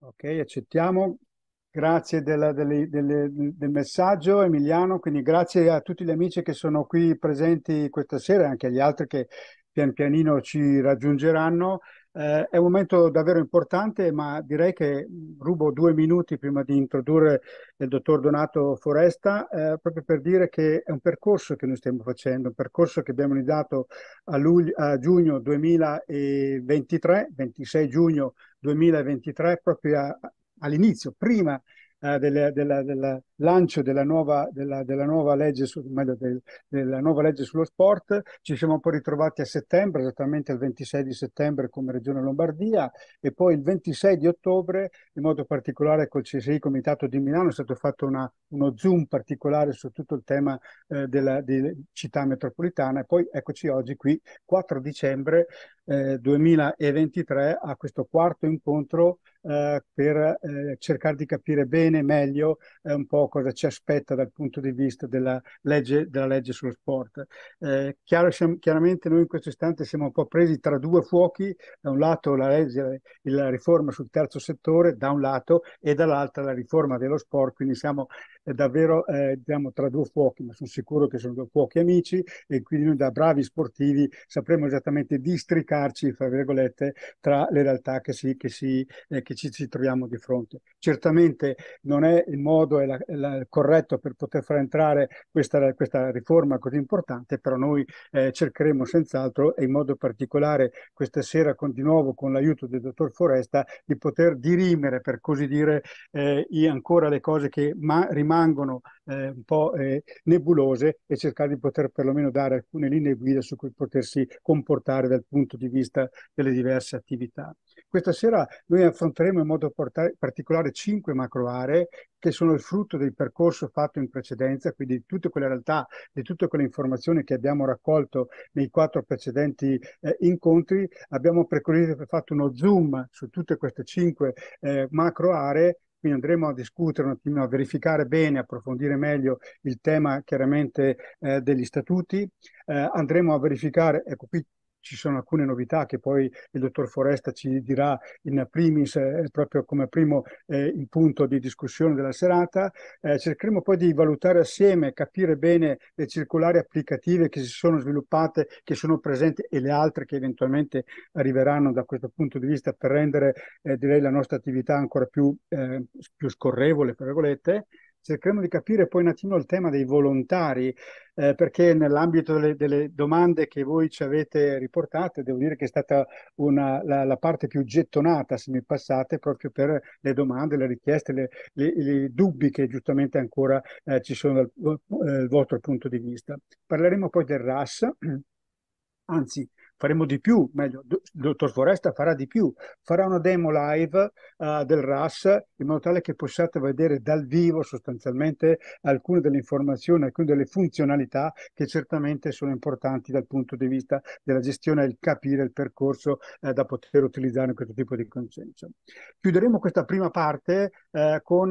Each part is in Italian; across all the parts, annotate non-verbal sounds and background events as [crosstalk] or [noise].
Ok, accettiamo. Grazie della, delle, delle, del messaggio Emiliano, quindi grazie a tutti gli amici che sono qui presenti questa sera e anche agli altri che pian pianino ci raggiungeranno. Eh, è un momento davvero importante, ma direi che rubo due minuti prima di introdurre il dottor Donato Foresta, eh, proprio per dire che è un percorso che noi stiamo facendo, un percorso che abbiamo iniziato a, luglio, a giugno 2023, 26 giugno 2023, proprio all'inizio, prima eh, della, della, della, lancio della nuova, della, della nuova legge su, meglio, del, della nuova legge sullo sport, ci siamo un ritrovati a settembre, esattamente il 26 di settembre come Regione Lombardia e poi il 26 di ottobre, in modo particolare col CSI Comitato di Milano, è stato fatto una, uno zoom particolare su tutto il tema eh, della di città metropolitana e poi eccoci oggi qui 4 dicembre eh, 2023 a questo quarto incontro eh, per eh, cercare di capire bene, meglio eh, un po' cosa ci aspetta dal punto di vista della legge, della legge sullo sport. Eh, chiaro, siamo, chiaramente noi in questo istante siamo un po' presi tra due fuochi, da un lato la legge, la riforma sul terzo settore, da un lato, e dall'altro la riforma dello sport, quindi siamo davvero eh, diciamo, tra due fuochi, ma sono sicuro che sono due fuochi amici e quindi noi da bravi sportivi sapremo esattamente districarci, fra virgolette, tra le realtà che, si, che, si, eh, che ci, ci, troviamo di fronte. Certamente non è il modo è la, è la, corretto per poter far entrare questa, questa riforma così importante, però noi eh, cercheremo senz'altro e in modo particolare questa sera con, di nuovo con l'aiuto del dottor Foresta di poter dirimere, per così dire, eh, ancora le cose che ma, rimangono rimangono eh, un po' eh, nebulose e cercare di poter perlomeno dare alcune linee guida su cui potersi comportare dal punto di vista delle diverse attività. Questa sera noi affronteremo in modo particolare cinque macro aree che sono il frutto del percorso fatto in precedenza, quindi di tutte quelle realtà, di tutte quelle informazioni che abbiamo raccolto nei quattro precedenti eh, incontri, abbiamo fatto uno zoom su tutte queste cinque eh, macro aree quindi andremo a discutere un attimino, a verificare bene, approfondire meglio il tema chiaramente eh, degli statuti, eh, andremo a verificare, ecco qui ci sono alcune novità che poi il dottor Foresta ci dirà in primis, eh, proprio come primo eh, punto di discussione della serata. Eh, cercheremo poi di valutare assieme, capire bene le circolari applicative che si sono sviluppate, che sono presenti e le altre che eventualmente arriveranno da questo punto di vista per rendere eh, direi la nostra attività ancora più, eh, più scorrevole, per virgolette cercheremo di capire poi un attimo il tema dei volontari, eh, perché nell'ambito delle, delle, domande che voi ci avete riportate, devo dire che è stata una, la, la, parte più gettonata, se mi passate, proprio per le domande, le richieste, i dubbi che giustamente ancora eh, ci sono dal eh, vostro punto di vista. Parleremo poi del RAS, [clears throat] anzi faremo di più, meglio, il dottor Foresta farà di più, farà una demo live uh, del RAS in modo tale che possiate vedere dal vivo sostanzialmente alcune delle informazioni, alcune delle funzionalità che certamente sono importanti dal punto di vista della gestione e il capire il percorso uh, da poter utilizzare in questo tipo di consenso. Chiuderemo questa prima parte uh, con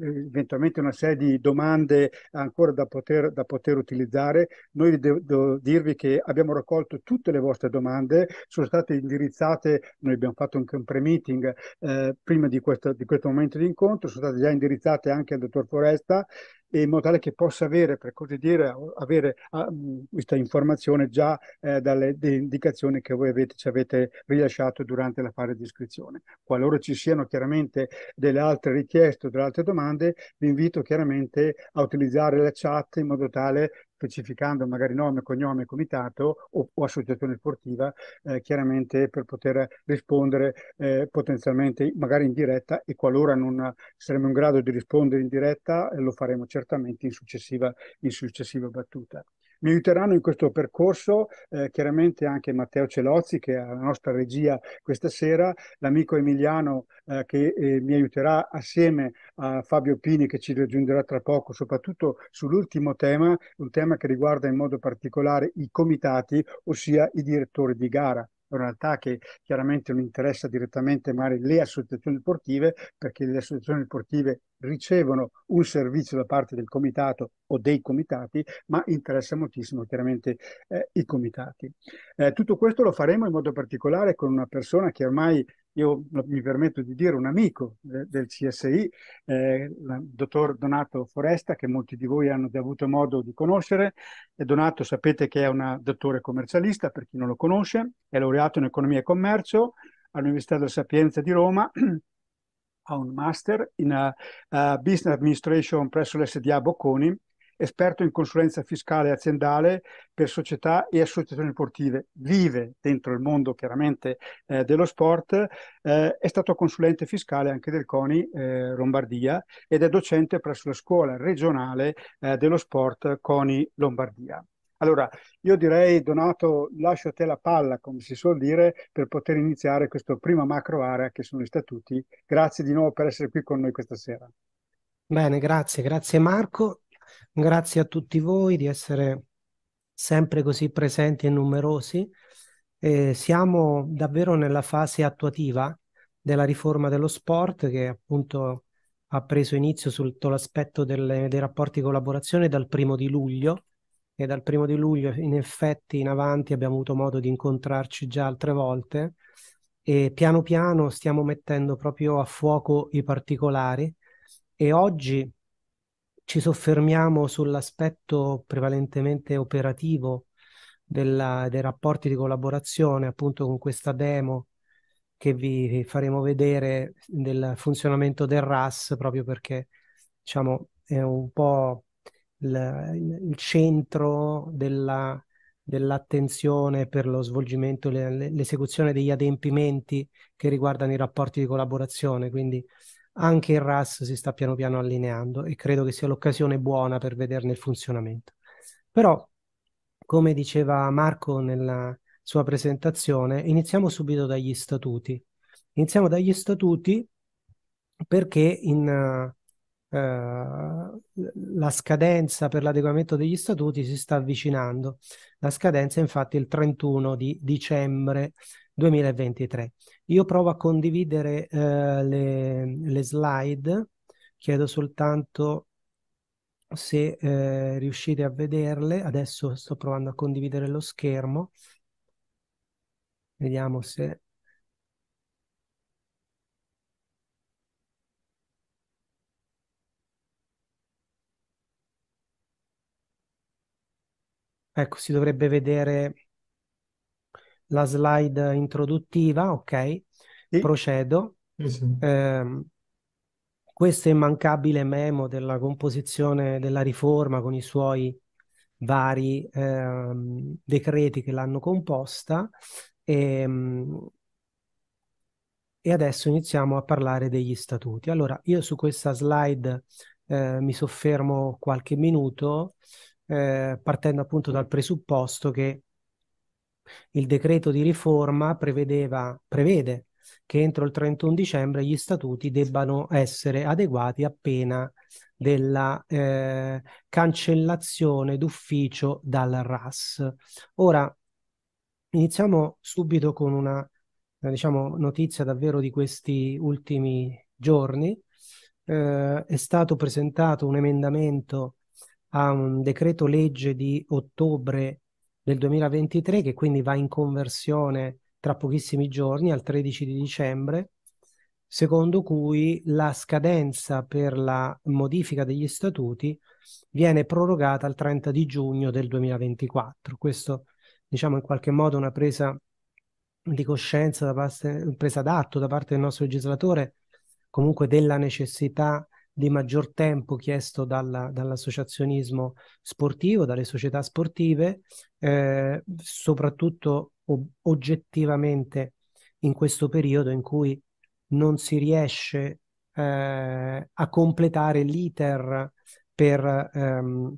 eventualmente una serie di domande ancora da poter, da poter utilizzare. Noi devo dirvi che abbiamo raccolto tutte tutte le vostre domande sono state indirizzate, noi abbiamo fatto anche un pre-meeting eh, prima di questo, di questo momento di incontro, sono state già indirizzate anche al dottor Foresta in modo tale che possa avere, per così dire, avere uh, questa informazione già uh, dalle indicazioni che voi avete, ci avete rilasciato durante la fase di iscrizione. Qualora ci siano chiaramente delle altre richieste o delle altre domande, vi invito chiaramente a utilizzare la chat in modo tale specificando magari nome, cognome, comitato o, o associazione sportiva, eh, chiaramente per poter rispondere eh, potenzialmente magari in diretta e qualora non saremo in grado di rispondere in diretta eh, lo faremo certamente in successiva, in successiva battuta. Mi aiuteranno in questo percorso eh, chiaramente anche Matteo Celozzi, che è la nostra regia questa sera, l'amico Emiliano eh, che eh, mi aiuterà assieme a Fabio Pini che ci raggiungerà tra poco, soprattutto sull'ultimo tema, un tema che riguarda in modo particolare i comitati, ossia i direttori di gara è realtà che chiaramente non interessa direttamente magari le associazioni sportive, perché le associazioni sportive ricevono un servizio da parte del comitato o dei comitati, ma interessa moltissimo chiaramente eh, i comitati. Eh, tutto questo lo faremo in modo particolare con una persona che ormai io mi permetto di dire un amico de- eh, del CSI, eh, il dottor Donato Foresta, che molti di voi hanno avuto modo di conoscere. E Donato sapete che è un dottore commercialista, per chi non lo conosce, è laureato in economia e commercio all'Università della Sapienza di Roma, [clears throat] ha un master in uh, uh, Business Administration presso l'SDA Bocconi esperto in consulenza fiscale e aziendale per società e associazioni sportive, vive dentro il mondo chiaramente eh, dello sport, eh, è stato consulente fiscale anche del CONI eh, Lombardia ed è docente presso la scuola regionale eh, dello sport CONI Lombardia. Allora, io direi, Donato, lascio a te la palla, come si suol dire, per poter iniziare questa prima macro area che sono gli statuti. Grazie di nuovo per essere qui con noi questa sera. Bene, grazie, grazie Marco. Grazie a tutti voi di essere sempre così presenti e numerosi. Eh, siamo davvero nella fase attuativa della riforma dello sport che appunto ha preso inizio sotto l'aspetto dei rapporti di collaborazione dal primo di luglio e dal primo di luglio in effetti in avanti abbiamo avuto modo di incontrarci già altre volte e piano piano stiamo mettendo proprio a fuoco i particolari e oggi ci soffermiamo sull'aspetto prevalentemente operativo della, dei rapporti di collaborazione, appunto con questa demo che vi faremo vedere del funzionamento del RAS, proprio perché diciamo, è un po' il, il centro della, dell'attenzione per lo svolgimento, l'esecuzione degli adempimenti che riguardano i rapporti di collaborazione. Quindi anche il RAS si sta piano piano allineando e credo che sia l'occasione buona per vederne il funzionamento. Però, come diceva Marco nella sua presentazione, iniziamo subito dagli statuti. Iniziamo dagli statuti perché in, eh, eh, la scadenza per l'adeguamento degli statuti si sta avvicinando. La scadenza è infatti il 31 di dicembre 2023. Io provo a condividere eh, le, le, slide, chiedo soltanto se eh, riuscite a vederle. Adesso sto provando a condividere lo schermo. Vediamo se Ecco, si dovrebbe vedere la slide introduttiva, ok? Sì. Procedo. Sì, sì. Eh, questo è immancabile memo della composizione della riforma con i suoi vari eh, decreti che l'hanno composta e, ehm, e, adesso iniziamo a parlare degli statuti. Allora, io su questa slide eh, mi soffermo qualche minuto eh, partendo appunto dal presupposto che il decreto di riforma prevedeva, prevede che entro il 31 dicembre gli statuti debbano essere adeguati appena della eh, cancellazione d'ufficio dal RAS. Ora, iniziamo subito con una, eh, diciamo, notizia davvero di questi ultimi giorni. Eh, è stato presentato un emendamento a un decreto legge di ottobre del 2023 che quindi va in conversione tra pochissimi giorni, al 13 di dicembre, secondo cui la scadenza per la modifica degli statuti viene prorogata al 30 di giugno del 2024. Questo, diciamo, in qualche modo una presa di coscienza, da parte, presa d'atto da parte del nostro legislatore, comunque della necessità di maggior tempo chiesto dalla, dall'associazionismo sportivo, dalle società sportive, eh, soprattutto ob- oggettivamente in questo periodo in cui non si riesce eh, a completare l'iter per, ehm,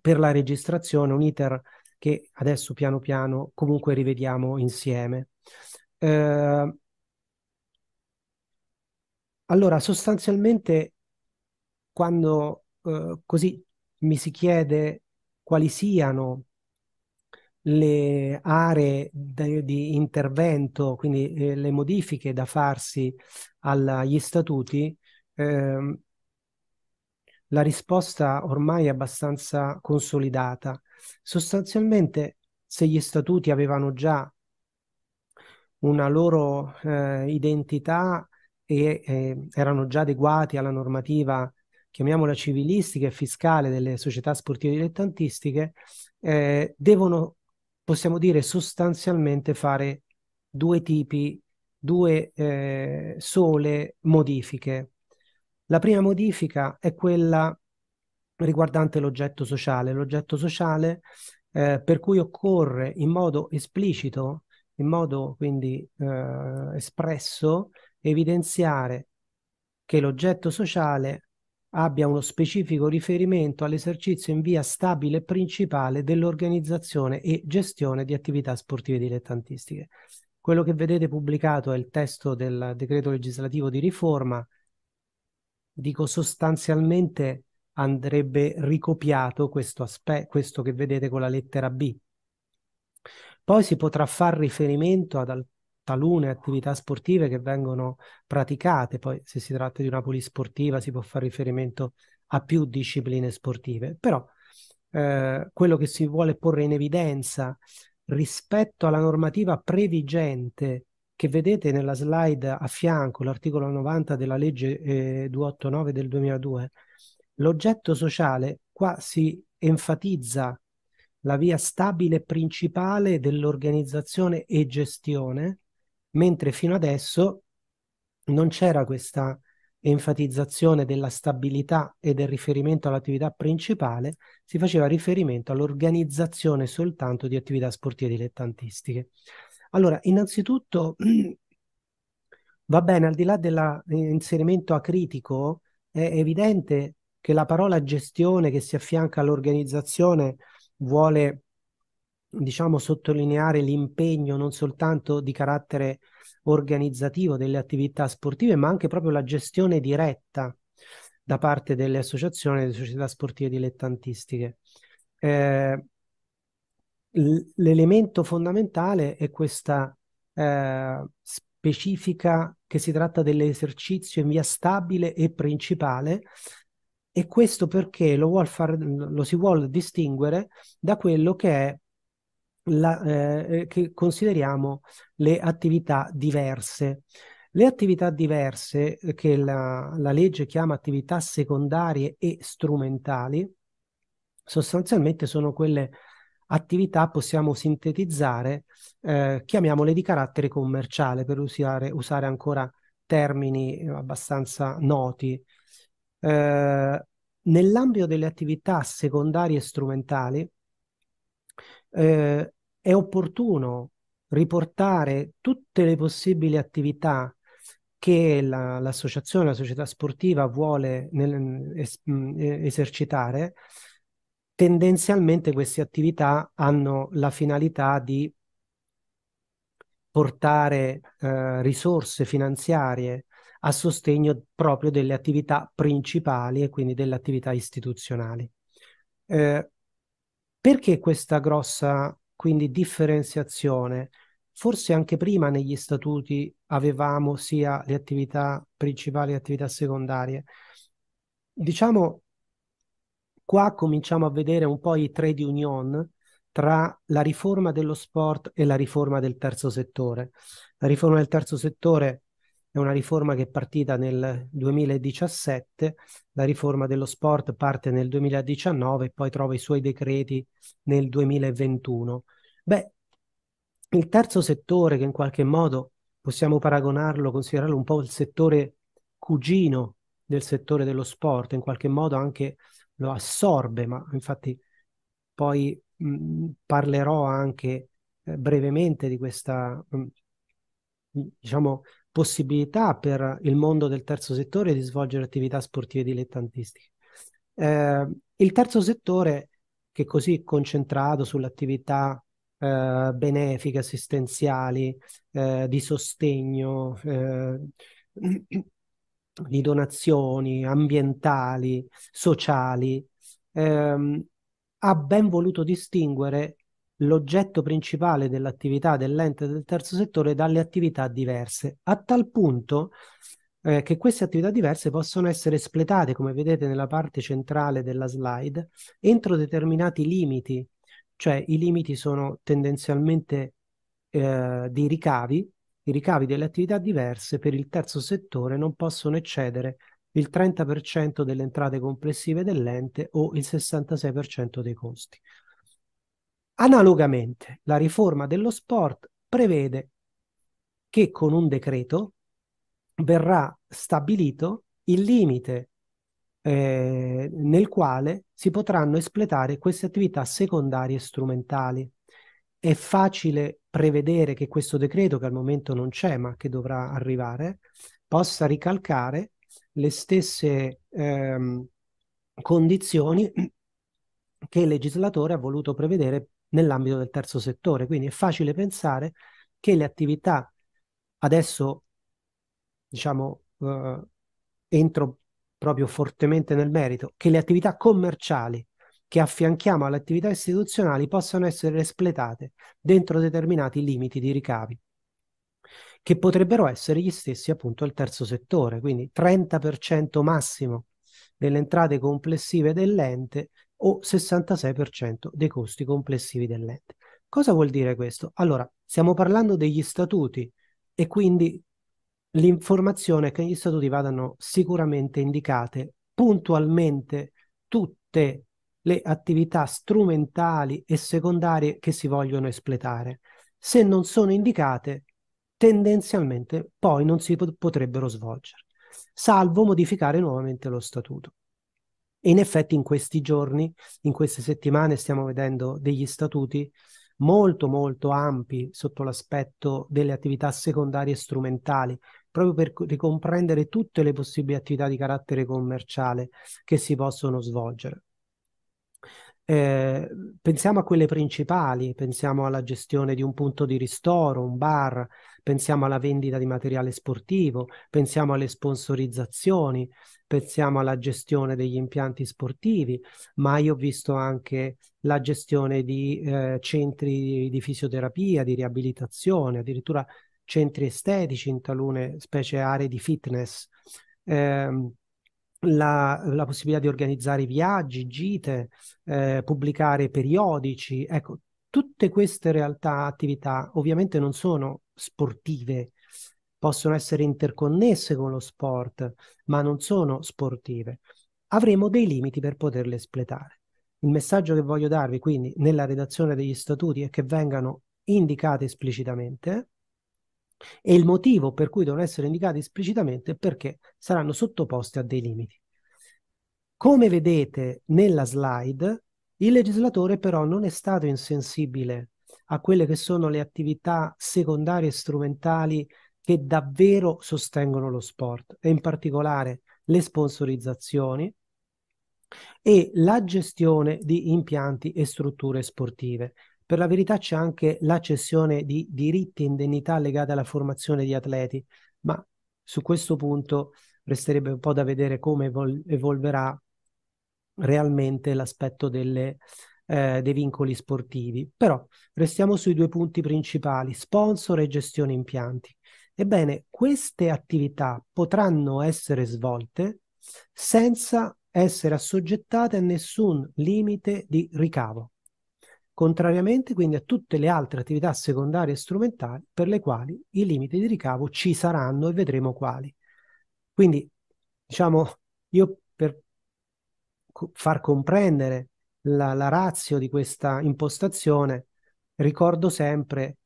per la registrazione, un iter che adesso piano piano comunque rivediamo insieme. Eh, allora, sostanzialmente quando eh, così mi si chiede quali siano le aree di, di intervento, quindi eh, le modifiche da farsi agli statuti, eh, la risposta ormai è abbastanza consolidata. Sostanzialmente, se gli statuti avevano già una loro eh, identità e eh, erano già adeguati alla normativa chiamiamola civilistica e fiscale delle società sportive dilettantistiche, eh, devono, possiamo dire, sostanzialmente fare due tipi, due eh, sole modifiche. La prima modifica è quella riguardante l'oggetto sociale, l'oggetto sociale eh, per cui occorre in modo esplicito, in modo quindi eh, espresso, evidenziare che l'oggetto sociale abbia uno specifico riferimento all'esercizio in via stabile principale dell'organizzazione e gestione di attività sportive dilettantistiche. Quello che vedete pubblicato è il testo del decreto legislativo di riforma. Dico sostanzialmente andrebbe ricopiato questo, aspetto, questo che vedete con la lettera B. Poi si potrà far riferimento ad, al- talune attività sportive che vengono praticate, poi se si tratta di una polisportiva si può fare riferimento a più discipline sportive, però eh, quello che si vuole porre in evidenza rispetto alla normativa previgente che vedete nella slide a fianco, l'articolo 90 della legge eh, 289 del 2002, l'oggetto sociale qua si enfatizza la via stabile principale dell'organizzazione e gestione mentre fino adesso non c'era questa enfatizzazione della stabilità e del riferimento all'attività principale, si faceva riferimento all'organizzazione soltanto di attività sportive dilettantistiche. Allora, innanzitutto [clears throat] va bene, al di là dell'inserimento eh, acritico, è evidente che la parola gestione che si affianca all'organizzazione vuole diciamo, sottolineare l'impegno non soltanto di carattere organizzativo delle attività sportive, ma anche proprio la gestione diretta da parte delle associazioni e delle società sportive dilettantistiche. Eh, l'elemento fondamentale è questa eh, specifica che si tratta dell'esercizio in via stabile e principale e questo perché lo, far, lo si vuole distinguere da quello che è la, eh, eh, che consideriamo le attività diverse. Le attività diverse eh, che la, la legge chiama attività secondarie e strumentali sostanzialmente sono quelle attività possiamo sintetizzare, eh, chiamiamole di carattere commerciale per usare, usare ancora termini eh, abbastanza noti. Eh, nell'ambito delle attività secondarie e strumentali eh, è opportuno riportare tutte le possibili attività che la, l'associazione, la società sportiva vuole nel, es, mm, esercitare, tendenzialmente queste attività hanno la finalità di portare eh, risorse finanziarie a sostegno proprio delle attività principali e quindi delle attività istituzionali. Eh, perché questa grossa quindi differenziazione. Forse anche prima negli statuti avevamo sia le attività principali che attività secondarie. Diciamo, qua cominciamo a vedere un po' i trade union tra la riforma dello sport e la riforma del terzo settore. La riforma del terzo settore è una riforma che è partita nel 2017, la riforma dello sport parte nel 2019 e poi trova i suoi decreti nel 2021. Beh, il terzo settore che in qualche modo possiamo paragonarlo, considerarlo un po' il settore cugino del settore dello sport, in qualche modo anche lo assorbe, ma infatti poi mh, parlerò anche eh, brevemente di questa mh, diciamo possibilità per il mondo del terzo settore di svolgere attività sportive dilettantistiche. Eh, il terzo settore, che è così concentrato sull'attività eh, benefiche, assistenziali, eh, di sostegno, eh, [clears throat] di donazioni ambientali, sociali, ehm, ha ben voluto distinguere l'oggetto principale dell'attività dell'ente del terzo settore dalle attività diverse, a tal punto eh, che queste attività diverse possono essere espletate, come vedete nella parte centrale della slide, entro determinati limiti, cioè i limiti sono tendenzialmente eh, di ricavi, i ricavi delle attività diverse per il terzo settore non possono eccedere il 30% delle entrate complessive dell'ente o il 66% dei costi. Analogamente, la riforma dello sport prevede che con un decreto verrà stabilito il limite eh, nel quale si potranno espletare queste attività secondarie e strumentali. È facile prevedere che questo decreto, che al momento non c'è ma che dovrà arrivare, possa ricalcare le stesse ehm, condizioni che il legislatore ha voluto prevedere nell'ambito del terzo settore. Quindi è facile pensare che le attività adesso, diciamo, eh, entro proprio fortemente nel merito, che le attività commerciali che affianchiamo alle attività istituzionali possano essere espletate dentro determinati limiti di ricavi che potrebbero essere gli stessi appunto al terzo settore, quindi 30% massimo delle entrate complessive dell'ente o 66% dei costi complessivi dell'ente. Cosa vuol dire questo? Allora, stiamo parlando degli statuti e quindi l'informazione è che gli statuti vadano sicuramente indicate puntualmente tutte le attività strumentali e secondarie che si vogliono espletare. Se non sono indicate, tendenzialmente poi non si potrebbero svolgere, salvo modificare nuovamente lo statuto. E in effetti in questi giorni, in queste settimane, stiamo vedendo degli statuti molto molto ampi sotto l'aspetto delle attività secondarie e strumentali, proprio per ricomprendere tutte le possibili attività di carattere commerciale che si possono svolgere. Eh, pensiamo a quelle principali, pensiamo alla gestione di un punto di ristoro, un bar, pensiamo alla vendita di materiale sportivo, pensiamo alle sponsorizzazioni, pensiamo alla gestione degli impianti sportivi, ma io ho visto anche la gestione di eh, centri di fisioterapia, di riabilitazione, addirittura centri estetici in talune specie aree di fitness. Eh, la, la, possibilità di organizzare viaggi, gite, eh, pubblicare periodici, ecco, tutte queste realtà, attività ovviamente non sono sportive possono essere interconnesse con lo sport, ma non sono sportive, avremo dei limiti per poterle espletare. Il messaggio che voglio darvi quindi nella redazione degli statuti è che vengano indicate esplicitamente e il motivo per cui devono essere indicate esplicitamente è perché saranno sottoposte a dei limiti. Come vedete nella slide, il legislatore però non è stato insensibile a quelle che sono le attività secondarie e strumentali che davvero sostengono lo sport e in particolare le sponsorizzazioni e la gestione di impianti e strutture sportive. Per la verità c'è anche la cessione di diritti e indennità legate alla formazione di atleti, ma su questo punto resterebbe un po' da vedere come evol- evolverà realmente l'aspetto delle, eh, dei vincoli sportivi. Però restiamo sui due punti principali, sponsor e gestione impianti. Ebbene, queste attività potranno essere svolte senza essere assoggettate a nessun limite di ricavo, contrariamente quindi a tutte le altre attività secondarie e strumentali per le quali i limiti di ricavo ci saranno e vedremo quali. Quindi, diciamo, io per far comprendere la, la razio di questa impostazione, ricordo sempre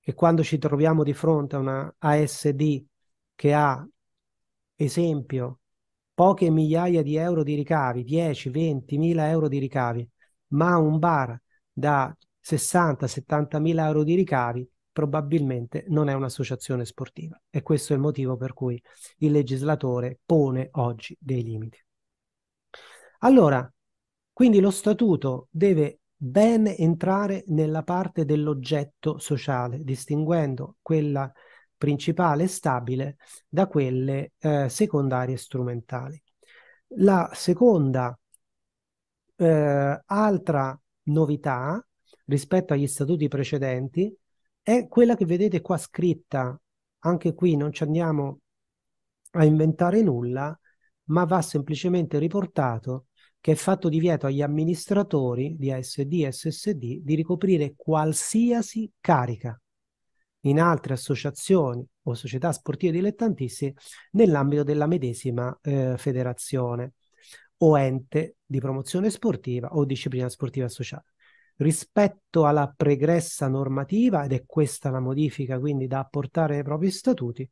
che quando ci troviamo di fronte a una ASD che ha, esempio, poche migliaia di euro di ricavi, 10, 20 mila euro di ricavi, ma un bar da 60, 70 mila euro di ricavi, probabilmente non è un'associazione sportiva. E questo è il motivo per cui il legislatore pone oggi dei limiti. Allora, quindi lo statuto deve ben entrare nella parte dell'oggetto sociale, distinguendo quella principale e stabile da quelle eh, secondarie e strumentali. La seconda eh, altra novità rispetto agli statuti precedenti è quella che vedete qua scritta. Anche qui non ci andiamo a inventare nulla, ma va semplicemente riportato che è fatto divieto agli amministratori di ASD e SSD di ricoprire qualsiasi carica in altre associazioni o società sportive dilettantistiche nell'ambito della medesima eh, federazione o ente di promozione sportiva o disciplina sportiva associata. Rispetto alla pregressa normativa, ed è questa la modifica quindi da apportare ai propri statuti,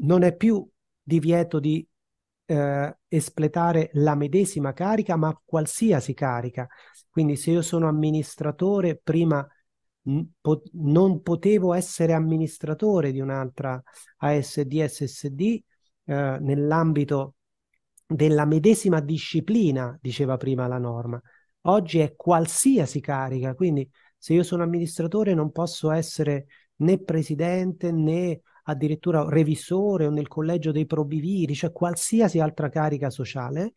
non è più divieto di eh, espletare la medesima carica, ma qualsiasi carica. Quindi se io sono amministratore, prima po- non potevo essere amministratore di un'altra ASD-SSD eh, nell'ambito della medesima disciplina, diceva prima la norma. Oggi è qualsiasi carica, quindi se io sono amministratore non posso essere né presidente né addirittura revisore o nel collegio dei probiviri, cioè qualsiasi altra carica sociale,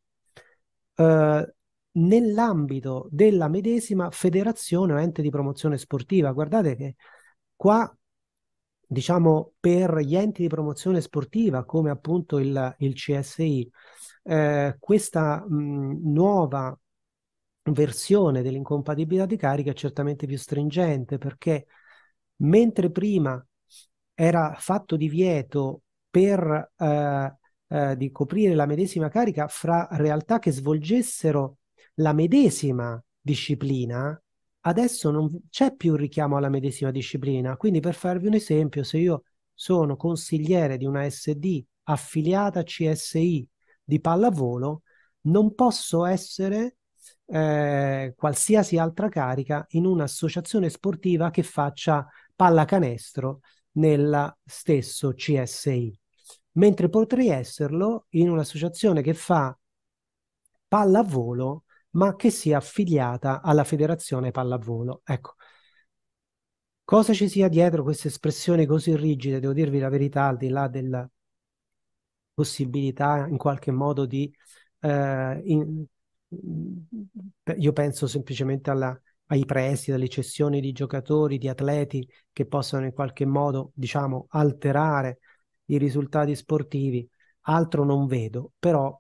eh, nell'ambito della medesima federazione o ente di promozione sportiva. Guardate che qua, diciamo, per gli enti di promozione sportiva, come appunto il, il CSI, eh, questa mh, nuova versione dell'incompatibilità di carica è certamente più stringente perché mentre prima era fatto divieto per eh, eh, di coprire la medesima carica fra realtà che svolgessero la medesima disciplina, adesso non c'è più il richiamo alla medesima disciplina. Quindi, per farvi un esempio, se io sono consigliere di una SD affiliata CSI di pallavolo, non posso essere eh, qualsiasi altra carica in un'associazione sportiva che faccia pallacanestro nella stessa CSI, mentre potrei esserlo in un'associazione che fa pallavolo ma che sia affiliata alla federazione pallavolo. Ecco, cosa ci sia dietro queste espressioni così rigide, devo dirvi la verità, al di là della possibilità in qualche modo di... Eh, in, io penso semplicemente alla ai prestiti, alle cessioni di giocatori, di atleti che possono in qualche modo, diciamo, alterare i risultati sportivi. Altro non vedo, però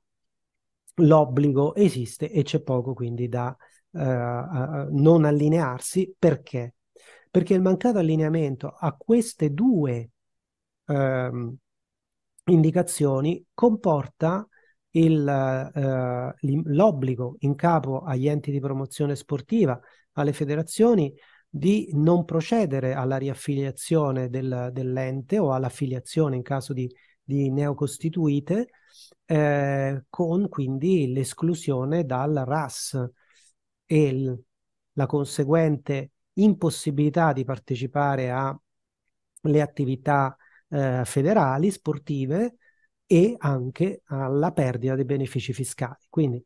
l'obbligo esiste e c'è poco quindi da eh, non allinearsi perché? Perché il mancato allineamento a queste due eh, indicazioni comporta il, eh, l'obbligo in capo agli enti di promozione sportiva alle federazioni di non procedere alla riaffiliazione del, dell'ente o all'affiliazione in caso di, di neocostituite, eh, con quindi l'esclusione dal RAS e il, la conseguente impossibilità di partecipare alle attività eh, federali sportive e anche alla perdita dei benefici fiscali. Quindi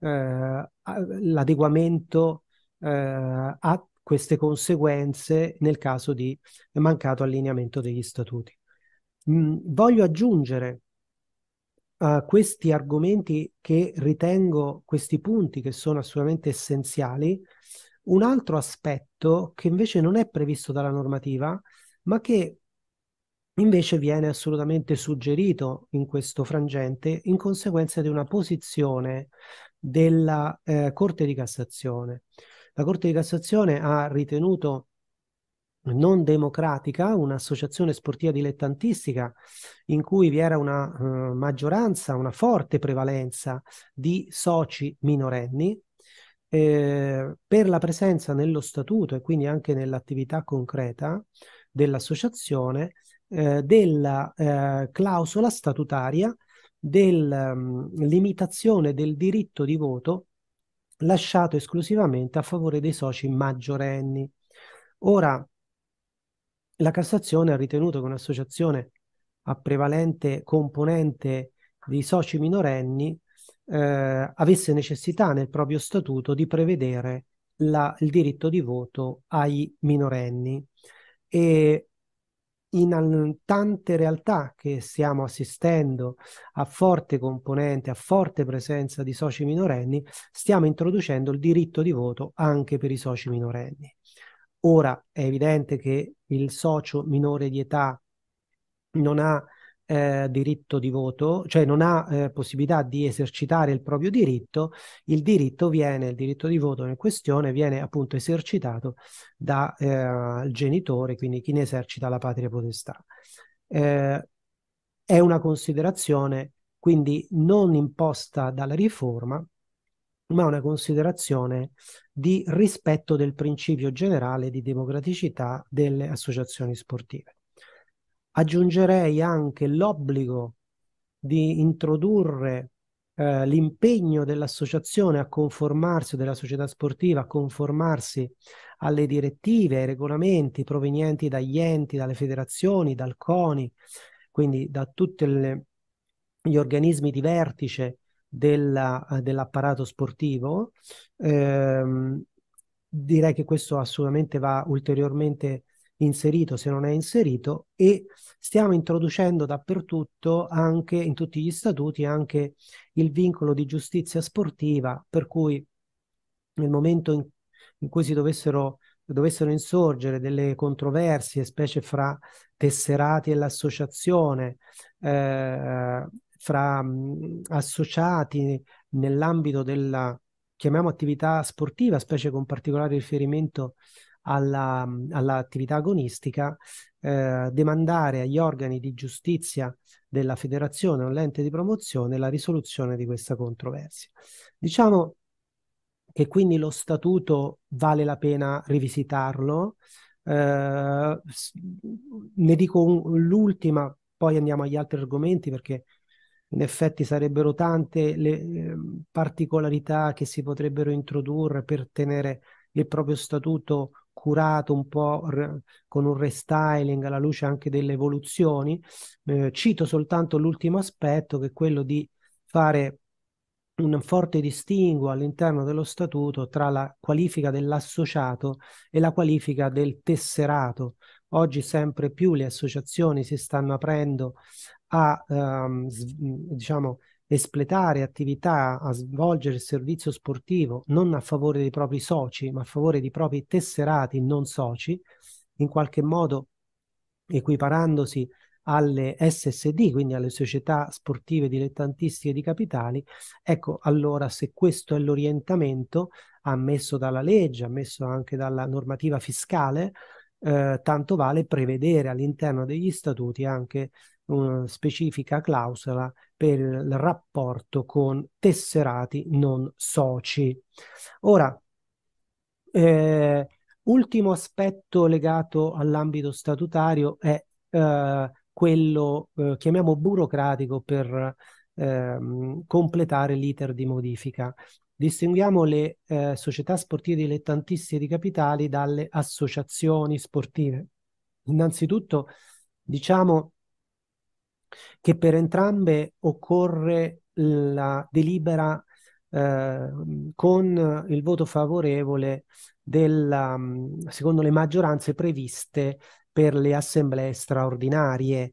eh, l'adeguamento eh, ha queste conseguenze nel caso di mancato allineamento degli statuti. Mm, voglio aggiungere a eh, questi argomenti che ritengo, questi punti che sono assolutamente essenziali, un altro aspetto che invece non è previsto dalla normativa, ma che invece viene assolutamente suggerito in questo frangente in conseguenza di una posizione della eh, Corte di Cassazione. La Corte di Cassazione ha ritenuto non democratica, un'associazione sportiva dilettantistica in cui vi era una eh, maggioranza, una forte prevalenza di soci minorenni. Eh, per la presenza nello statuto e quindi anche nell'attività concreta dell'associazione eh, della eh, clausola statutaria del um, limitazione del diritto di voto lasciato esclusivamente a favore dei soci maggiorenni. Ora, la Cassazione ha ritenuto che un'associazione a prevalente componente dei soci minorenni eh, avesse necessità nel proprio statuto di prevedere la, il diritto di voto ai minorenni e in tante realtà che stiamo assistendo a forte componente, a forte presenza di soci minorenni, stiamo introducendo il diritto di voto anche per i soci minorenni. Ora è evidente che il socio minore di età non ha eh, diritto di voto, cioè non ha eh, possibilità di esercitare il proprio diritto, il diritto viene, il diritto di voto in questione viene appunto esercitato dal eh, genitore, quindi chi ne esercita la patria potestà. Eh, è una considerazione quindi non imposta dalla riforma, ma una considerazione di rispetto del principio generale di democraticità delle associazioni sportive aggiungerei anche l'obbligo di introdurre eh, l'impegno dell'associazione a conformarsi, della società sportiva a conformarsi alle direttive, ai regolamenti provenienti dagli enti, dalle federazioni, dal CONI, quindi da tutti gli organismi di vertice della, dell'apparato sportivo. Eh, direi che questo assolutamente va ulteriormente inserito se non è inserito e stiamo introducendo dappertutto anche in tutti gli statuti anche il vincolo di giustizia sportiva per cui nel momento in, in cui si dovessero, dovessero insorgere delle controversie specie fra tesserati e l'associazione eh, fra mh, mm, associati nell'ambito della chiamiamo attività sportiva specie con particolare riferimento alla, mhmm, all'attività agonistica, eh, demandare agli organi di giustizia della federazione o all'ente di promozione la risoluzione di questa controversia. Diciamo che quindi lo statuto vale la pena rivisitarlo. Eh, ne dico un, l'ultima, poi andiamo agli altri argomenti perché in effetti sarebbero tante le eh, particolarità che si potrebbero introdurre per tenere il proprio statuto curato un po' r- con un restyling alla luce anche delle evoluzioni. Eh, cito soltanto l'ultimo aspetto che è quello di fare un forte distinguo all'interno dello statuto tra la qualifica dell'associato e la qualifica del tesserato. Oggi sempre più le associazioni si stanno aprendo a ehm, diciamo, espletare attività, a svolgere servizio sportivo non a favore dei propri soci, ma a favore dei propri tesserati non soci, in qualche modo equiparandosi alle SSD, quindi alle società sportive dilettantistiche di capitali, ecco allora se questo è l'orientamento ammesso dalla legge, ammesso anche dalla normativa fiscale, eh, tanto vale prevedere all'interno degli statuti anche una specifica clausola per il rapporto con tesserati non soci. Ora, eh, ultimo aspetto legato all'ambito statutario è eh, quello, eh, chiamiamo burocratico, per ehm, completare l'iter di modifica. Distinguiamo le eh, società sportive dilettantistiche di capitali dalle associazioni sportive. Innanzitutto, diciamo che per entrambe occorre la delibera eh, con il voto favorevole della, secondo le maggioranze previste per le assemblee straordinarie.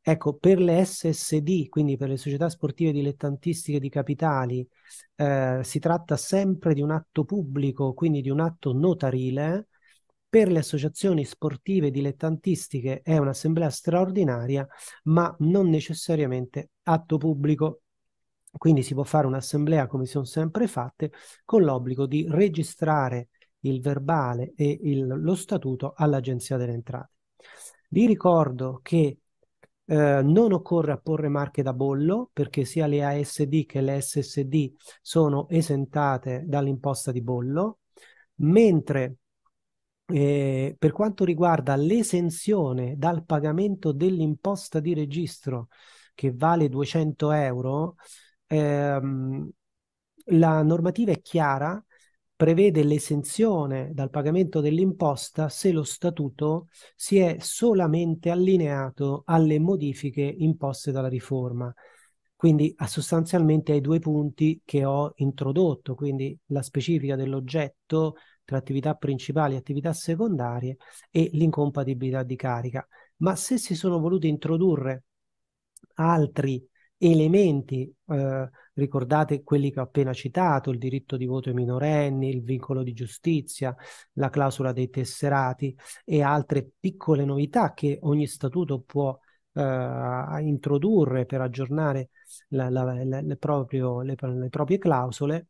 Ecco, per le SSD, quindi per le società sportive dilettantistiche di capitali, eh, si tratta sempre di un atto pubblico, quindi di un atto notarile, per le associazioni sportive dilettantistiche è un'assemblea straordinaria, ma non necessariamente atto pubblico. Quindi si può fare un'assemblea come si sono sempre fatte, con l'obbligo di registrare il verbale e il, lo statuto all'Agenzia delle Entrate. Vi ricordo che eh, non occorre apporre marche da bollo perché sia le ASD che le SSD sono esentate dall'imposta di bollo, mentre eh, per quanto riguarda l'esenzione dal pagamento dell'imposta di registro che vale 200 euro, ehm, la normativa è chiara, prevede l'esenzione dal pagamento dell'imposta se lo statuto si è solamente allineato alle modifiche imposte dalla riforma. Quindi sostanzialmente ai due punti che ho introdotto, quindi la specifica dell'oggetto tra attività principali e attività secondarie e l'incompatibilità di carica. Ma se si sono volute introdurre altri elementi, eh, ricordate quelli che ho appena citato, il diritto di voto ai minorenni, il vincolo di giustizia, la clausola dei tesserati e altre piccole novità che ogni statuto può eh, introdurre per aggiornare la, la, la, le, proprio, le, le proprie clausole,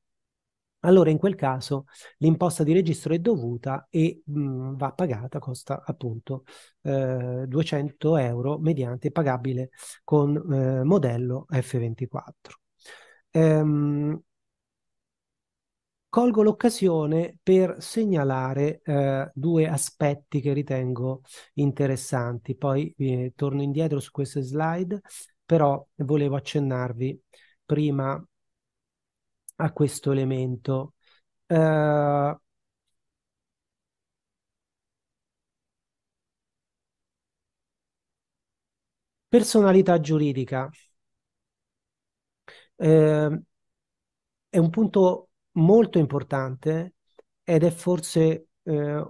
allora in quel caso l'imposta di registro è dovuta e mh, mhmm, va pagata, costa appunto eh, 200 euro mediante pagabile con eh, modello F24. Ehm, colgo l'occasione per segnalare eh, due aspetti che ritengo interessanti, poi eh, torno indietro su queste slide, però volevo accennarvi prima a questo elemento. Uh, personalità giuridica. Uh, è un punto molto importante ed è forse eh,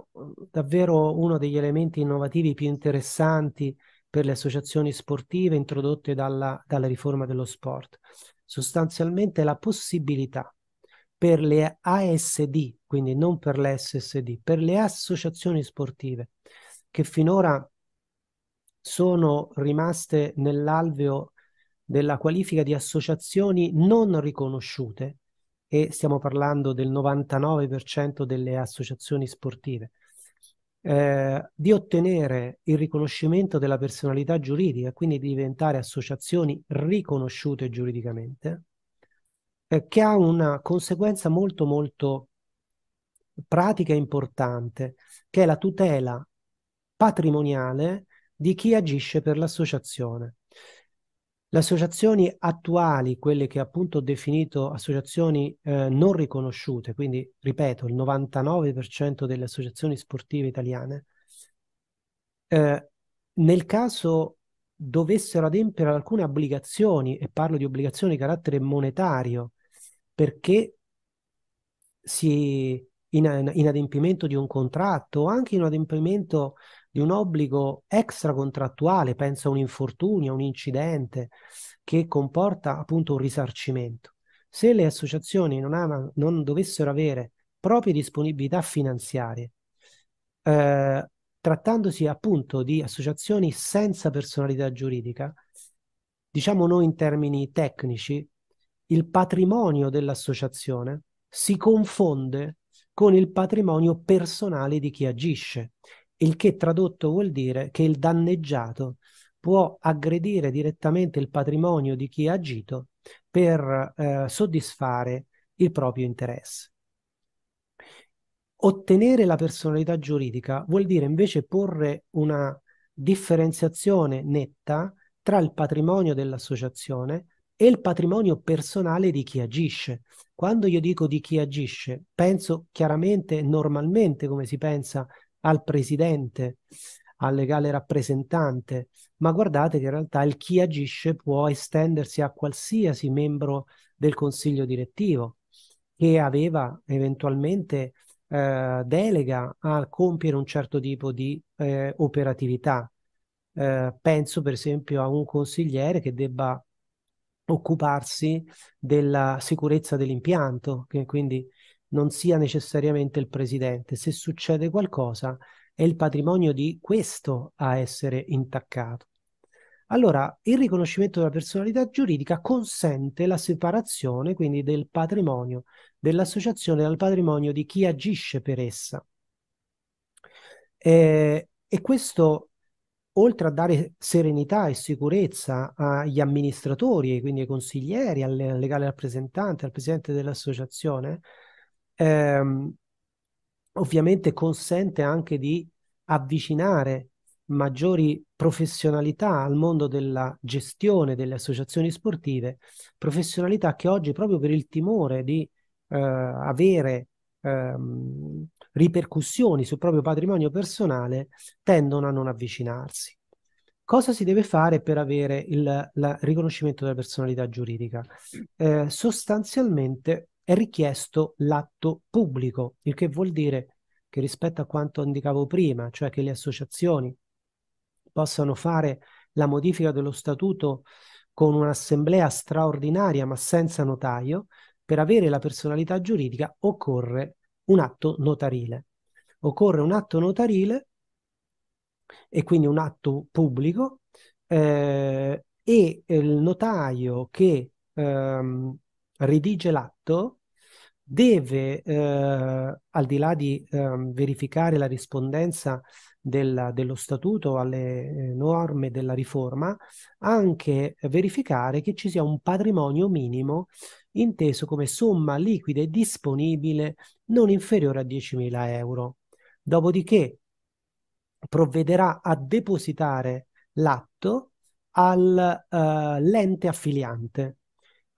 davvero uno degli elementi innovativi più interessanti per le associazioni sportive introdotte dalla, dalla riforma dello sport sostanzialmente la possibilità per le ASD, quindi non per le SSD, per le associazioni sportive che finora sono rimaste nell'alveo della qualifica di associazioni non riconosciute e stiamo parlando del 99% delle associazioni sportive eh, di ottenere il riconoscimento della personalità giuridica, quindi di diventare associazioni riconosciute giuridicamente, eh, che ha una conseguenza molto molto pratica e importante, che è la tutela patrimoniale di chi agisce per l'associazione. Le associazioni attuali, quelle che appunto ho definito associazioni eh, non riconosciute, quindi ripeto, il 99% delle associazioni sportive italiane, eh, nel caso dovessero adempiere ad alcune obbligazioni, e parlo di obbligazioni di carattere monetario, perché si in, in, adempimento di un contratto o anche in adempimento di un obbligo extracontrattuale, pensa a un infortunio, a un incidente che comporta appunto un risarcimento. Se le associazioni non, ama, non dovessero avere proprie disponibilità finanziarie, eh, trattandosi appunto di associazioni senza personalità giuridica, diciamo noi in termini tecnici, il patrimonio dell'associazione si confonde con il patrimonio personale di chi agisce il che tradotto vuol dire che il danneggiato può aggredire direttamente il patrimonio di chi ha agito per eh, soddisfare il proprio interesse. Ottenere la personalità giuridica vuol dire invece porre una differenziazione netta tra il patrimonio dell'associazione e il patrimonio personale di chi agisce. Quando io dico di chi agisce, penso chiaramente, normalmente come si pensa al presidente, al legale rappresentante, ma guardate che in realtà il chi agisce può estendersi a qualsiasi membro del consiglio direttivo che aveva eventualmente eh, delega a compiere un certo tipo di eh, operatività. Eh, penso per esempio a un consigliere che debba occuparsi della sicurezza dell'impianto, che quindi non sia necessariamente il presidente. Se succede qualcosa, è il patrimonio di questo a essere intaccato. Allora, il riconoscimento della personalità giuridica consente la separazione quindi del patrimonio dell'associazione dal patrimonio di chi agisce per essa. Eh, e questo, oltre a dare serenità e sicurezza agli amministratori, quindi ai consiglieri, al legale rappresentante, al presidente dell'associazione, ehm, ovviamente consente anche di avvicinare maggiori professionalità al mondo della gestione delle associazioni sportive, professionalità che oggi proprio per il timore di eh, avere ehm, ripercussioni sul proprio patrimonio personale tendono a non avvicinarsi. Cosa si deve fare per avere il, il riconoscimento della personalità giuridica? Eh, sostanzialmente è richiesto l'atto pubblico, il che vuol dire che rispetto a quanto indicavo prima, cioè che le associazioni possano fare la modifica dello statuto con un'assemblea straordinaria ma senza notaio, per avere la personalità giuridica occorre un atto notarile. Occorre un atto notarile e quindi un atto pubblico eh, e il notaio che ehm, redige l'atto deve, eh, al di là di eh, verificare la rispondenza della, dello statuto alle eh, norme della riforma, anche verificare che ci sia un patrimonio minimo inteso come somma liquida e disponibile non inferiore a 10.000 euro. Dopodiché provvederà a depositare l'atto all'ente eh, uh, affiliante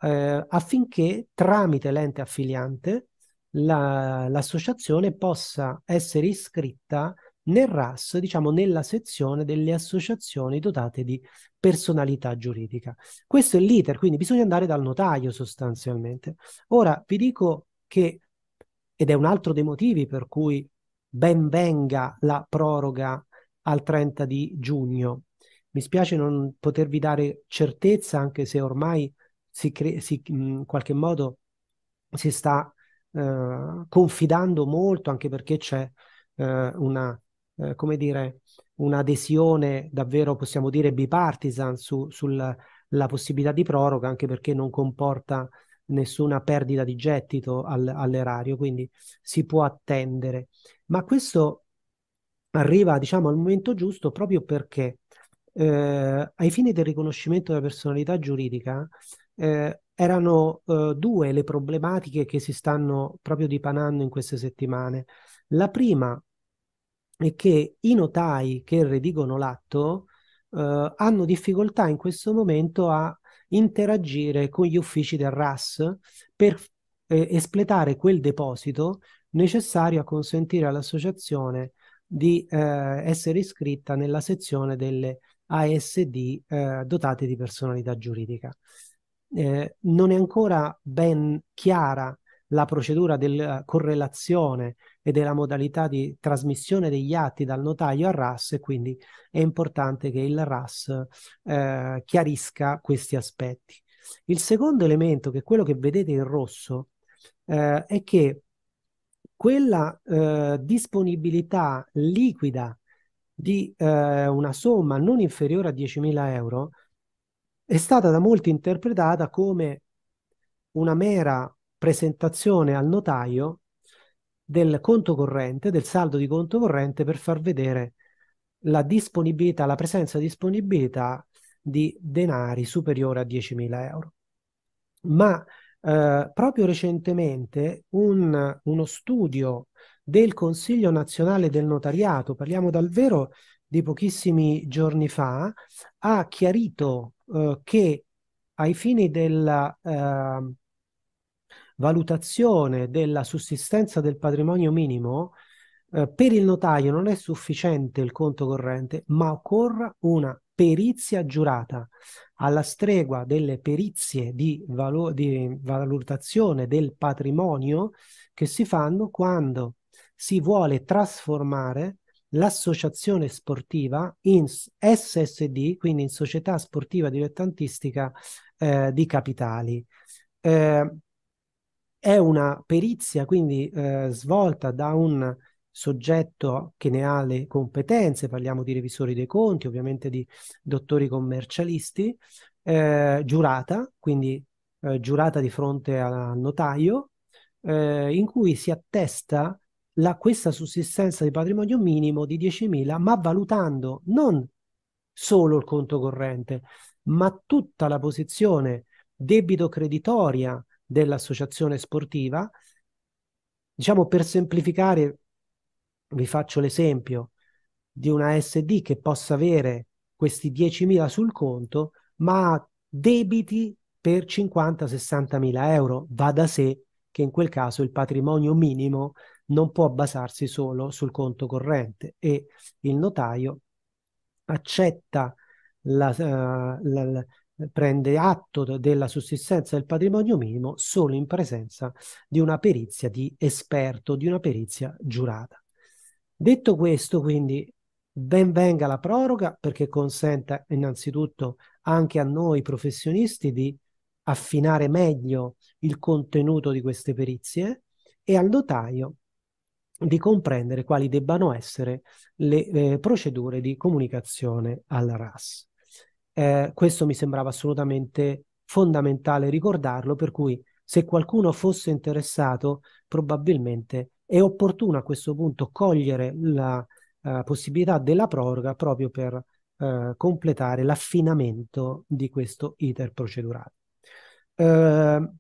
eh, affinché tramite l'ente affiliante la, l'associazione possa essere iscritta nel RAS, diciamo nella sezione delle associazioni dotate di personalità giuridica. Questo è l'iter, quindi bisogna andare dal notaio sostanzialmente. Ora vi dico che, ed è un altro dei motivi per cui ben venga la proroga al 30 di giugno. Mi spiace non potervi dare certezza, anche se ormai si cre- si, in qualche modo si sta eh, confidando molto anche perché c'è eh, una, eh, come dire, un'adesione davvero, possiamo dire, bipartisan su, sulla possibilità di proroga, anche perché non comporta nessuna perdita di gettito al, all'erario, quindi si può attendere. Ma questo arriva, diciamo, al momento giusto proprio perché eh, ai fini del riconoscimento della personalità giuridica eh, erano eh, due le problematiche che si stanno proprio dipanando in queste settimane. La prima è che i notai che redigono l'atto eh, hanno difficoltà in questo momento a interagire con gli uffici del RAS per eh, espletare quel deposito necessario a consentire all'associazione di eh, essere iscritta nella sezione delle ASD eh, dotate di personalità giuridica eh, non è ancora ben chiara la procedura della eh, correlazione e della modalità di trasmissione degli atti dal notaio al RAS e quindi è importante che il RAS eh, chiarisca questi aspetti. Il secondo elemento, che è quello che vedete in rosso, eh, è che quella eh, disponibilità liquida di eh, una somma non inferiore a 10.000 euro è stata da molti interpretata come una mera presentazione al notaio del conto corrente, del saldo di conto corrente per far vedere la disponibilità, la presenza di disponibilità di denari superiore a 10.000 euro. Ma eh, proprio recentemente un, uno studio del Consiglio nazionale del notariato, parliamo dal vero di pochissimi giorni fa, ha chiarito eh, che ai fini della eh, valutazione della sussistenza del patrimonio minimo, eh, per il notaio non è sufficiente il conto corrente, ma occorra una perizia giurata alla stregua delle perizie di, valo- di valutazione del patrimonio che si fanno quando si vuole trasformare l'associazione sportiva in SSD, quindi in Società Sportiva Dilettantistica eh, di Capitali. Eh, è una perizia quindi eh, svolta da un soggetto che ne ha le competenze, parliamo di revisori dei conti, ovviamente di dottori commercialisti, eh, giurata, quindi eh, giurata di fronte al notaio, eh, in cui si attesta la, questa sussistenza di patrimonio minimo di 10.000, ma valutando non solo il conto corrente, ma tutta la posizione debito creditoria dell'associazione sportiva. Diciamo per semplificare, vi faccio l'esempio di una SD che possa avere questi 10.000 sul conto, ma ha debiti per 50-60.000 euro. Va da sé che in quel caso il patrimonio minimo non può basarsi solo sul conto corrente e il notaio accetta la, eh, la, la, prende atto della sussistenza del patrimonio minimo solo in presenza di una perizia di esperto, di una perizia giurata. Detto questo, quindi ben venga la proroga perché consenta innanzitutto anche a noi professionisti di affinare meglio il contenuto di queste perizie e al notaio di comprendere quali debbano essere le eh, procedure di comunicazione al RAS. Eh, questo mi sembrava assolutamente fondamentale ricordarlo, per cui se qualcuno fosse interessato, probabilmente è opportuno a questo punto cogliere la eh, possibilità della proroga proprio per eh, completare l'affinamento di questo iter procedurale. Ehm,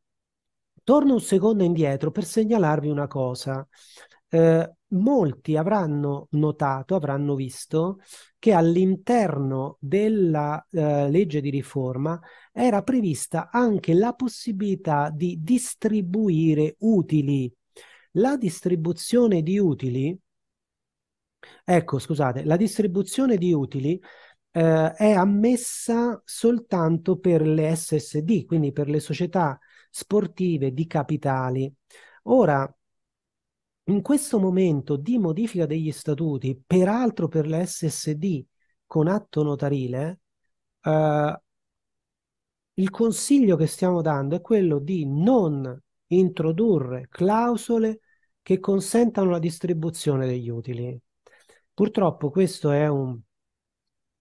torno un secondo indietro per segnalarvi una cosa eh, molti avranno notato, avranno visto che all'interno della eh, legge di riforma era prevista anche la possibilità di distribuire utili. La distribuzione di utili, ecco scusate, la distribuzione di utili eh, è ammessa soltanto per le SSD, quindi per le società sportive di capitali. Ora, in questo momento di modifica degli statuti, peraltro per la SSD con atto notarile, eh, il consiglio che stiamo dando è quello di non introdurre clausole che consentano la distribuzione degli utili. Purtroppo questo è un,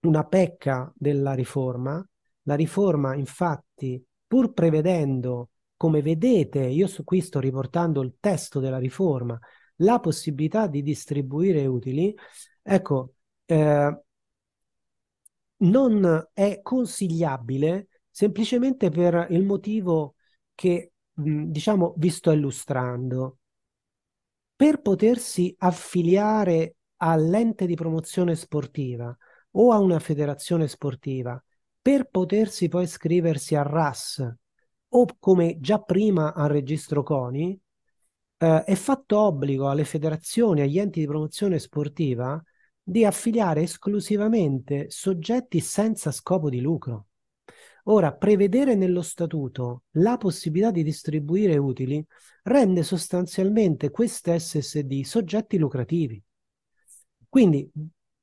una pecca della riforma. La riforma, infatti, pur prevedendo, come vedete, io su qui sto riportando il testo della riforma, la possibilità di distribuire utili, ecco, eh, non è consigliabile semplicemente per il motivo che, mh, diciamo, vi sto illustrando. Per potersi affiliare all'ente di promozione sportiva o a una federazione sportiva, per potersi poi iscriversi a RAS o come già prima al registro CONI, eh, è fatto obbligo alle federazioni, agli enti di promozione sportiva di affiliare esclusivamente soggetti senza scopo di lucro. Ora, prevedere nello statuto la possibilità di distribuire utili rende sostanzialmente queste SSD soggetti lucrativi. Quindi,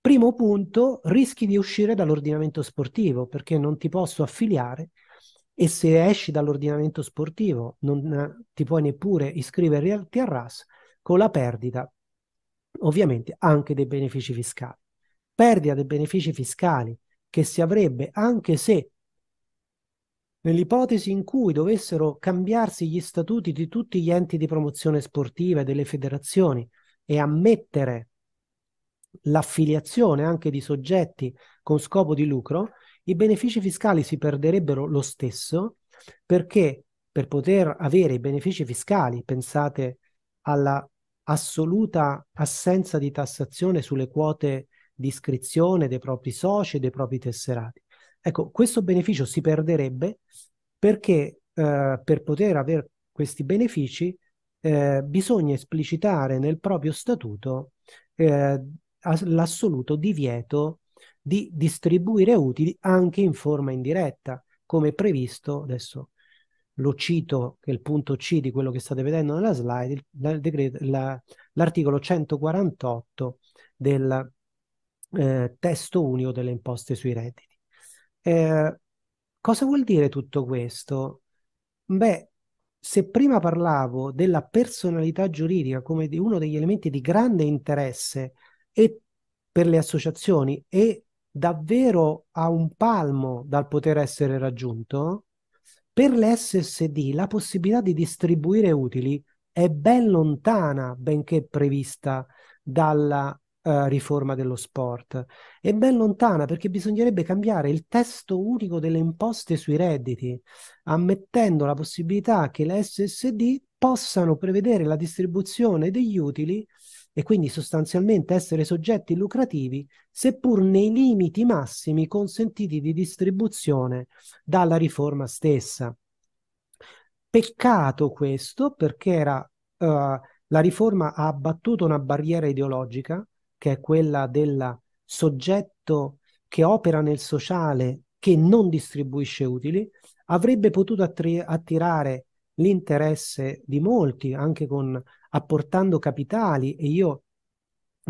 primo punto, rischi di uscire dall'ordinamento sportivo perché non ti posso affiliare e se esci dall'ordinamento sportivo non eh, ti puoi neppure iscrivere al RAS con la perdita ovviamente anche dei benefici fiscali. Perdita dei benefici fiscali che si avrebbe anche se nell'ipotesi in cui dovessero cambiarsi gli statuti di tutti gli enti di promozione sportiva e delle federazioni e ammettere l'affiliazione anche di soggetti con scopo di lucro, i benefici fiscali si perderebbero lo stesso perché per poter avere i benefici fiscali, pensate alla assoluta assenza di tassazione sulle quote di iscrizione dei propri soci e dei propri tesserati. Ecco, questo beneficio si perderebbe perché eh, per poter avere questi benefici eh, bisogna esplicitare nel proprio statuto eh, l'assoluto divieto di distribuire utili anche in forma indiretta, come previsto adesso lo cito, che è il punto C di quello che state vedendo nella slide, il, decreto, la, l'articolo 148 del eh, testo unico delle imposte sui redditi. Eh, cosa vuol dire tutto questo? Beh, se prima parlavo della personalità giuridica come di uno degli elementi di grande interesse e per le associazioni e davvero a un palmo dal poter essere raggiunto, per l'SSD la possibilità di distribuire utili è ben lontana, benché prevista dalla uh, riforma dello sport. È ben lontana perché bisognerebbe cambiare il testo unico delle imposte sui redditi, ammettendo la possibilità che le SSD possano prevedere la distribuzione degli utili e quindi sostanzialmente essere soggetti lucrativi, seppur nei limiti massimi consentiti di distribuzione dalla riforma stessa. Peccato questo perché era, uh, la riforma ha abbattuto una barriera ideologica, che è quella del soggetto che opera nel sociale che non distribuisce utili, avrebbe potuto attri- attirare l'interesse di molti, anche con apportando capitali e io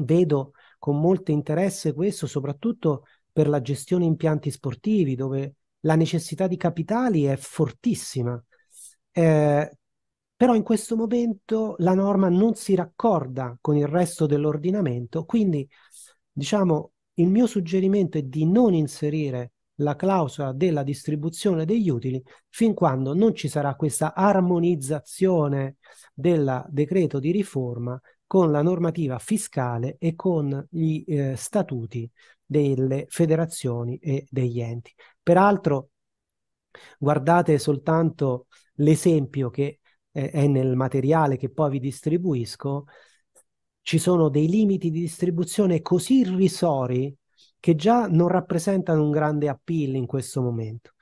vedo con molto interesse questo, soprattutto per la gestione impianti sportivi, dove la necessità di capitali è fortissima. Eh, però in questo momento la norma non si raccorda con il resto dell'ordinamento, quindi diciamo il mio suggerimento è di non inserire la clausola della distribuzione degli utili fin quando non ci sarà questa armonizzazione del decreto di riforma con la normativa fiscale e con gli eh, statuti delle federazioni e degli enti. Peraltro, guardate soltanto l'esempio che eh, è nel materiale che poi vi distribuisco, ci sono dei limiti di distribuzione così irrisori che già non rappresentano un grande appeal in questo momento.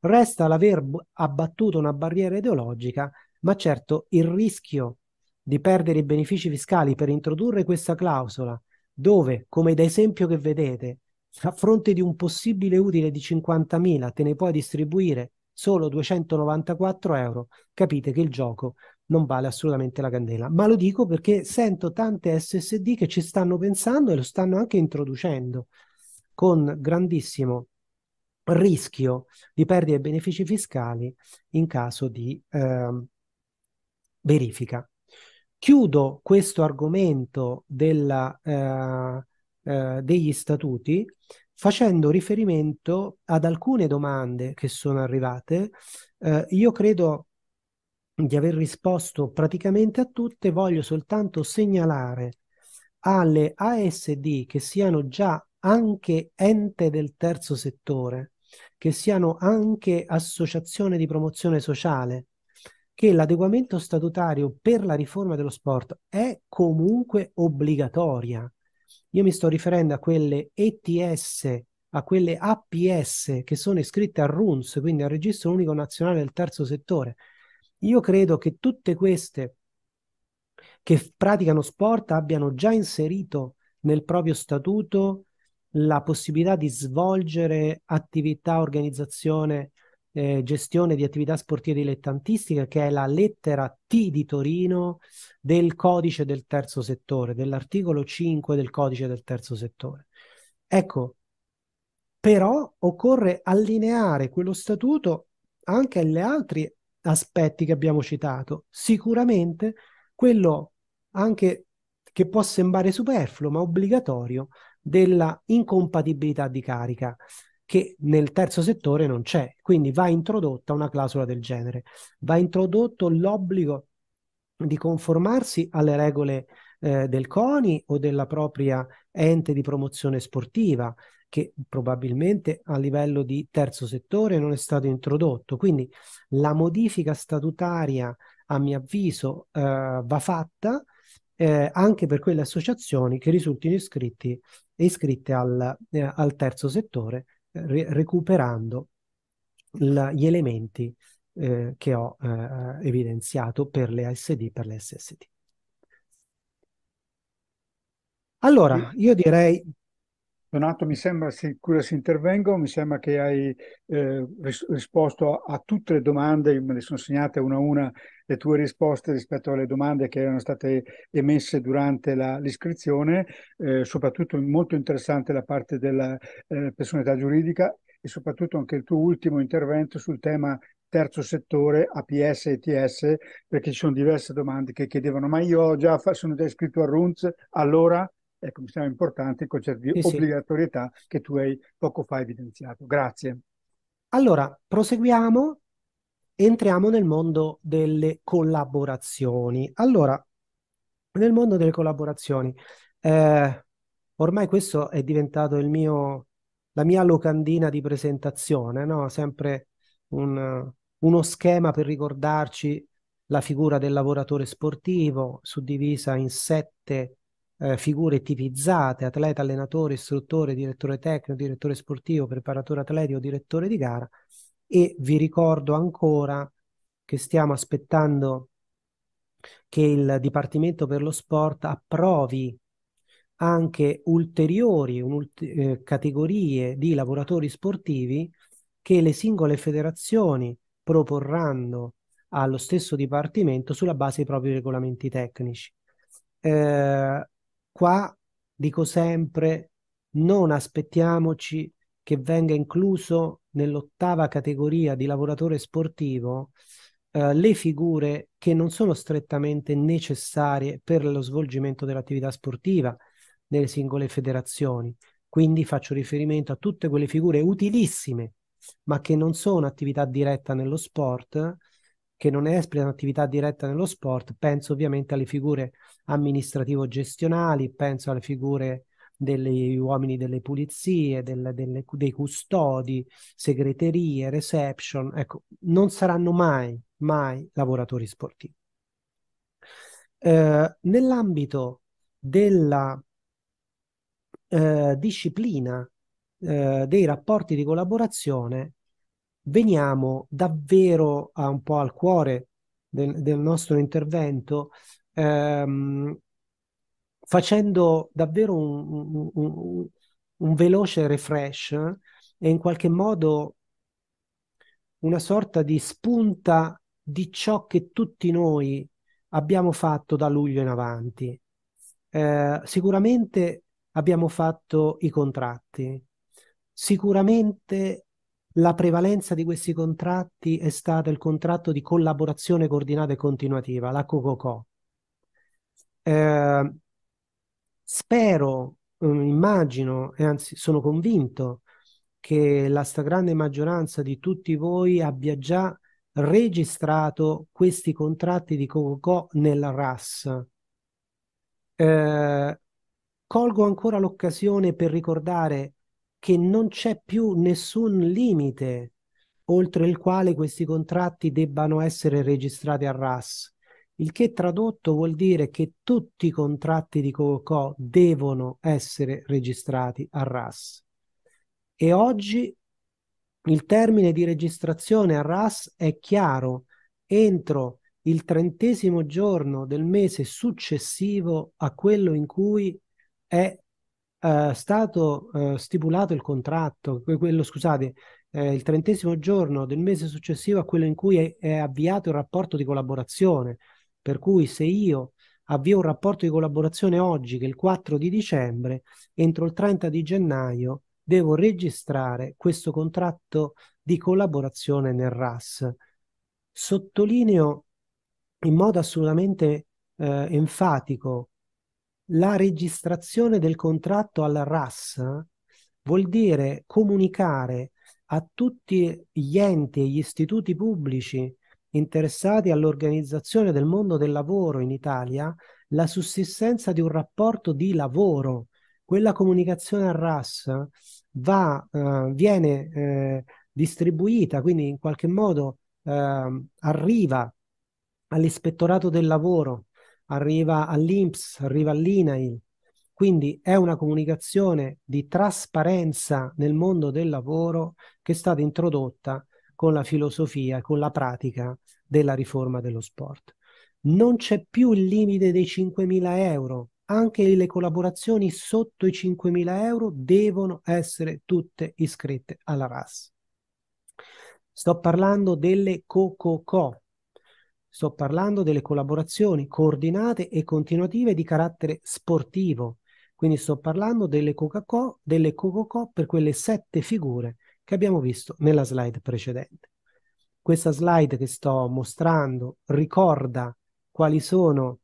Resta l'aver abbattuto una barriera ideologica, ma certo il rischio di perdere i benefici fiscali per introdurre questa clausola, dove, come da esempio che vedete, a fronte di un possibile utile di 50.000 te ne puoi distribuire solo 294 euro, capite che il gioco non vale assolutamente la candela. Ma lo dico perché sento tante SSD che ci stanno pensando e lo stanno anche introducendo con grandissimo rischio di perdita dei benefici fiscali in caso di eh, verifica. Chiudo questo argomento della, eh, eh, degli statuti facendo riferimento ad alcune domande che sono arrivate. Eh, io credo di aver risposto praticamente a tutte, voglio soltanto segnalare alle ASD che siano già anche ente del terzo settore, che siano anche associazione di promozione sociale, che l'adeguamento statutario per la riforma dello sport è comunque obbligatoria. Io mi sto riferendo a quelle ETS, a quelle APS che sono iscritte al RUNS, quindi al Registro Unico Nazionale del Terzo Settore. Io credo che tutte queste che praticano sport abbiano già inserito nel proprio statuto la possibilità di svolgere attività, organizzazione, eh, gestione di attività sportive dilettantistiche, che è la lettera T di Torino del codice del terzo settore, dell'articolo 5 del codice del terzo settore. Ecco, però occorre allineare quello statuto anche agli altri aspetti che abbiamo citato. Sicuramente quello anche che può sembrare superfluo ma obbligatorio della incompatibilità di carica che nel terzo settore non c'è, quindi va introdotta una clausola del genere, va introdotto l'obbligo di conformarsi alle regole eh, del CONI o della propria ente di promozione sportiva che probabilmente a livello di terzo settore non è stato introdotto. Quindi la modifica statutaria, a mio avviso, eh, va fatta eh, anche per quelle associazioni che risultino iscritti e iscritte al, eh, al terzo settore, eh, re- recuperando la, gli elementi eh, che ho eh, eh evidenziato per le ASD e per le SSD. Allora, io direi Donato, mi sembra, se intervengo, mi sembra che hai eh, risposto a, a, tutte le domande, me le sono segnate una a una le tue risposte rispetto alle domande che erano state emesse durante la, l'iscrizione, eh, soprattutto molto interessante la parte della eh, personalità giuridica e soprattutto anche il tuo ultimo intervento sul tema terzo settore, APS e ETS, perché ci sono diverse domande che chiedevano, ma io già fa- sono già iscritto a RUNS, allora ecco, mi sembra importante il concetto di sì, obbligatorietà sì. che tu hai poco fa evidenziato. Grazie. Allora, proseguiamo, entriamo nel mondo delle collaborazioni. Allora, nel mondo delle collaborazioni, eh, ormai questo è diventato il mio, la mia locandina di presentazione, no? sempre un, uno schema per ricordarci la figura del lavoratore sportivo suddivisa in sette eh, figure tipizzate, atleta, allenatore, istruttore, direttore tecnico, direttore sportivo, preparatore atletico, direttore di gara e vi ricordo ancora che stiamo aspettando che il Dipartimento per lo Sport approvi anche ulteriori ult- eh, categorie di lavoratori sportivi che le singole federazioni proporranno allo stesso dipartimento sulla base dei propri regolamenti tecnici. Eh, Qua dico sempre, non aspettiamoci che venga incluso nell'ottava categoria di lavoratore sportivo eh, le figure che non sono strettamente necessarie per lo svolgimento dell'attività sportiva nelle singole federazioni. Quindi faccio riferimento a tutte quelle figure utilissime, ma che non sono attività diretta nello sport, che non espleta un'attività diretta nello sport, penso ovviamente alle figure amministrativo-gestionali, penso alle figure degli uomini delle pulizie, del, delle, dei custodi, segreterie, reception, ecco, non saranno mai, mai lavoratori sportivi. Eh, nell'ambito della eh, disciplina eh, dei rapporti di collaborazione, veniamo davvero a, eh, un po' al cuore del, del nostro intervento, ehm, facendo davvero un, un, un veloce refresh e in qualche modo una sorta di spunta di ciò che tutti noi abbiamo fatto da luglio in avanti. Eh, sicuramente abbiamo fatto i contratti, sicuramente la prevalenza di questi contratti è stato il contratto di collaborazione coordinata e continuativa, la COCOCO. Eh, spero, ehm, immagino, e anzi sono convinto che la stragrande maggioranza di tutti voi abbia già registrato questi contratti di COCOCO nella RAS. Eh, colgo ancora l'occasione per ricordare che non c'è più nessun limite oltre il quale questi contratti debbano essere registrati a RAS, il che tradotto vuol dire che tutti i contratti di Coco devono essere registrati a RAS. E oggi il termine di registrazione a RAS è chiaro, entro il trentesimo giorno del mese successivo a quello in cui è eh, stato eh, stipulato il contratto, quello, scusate, eh, il trentesimo giorno del mese successivo a quello in cui è, è avviato il rapporto di collaborazione. Per cui se io avvio un rapporto di collaborazione oggi, che è il 4 di dicembre, entro il 30 di gennaio devo registrare questo contratto di collaborazione nel RAS. Sottolineo in modo assolutamente eh, enfatico la registrazione del contratto alla RAS vuol dire comunicare a tutti gli enti e gli istituti pubblici interessati all'organizzazione del mondo del lavoro in Italia la sussistenza di un rapporto di lavoro. Quella comunicazione al RAS va, eh, viene eh, distribuita, quindi in qualche modo eh, arriva all'ispettorato del lavoro arriva all'INPS, arriva all'INAIL. Quindi è una comunicazione di trasparenza nel mondo del lavoro che è stata introdotta con la filosofia e con la pratica della riforma dello sport. Non c'è più il limite dei 5.000 euro, anche le collaborazioni sotto i 5.000 euro devono essere tutte iscritte alla RAS. Sto parlando delle COCOCO, Sto parlando delle collaborazioni coordinate e continuative di carattere sportivo. Quindi sto parlando delle Coca-Co, delle Coca-Co per quelle sette figure che abbiamo visto nella slide precedente. Questa slide che sto mostrando ricorda quali sono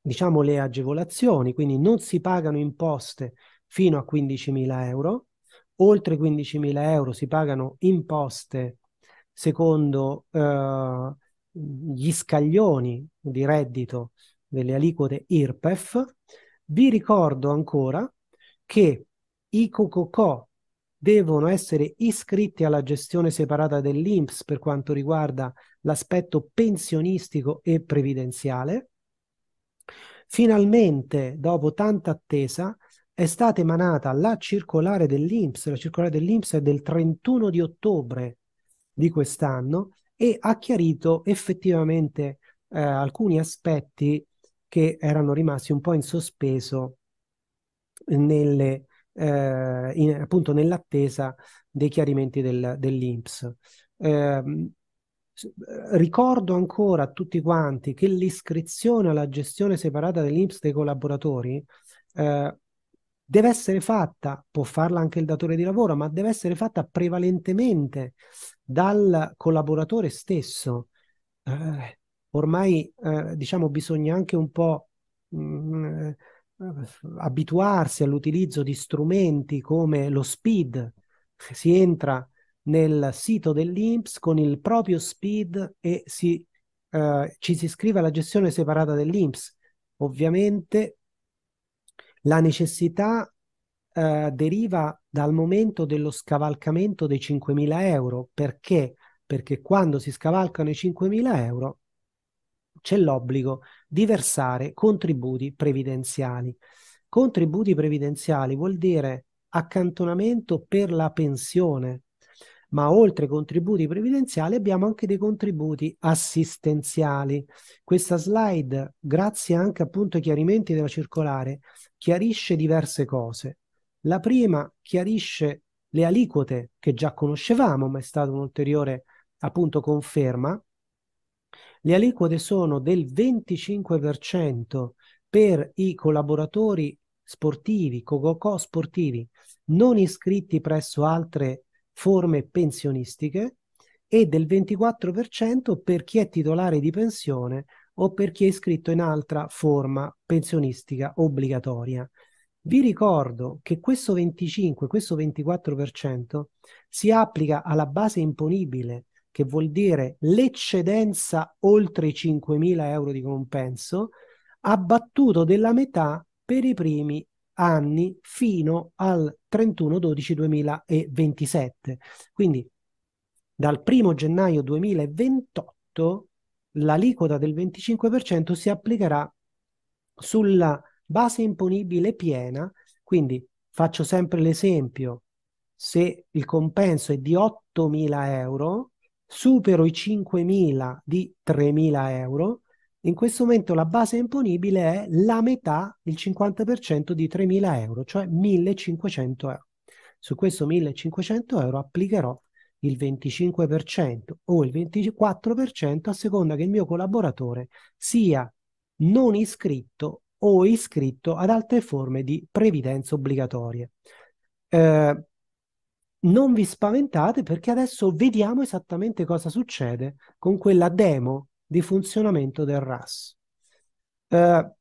diciamo, le agevolazioni, quindi non si pagano imposte fino a 15.000 euro, oltre 15.000 euro si pagano imposte secondo eh, gli scaglioni di reddito delle aliquote IRPEF, vi ricordo ancora che i COCOCO devono essere iscritti alla gestione separata dell'INPS per quanto riguarda l'aspetto pensionistico e previdenziale. Finalmente, dopo tanta attesa, è stata emanata la circolare dell'INPS. La circolare dell'INPS è del 31 di ottobre di quest'anno e ha chiarito effettivamente eh, alcuni aspetti che erano rimasti un po' in sospeso nelle, eh, in, appunto nell'attesa dei chiarimenti del, dell'INPS. Ehm, eh, ricordo ancora a tutti quanti che l'iscrizione alla gestione separata dell'INPS dei collaboratori eh, deve essere fatta, può farla anche il datore di lavoro, ma deve essere fatta prevalentemente dal collaboratore stesso. Eh, ormai, eh, diciamo, bisogna anche un po' mh, mm, eh, abituarsi all'utilizzo di strumenti come lo SPID. Si entra nel sito dell'INPS con il proprio SPID e si, eh, ci si iscrive alla gestione separata dell'INPS. Ovviamente la necessità eh, deriva dal momento dello scavalcamento dei 5.000 euro. Perché? Perché quando si scavalcano i 5.000 euro c'è l'obbligo di versare contributi previdenziali. Contributi previdenziali vuol dire accantonamento per la pensione, ma oltre ai contributi previdenziali abbiamo anche dei contributi assistenziali. Questa slide, grazie anche appunto ai chiarimenti della circolare, chiarisce diverse cose. La prima chiarisce le aliquote che già conoscevamo, ma è stata un'ulteriore appunto conferma. Le aliquote sono del 25% per i collaboratori sportivi, co-co sportivi non iscritti presso altre forme pensionistiche e del 24% per chi è titolare di pensione o per chi è iscritto in altra forma pensionistica obbligatoria. Vi ricordo che questo 25, questo 24% si applica alla base imponibile, che vuol dire l'eccedenza oltre i 5.000 euro di compenso, abbattuto della metà per i primi anni fino al 31-12-2027. Quindi dal 1 gennaio 2028 l'aliquota del 25% si applicherà sulla base imponibile piena, quindi faccio sempre l'esempio, se il compenso è di 8.000 euro, supero i 5.000 di 3.000 euro, in questo momento la base imponibile è la metà, il 50% di 3.000 euro, cioè 1.500 euro. Su questo 1.500 euro applicherò il 25% o il 24% a seconda che il mio collaboratore sia non iscritto o iscritto ad altre forme di previdenza obbligatorie. Eh, non vi spaventate perché adesso vediamo esattamente cosa succede con quella demo di funzionamento del RAS. Eh,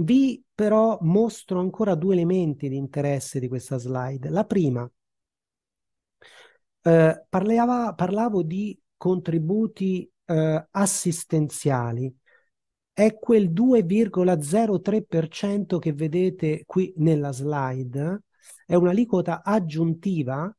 vi però mostro ancora due elementi di interesse di questa slide. La prima, eh, parlava, parlavo di contributi eh, assistenziali, è quel 2,03% che vedete qui nella slide, è un'aliquota aggiuntiva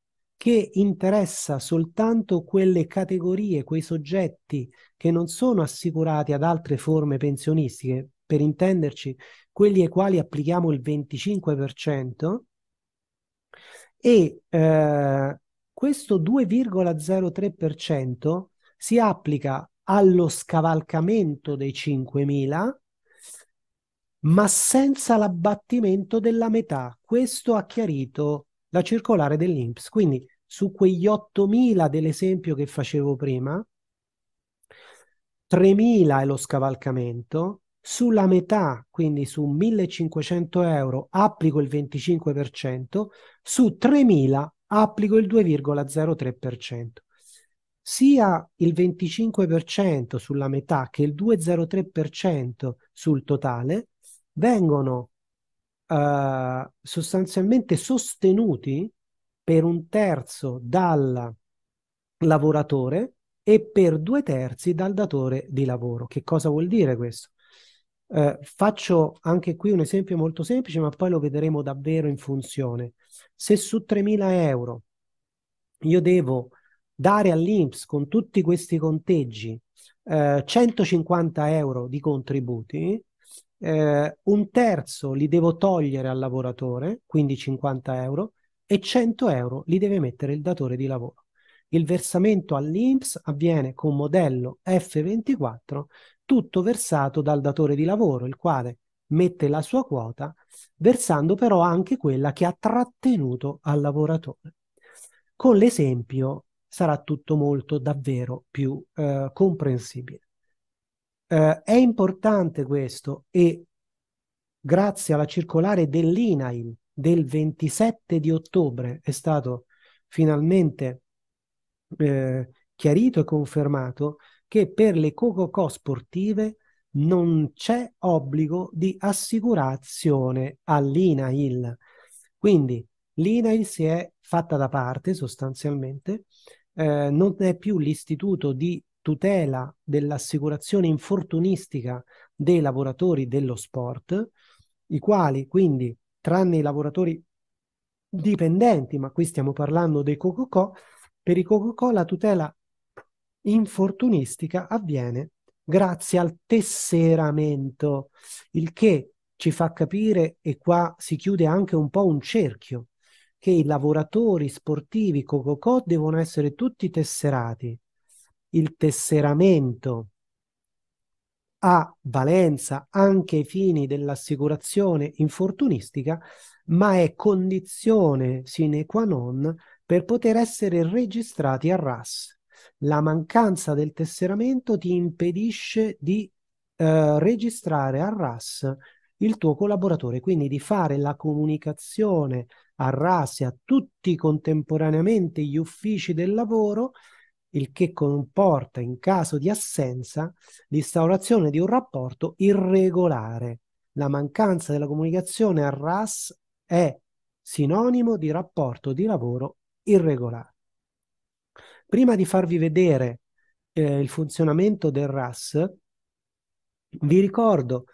che interessa soltanto quelle categorie, quei soggetti che non sono assicurati ad altre forme pensionistiche, per intenderci quelli ai quali applichiamo il 25%, e eh, questo 2,03% si applica allo scavalcamento dei 5.000 ma senza l'abbattimento della metà. Questo ha chiarito la circolare dell'INPS. Quindi su quegli 8.000 dell'esempio che facevo prima, 3.000 è lo scavalcamento, sulla metà, quindi su 1.500 euro, applico il 25%, su 3.000 applico il 2,03%. Sia il 25% sulla metà che il 2,03% sul totale vengono eh, sostanzialmente sostenuti per un terzo dal lavoratore e per due terzi dal datore di lavoro. Che cosa vuol dire questo? Eh, faccio anche qui un esempio molto semplice, ma poi lo vedremo davvero in funzione. Se su 3.000 euro io devo dare all'Inps con tutti questi conteggi eh, 150 euro di contributi, eh, un terzo li devo togliere al lavoratore, quindi 50 euro, e 100 euro li deve mettere il datore di lavoro. Il versamento all'INPS avviene con modello F24, tutto versato dal datore di lavoro, il quale mette la sua quota, versando però anche quella che ha trattenuto al lavoratore. Con l'esempio sarà tutto molto davvero più eh, comprensibile. Eh, è importante questo e grazie alla circolare dell'INAIL del 27 di ottobre è stato finalmente eh, chiarito e confermato che per le Coco sportive non c'è obbligo di assicurazione all'INAIL. Quindi l'INAIL si è fatta da parte sostanzialmente, eh, non è più l'istituto di tutela dell'assicurazione infortunistica dei lavoratori dello sport, i quali quindi tranne i lavoratori dipendenti, ma qui stiamo parlando dei cococò, per i cococò la tutela infortunistica avviene grazie al tesseramento, il che ci fa capire, e qua si chiude anche un po' un cerchio, che i lavoratori sportivi cococò devono essere tutti tesserati. Il tesseramento ha valenza anche ai fini dell'assicurazione infortunistica, ma è condizione sine qua non per poter essere registrati a RAS. La mancanza del tesseramento ti impedisce di eh, registrare a RAS il tuo collaboratore, quindi di fare la comunicazione a RAS e a tutti contemporaneamente gli uffici del lavoro il che comporta in caso di assenza l'instaurazione di un rapporto irregolare. La mancanza della comunicazione al RAS è sinonimo di rapporto di lavoro irregolare. Prima di farvi vedere eh, il funzionamento del RAS, vi ricordo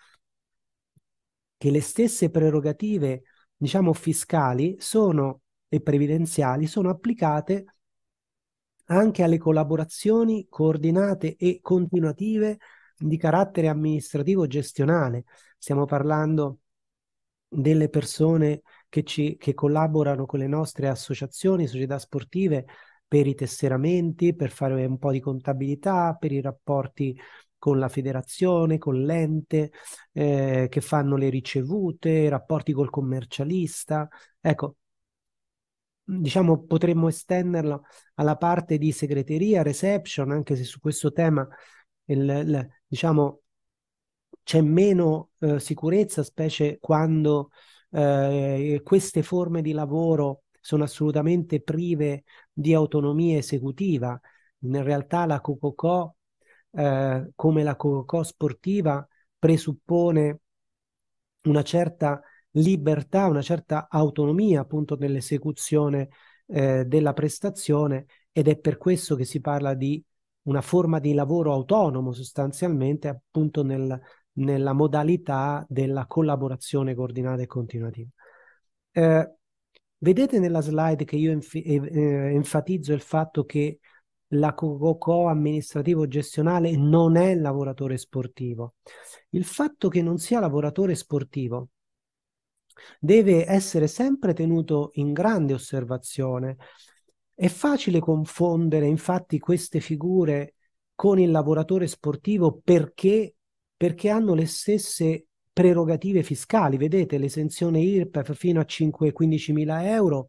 che le stesse prerogative, diciamo, fiscali sono, e previdenziali sono applicate anche alle collaborazioni coordinate e continuative di carattere amministrativo gestionale. Stiamo parlando delle persone che, ci, che collaborano con le nostre associazioni, società sportive, per i tesseramenti, per fare un po' di contabilità, per i rapporti con la federazione, con l'ente, eh, che fanno le ricevute, rapporti col commercialista. Ecco, diciamo potremmo estenderlo alla parte di segreteria, reception, anche se su questo tema il, il, diciamo, c'è meno eh, sicurezza, specie quando eh, queste forme di lavoro sono assolutamente prive di autonomia esecutiva. In realtà la Cococò, eh, come la Cococò sportiva, presuppone una certa libertà, una certa autonomia appunto nell'esecuzione eh, della prestazione ed è per questo che si parla di una forma di lavoro autonomo sostanzialmente appunto nel, nella modalità della collaborazione coordinata e continuativa. Eh, vedete nella slide che io enf- eh, eh, enfatizzo il fatto che la COCO amministrativo gestionale non è lavoratore sportivo. Il fatto che non sia lavoratore sportivo deve essere sempre tenuto in grande osservazione. È facile confondere infatti queste figure con il lavoratore sportivo perché, perché hanno le stesse prerogative fiscali. Vedete l'esenzione IRPEF fino a 5-15 mila euro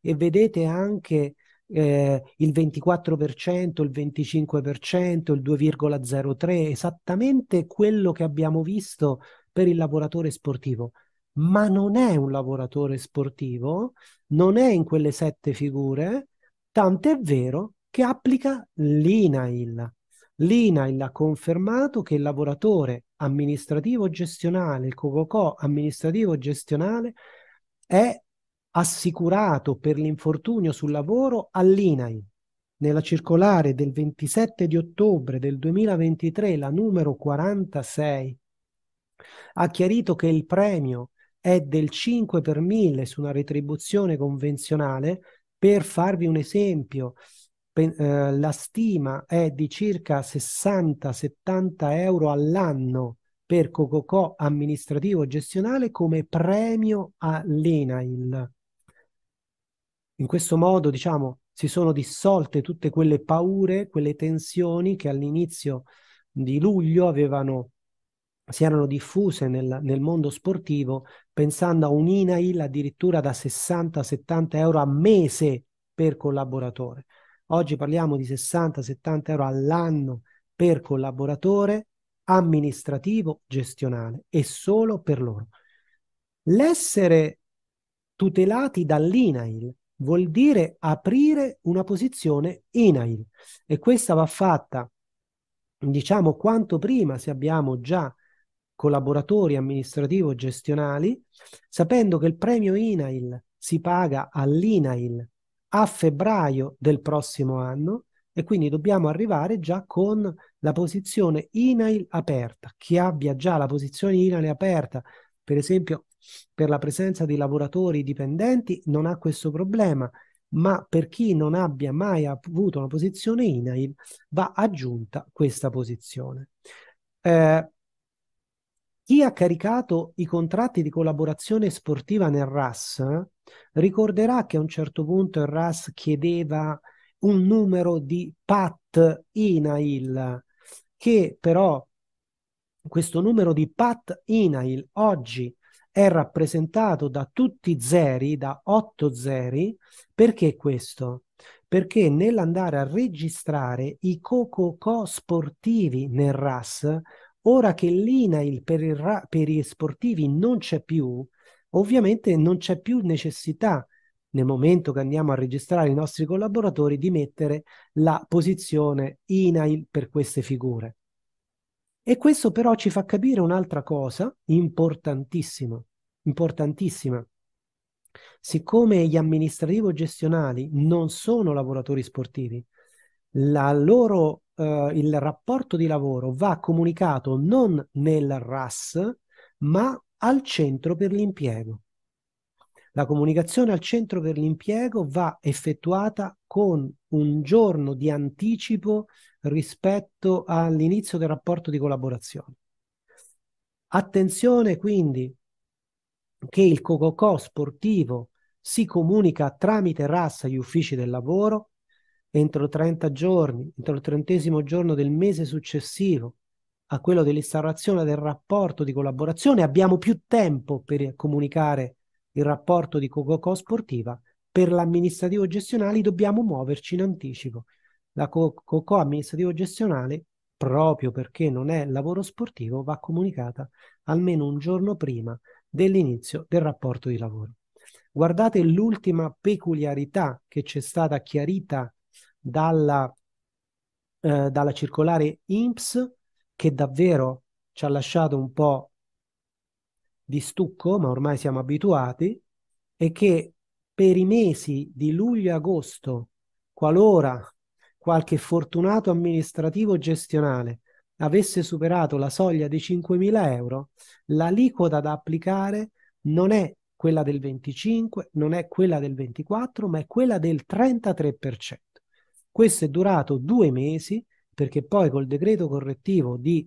e vedete anche eh, il 24%, il 25%, il 2,03%, esattamente quello che abbiamo visto per il lavoratore sportivo ma non è un lavoratore sportivo, non è in quelle sette figure, tant'è vero che applica l'INAIL. L'INAIL ha confermato che il lavoratore amministrativo gestionale, il COCOCO amministrativo gestionale, è assicurato per l'infortunio sul lavoro all'INAIL. Nella circolare del 27 di ottobre del 2023, la numero 46, ha chiarito che il premio è del 5 per 1000 su una retribuzione convenzionale. Per farvi un esempio, pe- eh, la stima è di circa 60-70 euro all'anno per Cococò amministrativo gestionale come premio all'ENAIL. In questo modo, diciamo, si sono dissolte tutte quelle paure, quelle tensioni che all'inizio di luglio avevano si erano diffuse nel, nel, mondo sportivo pensando a un INAIL addirittura da 60-70 euro a mese per collaboratore. Oggi parliamo di 60-70 euro all'anno per collaboratore amministrativo gestionale e solo per loro. L'essere tutelati dall'INAIL vuol dire aprire una posizione INAIL e questa va fatta diciamo quanto prima se abbiamo già collaboratori amministrativo-gestionali, sapendo che il premio INAIL si paga all'INAIL a febbraio del prossimo anno e quindi dobbiamo arrivare già con la posizione INAIL aperta. Chi abbia già la posizione INAIL aperta, per esempio per la presenza di lavoratori dipendenti, non ha questo problema, ma per chi non abbia mai avuto una posizione INAIL va aggiunta questa posizione. Eh, chi ha caricato i contratti di collaborazione sportiva nel RAS ricorderà che a un certo punto il RAS chiedeva un numero di PAT INAIL, che però questo numero di PAT INAIL oggi è rappresentato da tutti i zeri, da otto zeri. Perché questo? Perché nell'andare a registrare i co-co-co sportivi nel RAS Ora che l'INAIL per, il, per gli sportivi non c'è più, ovviamente non c'è più necessità nel momento che andiamo a registrare i nostri collaboratori di mettere la posizione INAIL per queste figure. E questo però ci fa capire un'altra cosa importantissima, importantissima. Siccome gli amministrativo gestionali non sono lavoratori sportivi, la loro eh, il rapporto di lavoro va comunicato non nel RAS, ma al centro per l'impiego. La comunicazione al centro per l'impiego va effettuata con un giorno di anticipo rispetto all'inizio del rapporto di collaborazione. Attenzione quindi che il cococò sportivo si comunica tramite RAS agli uffici del lavoro entro 30 giorni, entro il trentesimo giorno del mese successivo a quello dell'instaurazione del rapporto di collaborazione, abbiamo più tempo per comunicare il rapporto di Coco Sportiva, per l'amministrativo gestionale dobbiamo muoverci in anticipo. La Coco amministrativo gestionale, proprio perché non è lavoro sportivo, va comunicata almeno un giorno prima dell'inizio del rapporto di lavoro. Guardate l'ultima peculiarità che ci è stata chiarita dalla, eh, dalla circolare IMPS che davvero ci ha lasciato un po' di stucco, ma ormai siamo abituati, e che per i mesi di luglio e agosto, qualora qualche fortunato amministrativo gestionale avesse superato la soglia dei 5.000 euro, l'aliquota da applicare non è quella del 25, non è quella del 24, ma è quella del 33%. Questo è durato due mesi perché poi col decreto correttivo di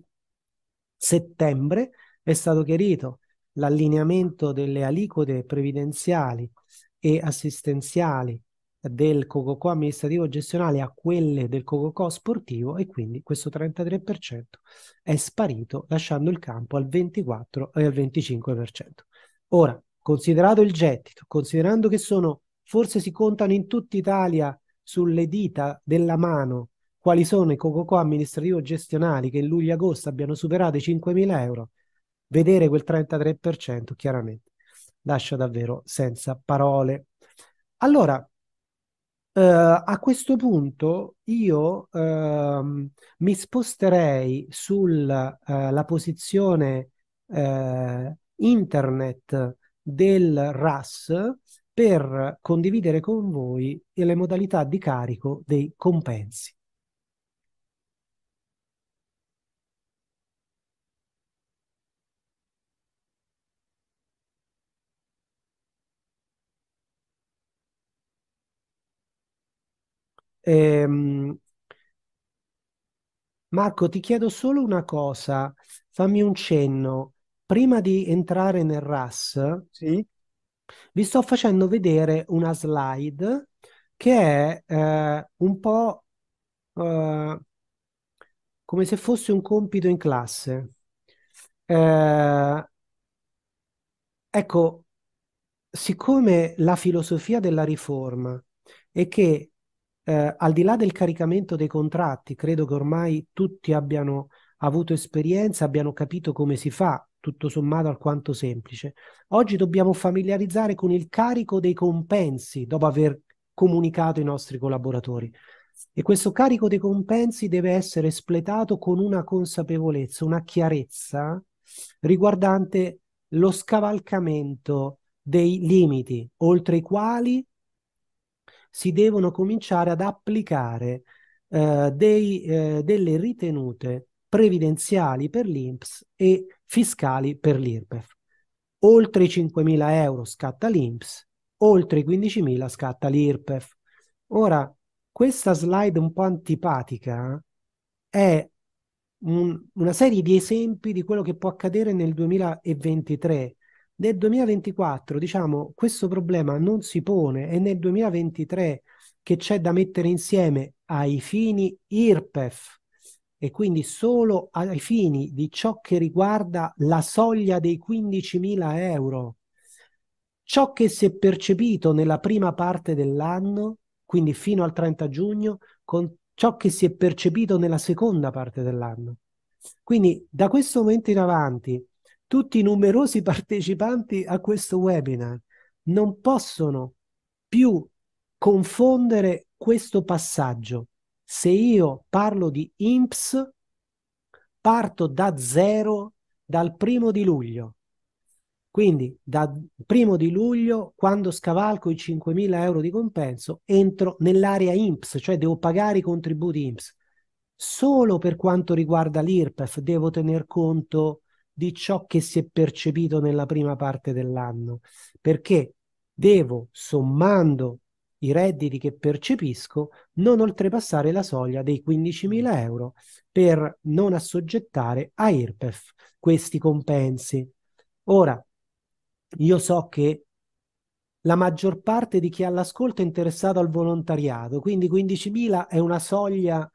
settembre è stato chiarito l'allineamento delle aliquote previdenziali e assistenziali del Cococò amministrativo gestionale a quelle del Cococò sportivo e quindi questo 33% è sparito lasciando il campo al 24 e eh, al 25%. Ora, considerato il gettito, considerando che sono forse si contano in tutta Italia sulle dita della mano quali sono i cococò amministrativo-gestionali che in luglio e agosto abbiano superato i 5.000 euro, vedere quel 33% chiaramente lascia davvero senza parole. Allora, eh, a questo punto io eh, mi sposterei sulla eh, posizione eh, internet del RAS per condividere con voi le modalità di carico dei compensi. Ehm, Marco, ti chiedo solo una cosa, fammi un cenno. Prima di entrare nel RAS, sì. Vi sto facendo vedere una slide che è eh, un po' eh, come se fosse un compito in classe. Eh, ecco, siccome la filosofia della riforma è che eh, al di là del caricamento dei contratti, credo che ormai tutti abbiano avuto esperienza, abbiano capito come si fa tutto sommato alquanto semplice. Oggi dobbiamo familiarizzare con il carico dei compensi dopo aver comunicato ai nostri collaboratori. E questo carico dei compensi deve essere espletato con una consapevolezza, una chiarezza riguardante lo scavalcamento dei limiti oltre i quali si devono cominciare ad applicare eh, dei, eh, delle ritenute previdenziali per l'INPS e fiscali per l'IRPEF. Oltre i 5.000 euro scatta l'INPS, oltre i 15.000 scatta l'IRPEF. Ora, questa slide un po' antipatica eh, è un, una serie di esempi di quello che può accadere nel 2023. Nel 2024, diciamo, questo problema non si pone è nel 2023 che c'è da mettere insieme ai fini IRPEF e quindi solo ai fini di ciò che riguarda la soglia dei 15.000 euro. Ciò che si è percepito nella prima parte dell'anno, quindi fino al 30 giugno, con ciò che si è percepito nella seconda parte dell'anno. Quindi da questo momento in avanti tutti i numerosi [laughs] partecipanti a questo webinar non possono più confondere questo passaggio se io parlo di INPS, parto da zero dal primo di luglio. Quindi dal primo di luglio, quando scavalco i 5.000 euro di compenso, entro nell'area INPS, cioè devo pagare i contributi INPS. Solo per quanto riguarda l'IRPEF devo tener conto di ciò che si è percepito nella prima parte dell'anno, perché devo, sommando i redditi che percepisco non oltrepassare la soglia dei 15.000 mm. euro per non assoggettare a IRPEF questi compensi. Ora, io so che la maggior parte di chi ha l'ascolto è interessato al volontariato, quindi 15.000 è una soglia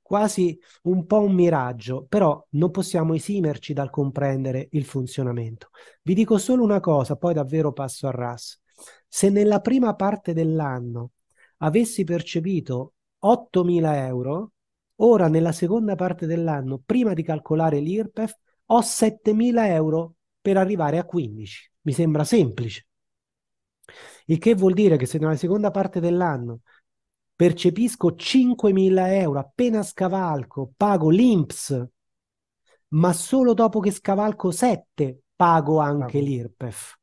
quasi un po' un miraggio, però non possiamo esimerci dal comprendere il funzionamento. Vi dico solo una cosa, poi davvero passo a RAS. Se nella prima parte dell'anno avessi percepito 8.000 euro, ora nella seconda parte dell'anno, prima di calcolare l'IRPEF, ho 7.000 euro per arrivare a 15. Mi sembra semplice. Il che vuol dire che se nella seconda parte dell'anno percepisco 5.000 euro, appena scavalco, pago l'INPS, ma solo dopo che scavalco 7 pago anche ah. l'IRPEF.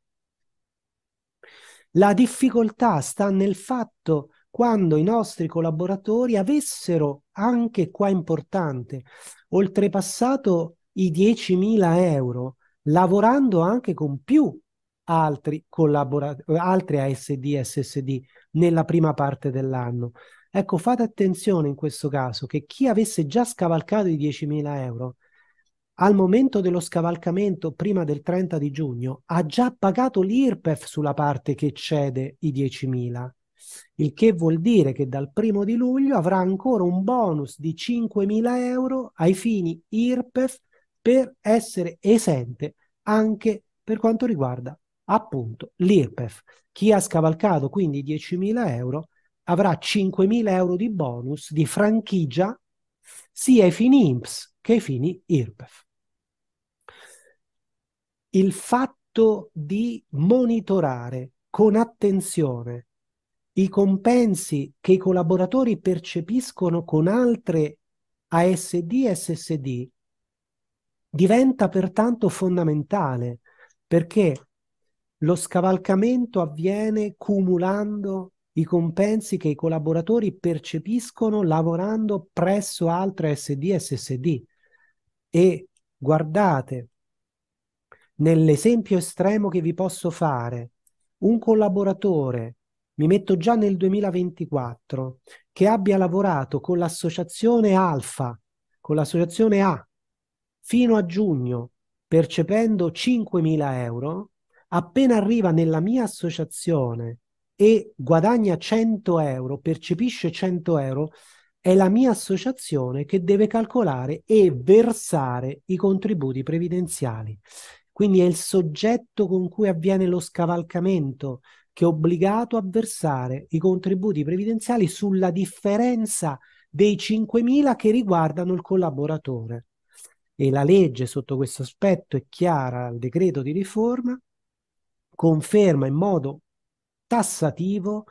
La difficoltà sta nel fatto quando i nostri collaboratori avessero anche qua importante oltrepassato i 10.000 euro lavorando anche con più altri collaboratori, altri ASD e SSD nella prima parte dell'anno. Ecco, fate attenzione in questo caso che chi avesse già scavalcato i 10.000 euro al momento dello scavalcamento, prima del 30 di giugno, ha già pagato l'IRPEF sulla parte che cede i 10.000, il che vuol dire che dal primo di luglio avrà ancora un bonus di 5.000 euro ai fini IRPEF per essere esente anche per quanto riguarda appunto l'IRPEF. Chi ha scavalcato quindi 10.000 euro avrà 5.000 euro di bonus di franchigia sia ai fini IMSS che ai fini IRPEF. Il fatto di monitorare con attenzione i compensi che i collaboratori percepiscono con altre ASD e SSD diventa pertanto fondamentale perché lo scavalcamento avviene cumulando i compensi che i collaboratori percepiscono lavorando presso altre SD e SSD. E guardate, nell'esempio estremo che vi posso fare, un collaboratore, mi metto già nel 2024, che abbia lavorato con l'associazione Alfa, con l'associazione A, fino a giugno, percependo 5.000 euro, appena arriva nella mia associazione e guadagna 100 euro, percepisce 100 euro, è la mia associazione che deve calcolare e versare i contributi previdenziali. Quindi è il soggetto con cui avviene lo scavalcamento che è obbligato a versare i contributi previdenziali sulla differenza dei 5.000 che riguardano il collaboratore. E la legge sotto questo aspetto è chiara, il decreto di riforma conferma in modo tassativo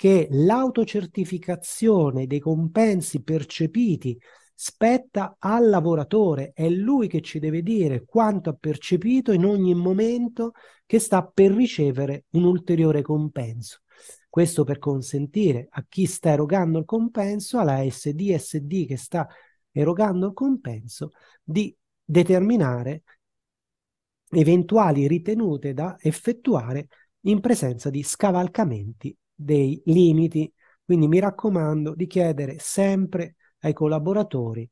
che l'autocertificazione dei compensi percepiti spetta al lavoratore, è lui che ci deve dire quanto ha percepito in ogni momento che sta per ricevere un ulteriore compenso. Questo per consentire a chi sta erogando il compenso, alla SDSD che sta erogando il compenso, di determinare eventuali ritenute da effettuare in presenza di scavalcamenti dei limiti, quindi mi raccomando di chiedere sempre ai collaboratori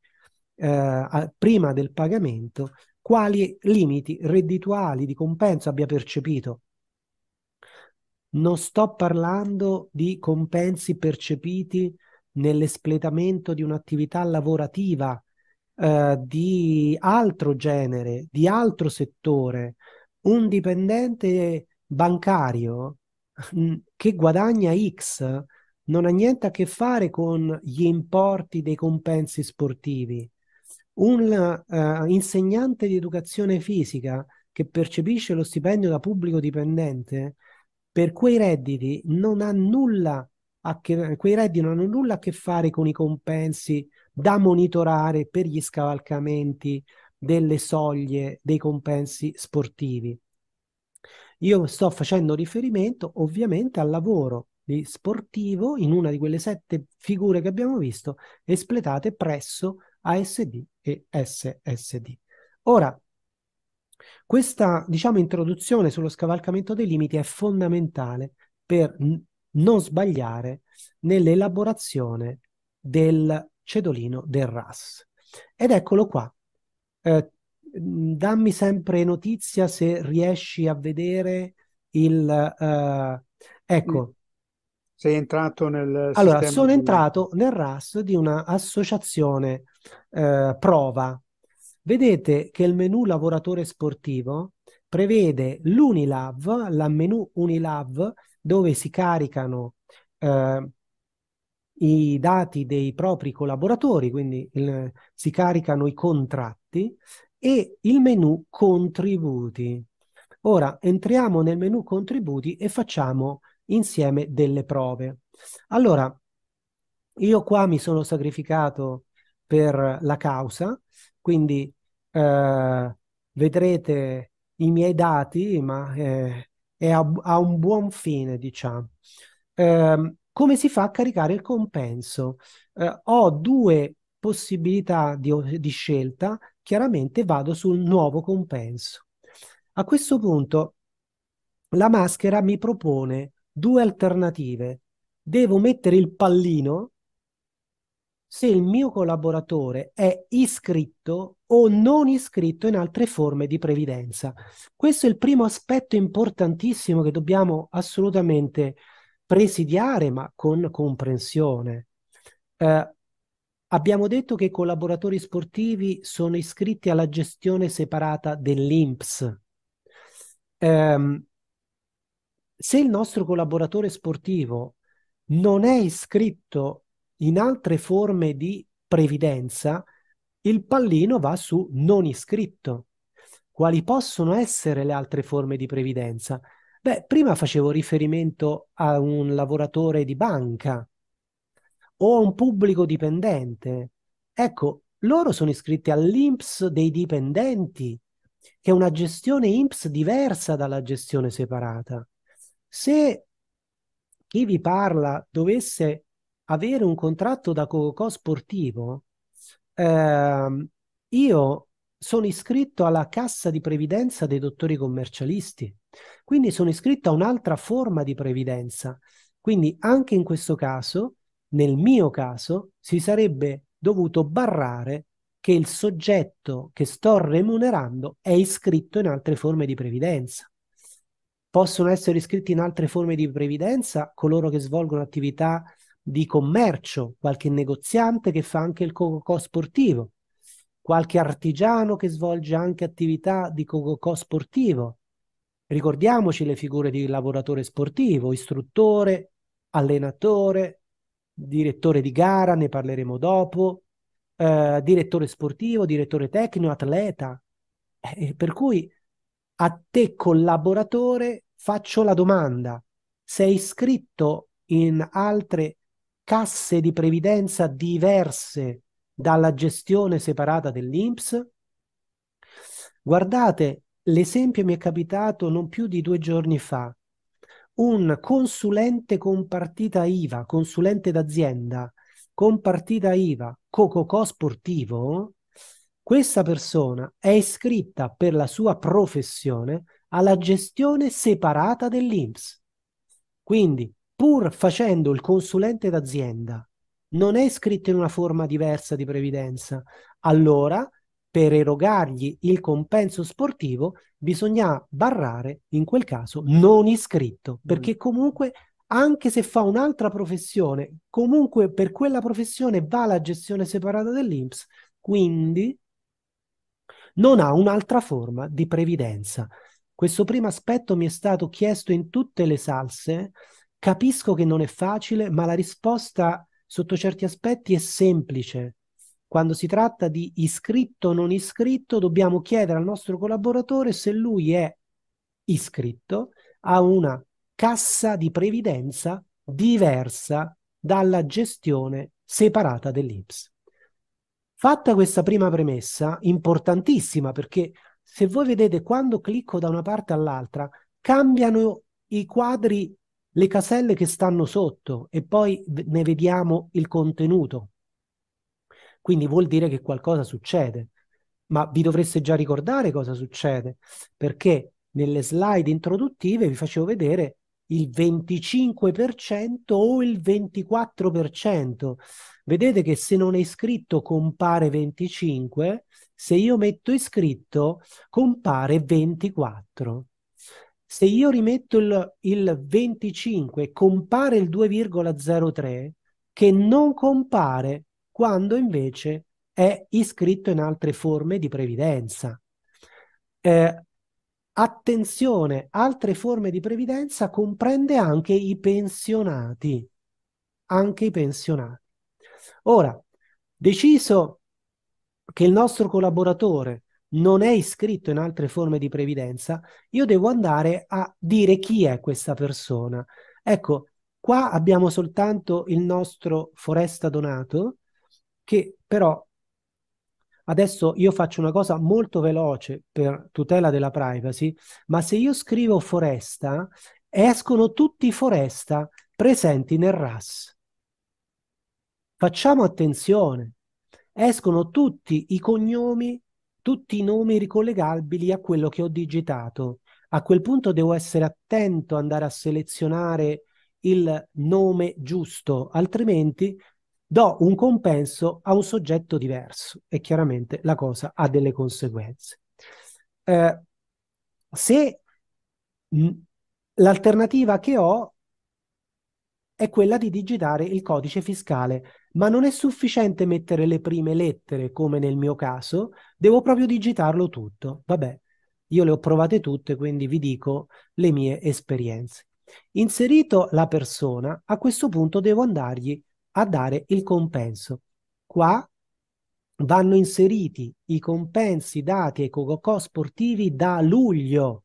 eh, a, prima del pagamento quali limiti reddituali di compenso abbia percepito. Non sto parlando di compensi percepiti nell'espletamento di un'attività lavorativa eh, di altro genere, di altro settore. Un dipendente bancario Mm, che guadagna X non ha niente a che fare con gli importi dei compensi sportivi. Un uh, insegnante di educazione fisica che percepisce lo stipendio da pubblico dipendente, per quei redditi non ha nulla a che, quei redditi non hanno nulla a che fare con i compensi da monitorare per gli scavalcamenti delle soglie dei compensi sportivi. Io sto facendo riferimento ovviamente al lavoro di sportivo in una di quelle sette figure che abbiamo visto espletate presso ASD e SSD. Ora, questa diciamo, introduzione sullo scavalcamento dei limiti è fondamentale per non sbagliare nell'elaborazione del cedolino del RAS. Ed eccolo qua. Eh, dammi sempre notizia se riesci a vedere il... Uh, ecco. Sei entrato nel... Allora, sono di... entrato nel RAS di un'associazione uh, eh, prova. Vedete che il menu lavoratore sportivo prevede l'Unilav, la menu Unilav, dove si caricano uh, i dati dei propri collaboratori, quindi il, si caricano i contratti e il menu contributi. Ora entriamo nel menu contributi e facciamo insieme delle prove. Allora, io qua mi sono sacrificato per la causa, quindi eh, vedrete i miei dati, ma eh, è a, a, un buon fine, diciamo. Eh, come si fa a caricare il compenso? Eh, ho due possibilità di, di scelta chiaramente vado sul nuovo compenso. A questo punto la maschera mi propone due alternative. Devo mettere il pallino se il mio collaboratore è iscritto o non iscritto in altre forme di previdenza. Questo è il primo aspetto importantissimo che dobbiamo assolutamente presidiare, ma con comprensione. Eh, Abbiamo detto che i collaboratori sportivi sono iscritti alla gestione separata dell'INPS. Eh, se il nostro collaboratore sportivo non è iscritto in altre forme di previdenza, il pallino va su non iscritto. Quali possono essere le altre forme di previdenza? Beh, prima facevo riferimento a un lavoratore di banca o a un pubblico dipendente. Ecco, loro sono iscritti all'INPS dei dipendenti, che è una gestione INPS diversa dalla gestione separata. Se chi vi parla dovesse avere un contratto da Cococò sportivo, eh, io sono iscritto alla cassa di previdenza dei dottori commercialisti, quindi sono iscritto a un'altra forma di previdenza. Quindi anche in questo caso nel mio caso si sarebbe dovuto barrare che il soggetto che sto remunerando è iscritto in altre forme di previdenza. Possono essere iscritti in altre forme di previdenza coloro che svolgono attività di commercio, qualche negoziante che fa anche il cococò sportivo, qualche artigiano che svolge anche attività di cococò sportivo. Ricordiamoci le figure di lavoratore sportivo, istruttore, allenatore, direttore di gara, ne parleremo dopo, eh, direttore sportivo, direttore tecnico, atleta. Eh, eh, per cui a te collaboratore faccio la domanda, sei iscritto in altre casse di previdenza diverse dalla gestione separata dell'INPS? Guardate, l'esempio mi è capitato non più di due giorni fa un consulente con partita IVA, consulente d'azienda con partita IVA, cococò sportivo, questa persona è iscritta per la sua professione alla gestione separata dell'INPS. Quindi, pur facendo il consulente d'azienda, non è iscritto in una forma diversa di previdenza, allora per erogargli il compenso sportivo bisogna barrare, in quel caso, non iscritto, mm. perché comunque anche se fa un'altra professione, comunque per quella professione va la gestione separata dell'INPS, quindi non ha un'altra forma di previdenza. Questo primo aspetto mi è stato chiesto in tutte le salse, capisco che non è facile, ma la risposta sotto certi aspetti è semplice. Quando si tratta di iscritto o non iscritto, dobbiamo chiedere al nostro collaboratore se lui è iscritto a una cassa di previdenza diversa dalla gestione separata dell'IPS. Fatta questa prima premessa, importantissima perché se voi vedete quando clicco da una parte all'altra, cambiano i quadri, le caselle che stanno sotto e poi ne vediamo il contenuto. Quindi vuol dire che qualcosa succede. Ma vi dovreste già ricordare cosa succede, perché nelle slide introduttive vi facevo vedere il 25% o il 24%. Vedete che se non è iscritto compare 25, se io metto iscritto compare 24. Se io rimetto il, il 25 compare il 2,03 che non compare quando invece è iscritto in altre forme di previdenza. Eh, attenzione, altre forme di previdenza comprende anche i pensionati, anche i pensionati. Ora, deciso che il nostro collaboratore non è iscritto in altre forme di previdenza, io devo andare a dire chi è questa persona. Ecco, qua abbiamo soltanto il nostro Foresta Donato che però adesso io faccio una cosa molto veloce per tutela della privacy, ma se io scrivo foresta, escono tutti i foresta presenti nel RAS. Facciamo attenzione, escono tutti i cognomi, tutti i nomi ricollegabili a quello che ho digitato. A quel punto devo essere attento, andare a selezionare il nome giusto, altrimenti do un compenso a un soggetto diverso e chiaramente la cosa ha delle conseguenze. Eh, se l'alternativa che ho è quella di digitare il codice fiscale, ma non è sufficiente mettere le prime lettere come nel mio caso, devo proprio digitarlo tutto. Vabbè, io le ho provate tutte, quindi vi dico le mie esperienze. Inserito la persona, a questo punto devo andargli a dare il compenso. Qua vanno inseriti i compensi dati ai Cococò sportivi da luglio.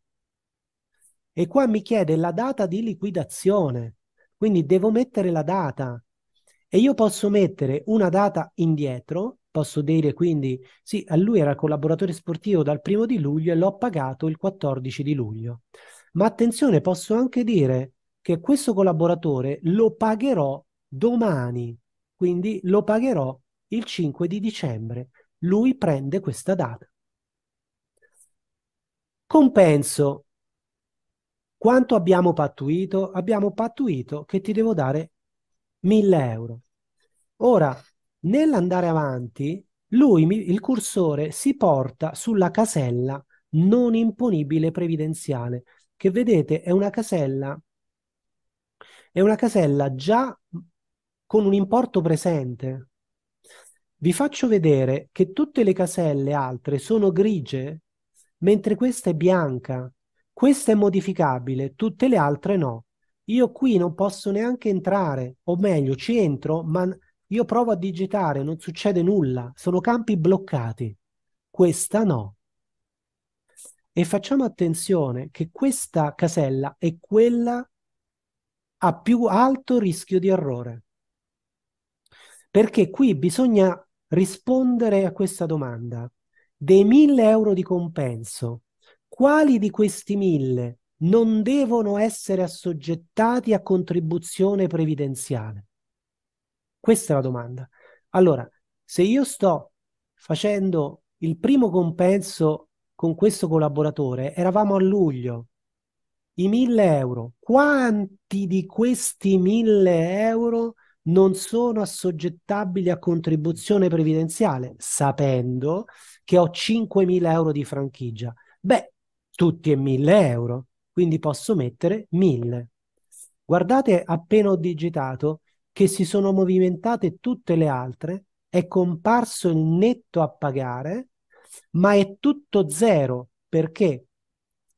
E qua mi chiede la data di liquidazione, quindi devo mettere la data. E io posso mettere una data indietro, posso dire quindi, sì, a lui era collaboratore sportivo dal primo di luglio e l'ho pagato il 14 di luglio. Ma attenzione, posso anche dire che questo collaboratore lo pagherò domani, quindi lo pagherò il 5 di dicembre. Lui prende questa data. Compenso. Quanto abbiamo pattuito? Abbiamo pattuito che ti devo dare 1000 euro. Ora, nell'andare avanti, lui, il cursore, si porta sulla casella non imponibile previdenziale, che vedete è una casella, è una casella già con un importo presente. Vi faccio vedere che tutte le caselle altre sono grigie, mentre questa è bianca. Questa è modificabile, tutte le altre no. Io qui non posso neanche entrare, o meglio, ci entro, ma io provo a digitare, non succede nulla, sono campi bloccati. Questa no. E facciamo attenzione che questa casella è quella a più alto rischio di errore. Perché qui bisogna rispondere a questa domanda. Dei mille euro di compenso, quali di questi mille non devono essere assoggettati a contribuzione previdenziale? Questa è la domanda. Allora, se io sto facendo il primo compenso con questo collaboratore, eravamo a luglio, i mille euro, quanti di questi mille euro non sono assoggettabili a contribuzione previdenziale, sapendo che ho 5.000 euro di franchigia. Beh, tutti e 1.000 euro, quindi posso mettere 1.000. Guardate, appena ho digitato, che si sono movimentate tutte le altre, è comparso il netto a pagare, ma è tutto zero perché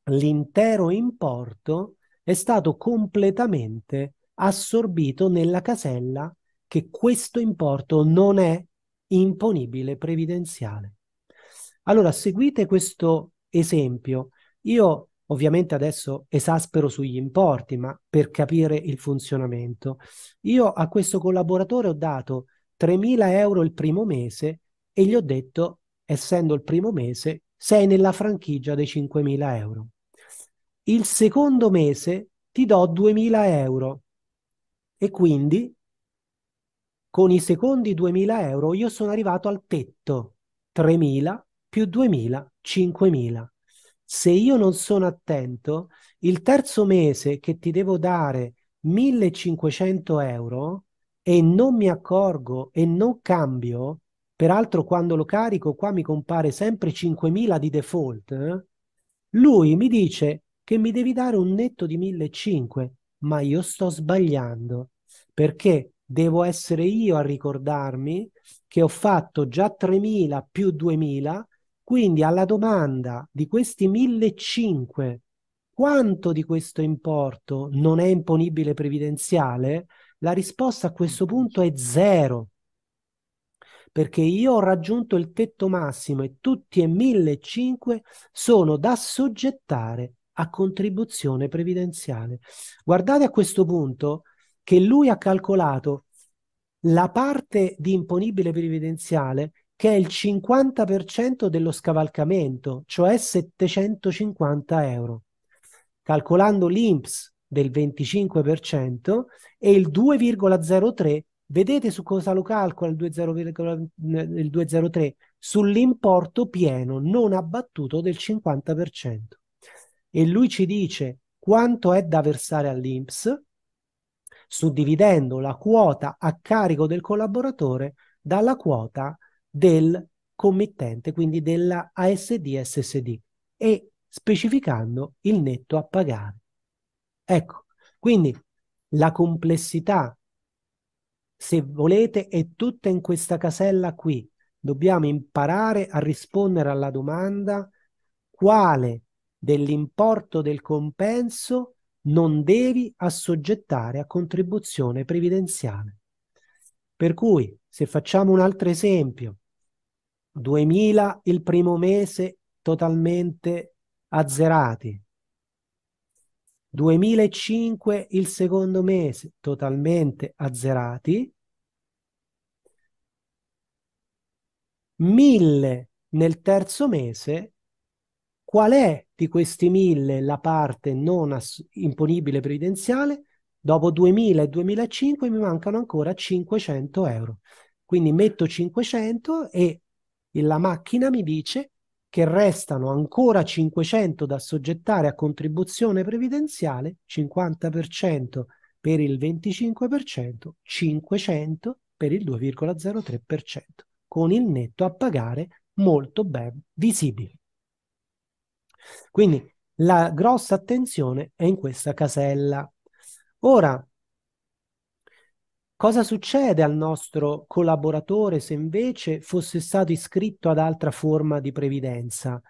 l'intero importo è stato completamente assorbito nella casella che questo importo non è imponibile previdenziale. Allora, seguite questo esempio. Io ovviamente adesso esaspero sugli importi, ma per capire il funzionamento. Io a questo collaboratore ho dato 3.000 euro il primo mese e gli ho detto, essendo il primo mese, sei nella franchigia dei 5.000 euro. Il secondo mese ti do 2.000 euro e quindi con i secondi 2000 euro io sono arrivato al tetto 3000 più 2000, 5000. Se io non sono attento, il terzo mese che ti devo dare 1500 euro e non mi accorgo e non cambio, peraltro quando lo carico qua mi compare sempre 5000 di default, eh? lui mi dice che mi devi dare un netto di 1500 ma io sto sbagliando perché devo essere io a ricordarmi che ho fatto già 3000 più 2000, quindi alla domanda di questi 1500 quanto di questo importo non è imponibile previdenziale, la risposta a questo punto è zero. Perché io ho raggiunto il tetto massimo e tutti e 1.500 sono da soggettare a contribuzione previdenziale. Guardate a questo punto che lui ha calcolato la parte di imponibile previdenziale che è il 50% dello scavalcamento, cioè 750 euro, calcolando l'INPS del 25% e il 2,03 vedete su cosa lo calcola il, 203 sull'importo pieno non abbattuto del 50% e lui ci dice quanto è da versare all'INPS, suddividendo la quota a carico del collaboratore dalla quota del committente, quindi della ASD-SSD, e specificando il netto a pagare. Ecco, quindi la complessità, se volete, è tutta in questa casella qui. Dobbiamo imparare a rispondere alla domanda quale dell'importo del compenso non devi assoggettare a contribuzione previdenziale. Per cui, se facciamo un altro esempio, 2000 il primo mese totalmente azzerati, 2005 il secondo mese totalmente azzerati, 1000 nel terzo mese, qual è di questi 1000 la parte non ass- imponibile previdenziale, dopo 2000 e 2005 mi mancano ancora 500 euro. Quindi metto 500 e la macchina mi dice che restano ancora 500 da soggettare a contribuzione previdenziale, 50% per il 25%, 500 per il 2,03%, con il netto a pagare molto ben visibile. Quindi la grossa attenzione è in questa casella. Ora, cosa succede al nostro collaboratore se invece fosse stato iscritto ad altra forma di previdenza?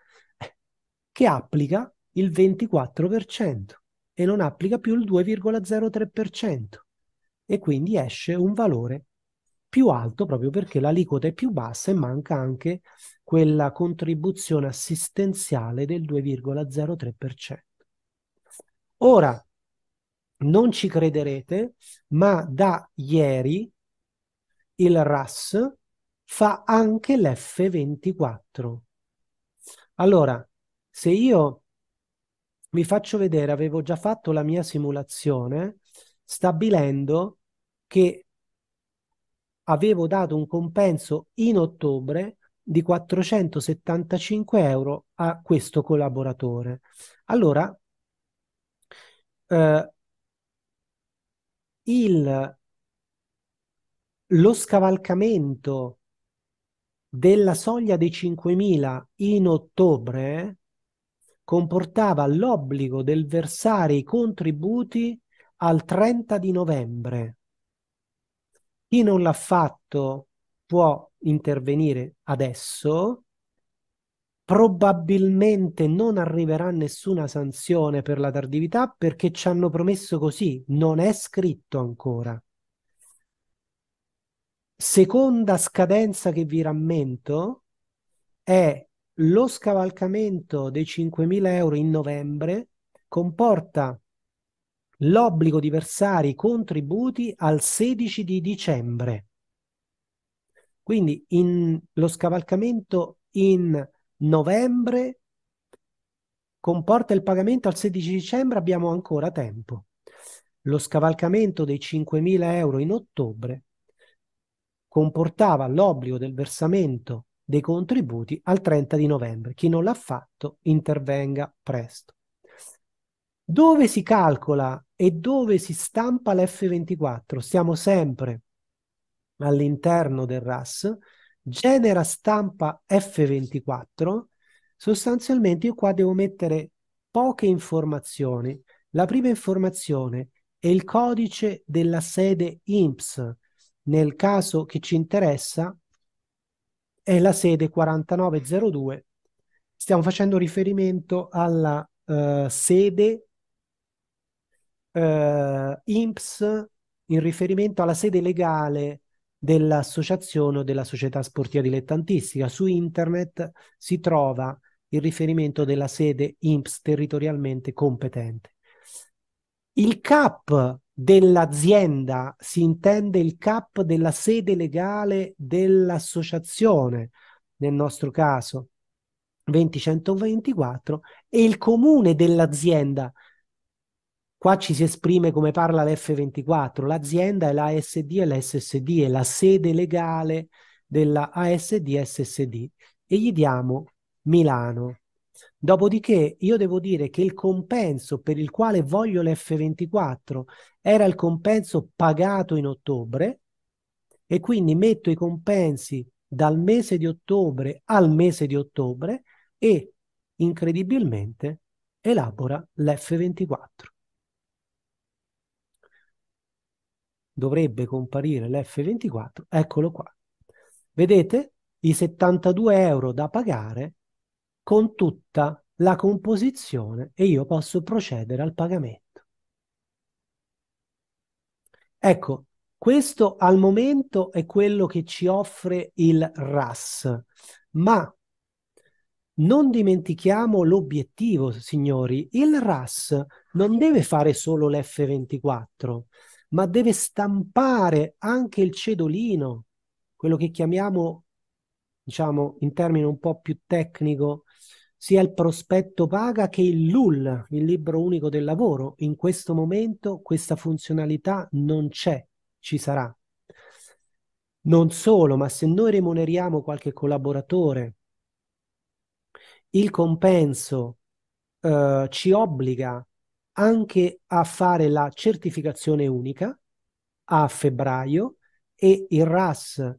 Che applica il 24% e non applica più il 2,03% e quindi esce un valore più alto proprio perché l'aliquota è più bassa e manca anche quella contribuzione assistenziale del 2,03%. Ora, non ci crederete, ma da ieri il RAS fa anche l'F24. Allora, se io vi faccio vedere, avevo già fatto la mia simulazione stabilendo che avevo dato un compenso in ottobre di 475 euro a questo collaboratore. Allora, eh, il, lo scavalcamento della soglia dei 5.000 in ottobre comportava l'obbligo del versare i contributi al 30 di novembre. Chi non l'ha fatto può intervenire adesso, probabilmente non arriverà nessuna sanzione per la tardività perché ci hanno promesso così, non è scritto ancora. Seconda scadenza che vi rammento è lo scavalcamento dei 5.000 euro in novembre comporta l'obbligo di versare i contributi al 16 di dicembre. Quindi in, lo scavalcamento in novembre comporta il pagamento al 16 dicembre, abbiamo ancora tempo. Lo scavalcamento dei 5.000 euro in ottobre comportava l'obbligo del versamento dei contributi al 30 di novembre. Chi non l'ha fatto intervenga presto. Dove si calcola e dove si stampa l'F24? Siamo sempre all'interno del RAS, genera stampa F24, sostanzialmente io qua devo mettere poche informazioni. La prima informazione è il codice della sede INPS, nel caso che ci interessa è la sede 4902. Stiamo facendo riferimento alla uh, sede eh, INPS in riferimento alla sede legale dell'associazione o della società sportiva dilettantistica. Su internet si trova il riferimento della sede IMPS territorialmente competente. Il CAP dell'azienda si intende il CAP della sede legale dell'associazione, nel nostro caso 2124, e il comune dell'azienda Qua ci si esprime come parla l'F24, l'azienda è la ASD e la SSD, è la sede legale della ASD SSD e gli diamo Milano. Dopodiché io devo dire che il compenso per il quale voglio l'F24 era il compenso pagato in ottobre e quindi metto i compensi dal mese di ottobre al mese di ottobre e incredibilmente elabora l'F24. dovrebbe comparire l'F24, eccolo qua. Vedete i 72 euro da pagare con tutta la composizione e io posso procedere al pagamento. Ecco, questo al momento è quello che ci offre il RAS, ma non dimentichiamo l'obiettivo, signori. Il RAS non deve fare solo l'F24, ma deve stampare anche il cedolino, quello che chiamiamo, diciamo in termini un po' più tecnico, sia il prospetto paga che il LUL, il libro unico del lavoro. In questo momento questa funzionalità non c'è, ci sarà. Non solo, ma se noi remuneriamo qualche collaboratore, il compenso eh, ci obbliga anche a fare la certificazione unica a febbraio e il RAS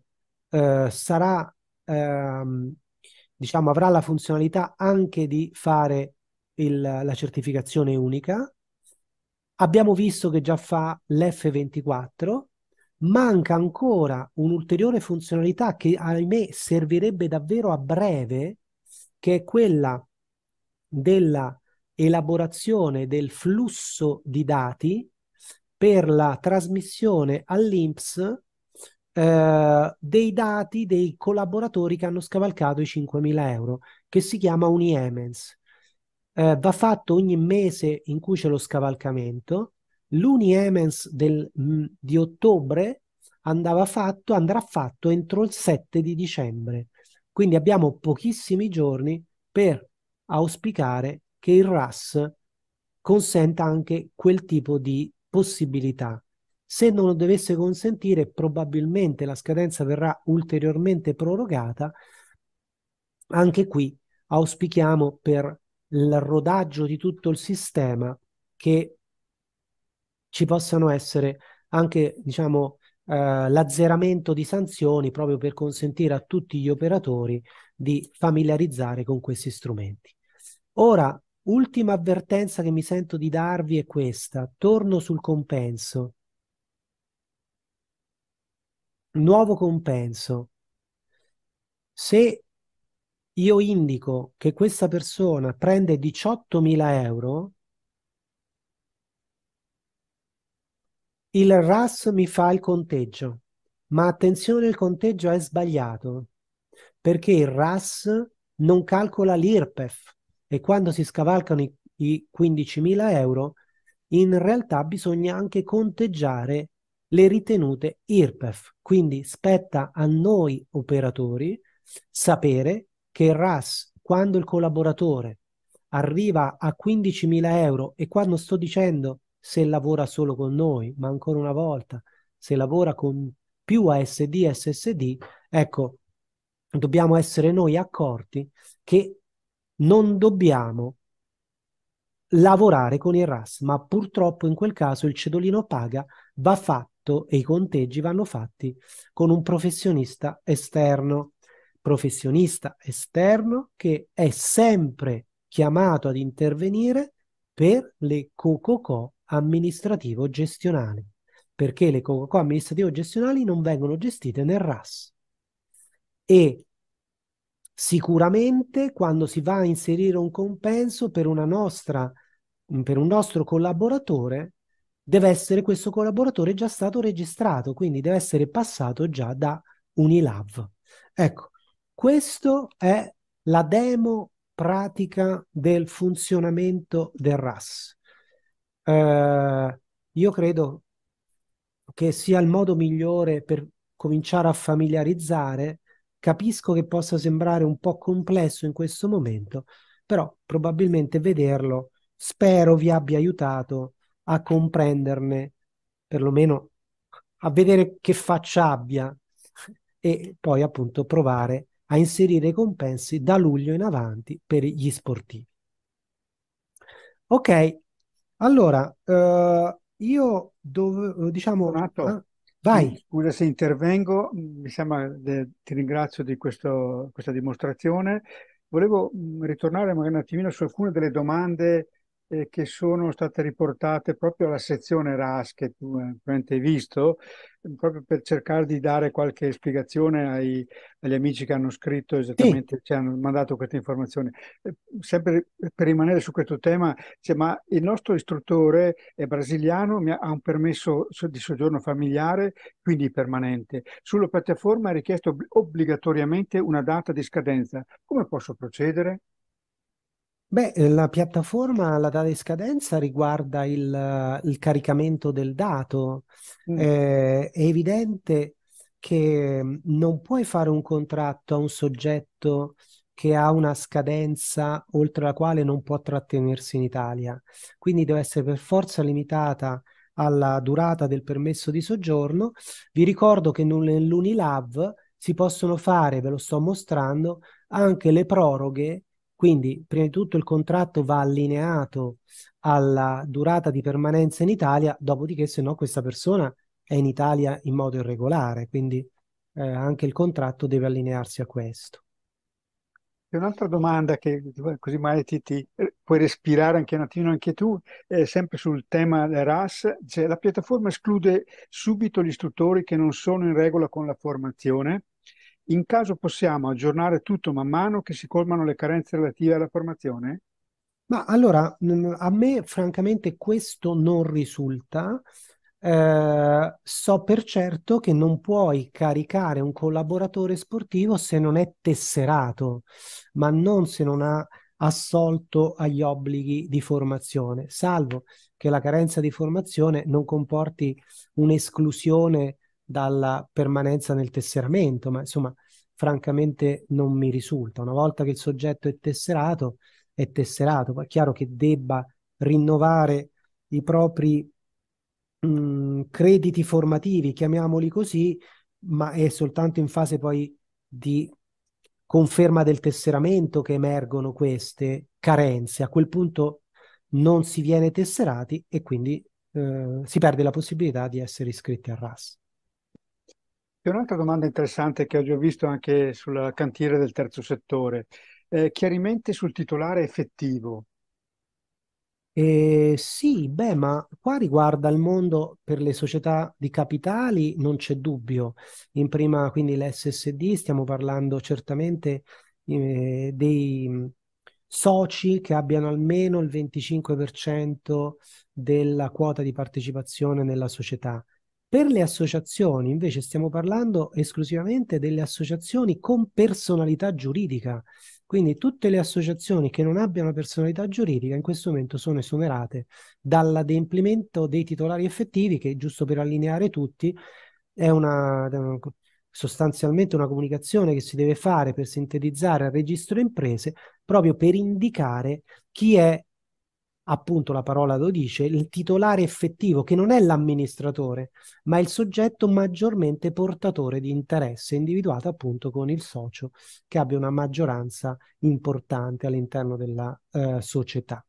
eh, sarà, ehm, diciamo, avrà la funzionalità anche di fare il, la certificazione unica. Abbiamo visto che già fa l'F24, manca ancora un'ulteriore funzionalità che ahimè servirebbe davvero a breve, che è quella della elaborazione del flusso di dati per la trasmissione all'INPS eh, dei dati dei collaboratori che hanno scavalcato i 5.000 euro, che si chiama Uniemens. Eh, va fatto ogni mese in cui c'è lo scavalcamento. L'Uniemens del, mm, di ottobre andava fatto, andrà fatto entro il 7 di dicembre. Quindi abbiamo pochissimi giorni per auspicare che il RAS consenta anche quel tipo di possibilità. Se non lo dovesse consentire, probabilmente la scadenza verrà ulteriormente prorogata. Anche qui auspichiamo per il rodaggio di tutto il sistema che ci possano essere anche, diciamo, eh, l'azzeramento di sanzioni proprio per consentire a tutti gli operatori di familiarizzare con questi strumenti. Ora Ultima avvertenza che mi sento di darvi è questa. Torno sul compenso. Nuovo compenso. Se io indico che questa persona prende 18.000 euro, il RAS mi fa il conteggio. Ma attenzione, il conteggio è sbagliato, perché il RAS non calcola l'IRPEF e quando si scavalcano i, i 15.000 euro, in realtà bisogna anche conteggiare le ritenute IRPEF. Quindi spetta a noi operatori sapere che il RAS, quando il collaboratore arriva a 15.000 euro, e qua non sto dicendo se lavora solo con noi, ma ancora una volta, se lavora con più ASD, SSD, ecco, dobbiamo essere noi accorti che non dobbiamo lavorare con il RAS, ma purtroppo in quel caso il cedolino paga va fatto e i conteggi vanno fatti con un professionista esterno, professionista esterno che è sempre chiamato ad intervenire per le COCOCO amministrativo-gestionali, perché le COCOCO amministrativo-gestionali non vengono gestite nel RAS e Sicuramente quando si va a inserire un compenso per, una nostra, mm, per un nostro collaboratore, deve essere questo collaboratore già stato registrato, quindi deve essere passato già da Unilav. Ecco, questa è la demo pratica del funzionamento del RAS. Eh, io credo che sia il modo migliore per cominciare a familiarizzare Capisco che possa sembrare un po' complesso in questo momento, però probabilmente vederlo spero vi abbia aiutato a comprenderne, perlomeno a vedere che faccia abbia e poi appunto provare a inserire i compensi da luglio in avanti per gli sportivi. Ok, allora eh, io dove diciamo... Donato, ah, Vai. Scusa se intervengo, mi sembra, de, ti ringrazio di questo, questa dimostrazione. Volevo mm, ritornare magari un attimino su alcune delle domande eh, che sono state riportate proprio alla sezione RAS che tu eh, hai visto, proprio per cercare di dare qualche spiegazione ai, agli amici che hanno scritto esattamente, sì. ci hanno mandato queste informazioni. Eh, sempre per rimanere su questo tema, cioè, ma il nostro istruttore è brasiliano, ha un permesso di soggiorno familiare, quindi permanente. Sulla piattaforma è richiesto obbligatoriamente una data di scadenza. Come posso procedere? Beh, eh, la piattaforma, la data di scadenza riguarda il, eh, il caricamento del dato. Mm. Eh, è evidente che mm, non puoi fare un contratto a un soggetto che ha una scadenza oltre la quale non può trattenersi in Italia. Quindi deve essere per forza limitata alla durata del permesso di soggiorno. Vi ricordo che nell'Unilav si possono fare, ve lo sto mostrando, anche le proroghe quindi, prima di tutto, il contratto va allineato alla durata di permanenza in Italia, dopodiché, se no, questa persona è in Italia in modo irregolare, quindi eh, anche il contratto deve allinearsi a questo. C'è un'altra domanda che così magari ti, ti, eh, puoi respirare anche un attimo anche tu, eh, sempre sul tema RAS, cioè, la piattaforma esclude subito gli istruttori che non sono in regola con la formazione, in caso possiamo aggiornare tutto man mano che si colmano le carenze relative alla formazione? Ma allora, a me francamente questo non risulta. Eh, so per certo che non puoi caricare un collaboratore sportivo se non è tesserato, ma non se non ha assolto agli obblighi di formazione, salvo che la carenza di formazione non comporti un'esclusione dalla permanenza nel tesseramento, ma insomma, francamente non mi risulta. Una volta che il soggetto è tesserato, è tesserato, poi è chiaro che debba rinnovare i propri mh, mm, crediti formativi, chiamiamoli così, ma è soltanto in fase poi di conferma del tesseramento che emergono queste carenze. A quel punto non si viene tesserati e quindi eh, si perde la possibilità di essere iscritti al RAS. C'è un'altra domanda interessante che oggi ho visto anche sul cantiere del terzo settore. Eh, chiarimenti sul titolare effettivo. Eh, sì, beh, ma qua riguarda il mondo per le società di capitali, non c'è dubbio. In prima, quindi l'SSD, stiamo parlando certamente eh, dei mm, soci che abbiano almeno il 25% della quota di partecipazione nella società. Per le associazioni invece stiamo parlando esclusivamente delle associazioni con personalità giuridica, quindi tutte le associazioni che non abbiano personalità giuridica in questo momento sono esonerate dall'adempimento dei titolari effettivi che, giusto per allineare tutti, è una sostanzialmente una comunicazione che si deve fare per sintetizzare al registro imprese proprio per indicare chi è appunto la parola lo dice, il titolare effettivo, che non è l'amministratore, ma il soggetto maggiormente portatore di interesse, individuato appunto con il socio che abbia una maggioranza importante all'interno della eh, società.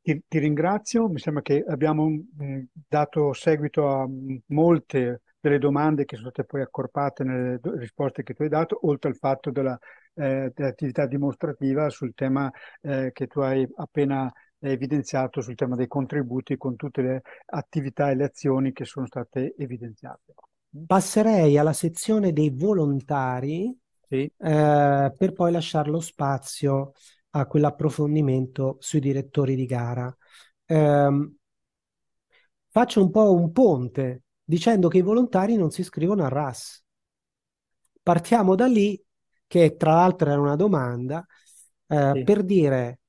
Ti, ti, ringrazio, mi sembra che abbiamo eh, dato seguito a mm, molte delle domande che sono state poi accorpate nelle risposte che tu hai dato, oltre al fatto della eh, attività dimostrativa sul tema eh, che tu hai appena evidenziato, sul tema dei contributi con tutte le attività e le azioni che sono state evidenziate. Passerei alla sezione dei volontari sì. eh, per poi lasciare lo spazio a quell'approfondimento sui direttori di gara. Ehm, faccio un po' un ponte dicendo che i volontari non si iscrivono al RAS. Partiamo da lì che tra l'altro era una domanda, eh, sì. per dire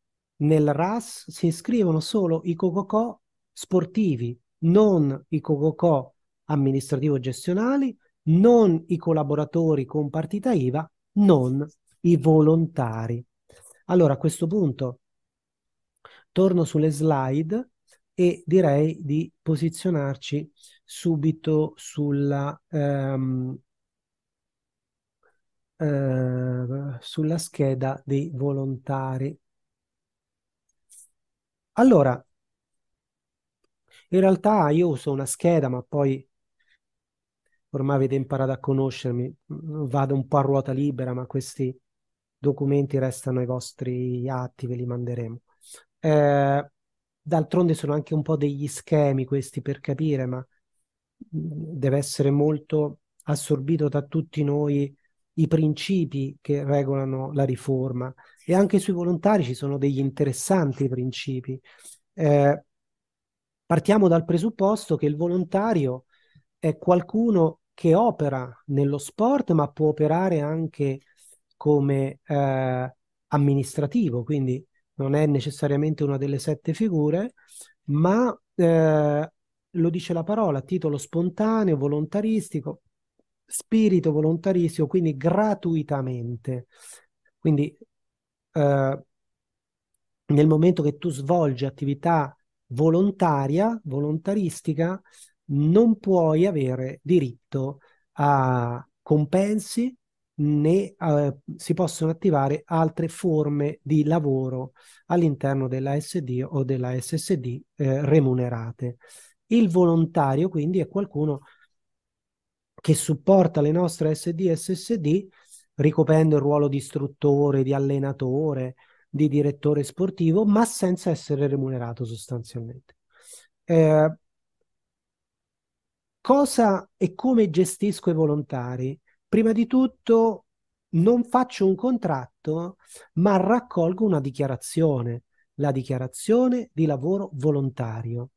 nel RAS si iscrivono solo i cococò sportivi, non i cococò amministrativo-gestionali, non i collaboratori con partita IVA, non i volontari. Allora a questo punto torno sulle slide e direi di posizionarci subito sulla, ehm, eh, sulla scheda dei volontari. Allora, in realtà io uso una scheda, ma poi ormai avete imparato a conoscermi, mm, vado un po' a ruota libera, ma questi documenti restano i vostri atti, ve li manderemo. Eh, d'altronde sono anche un po' degli schemi questi per capire, ma mm, deve essere molto assorbito da tutti noi i principi che regolano la riforma e anche sui volontari ci sono degli interessanti principi. Eh, partiamo dal presupposto che il volontario è qualcuno che opera nello sport ma può operare anche come eh, amministrativo, quindi non è necessariamente una delle sette figure, ma eh, lo dice la parola, titolo spontaneo, volontaristico, spirito volontario, quindi gratuitamente. Quindi eh, nel momento che tu svolgi attività volontaria, volontaristica, non puoi avere diritto a compensi né eh, si possono attivare altre forme di lavoro all'interno dell'ASD o della SSD eh, remunerate. Il volontario quindi è qualcuno che supporta le nostre SD e SSD ricoprendo il ruolo di istruttore, di allenatore, di direttore sportivo, ma senza essere remunerato sostanzialmente. Eh, cosa e come gestisco i volontari? Prima di tutto non faccio un contratto, ma raccolgo una dichiarazione, la dichiarazione di lavoro volontario.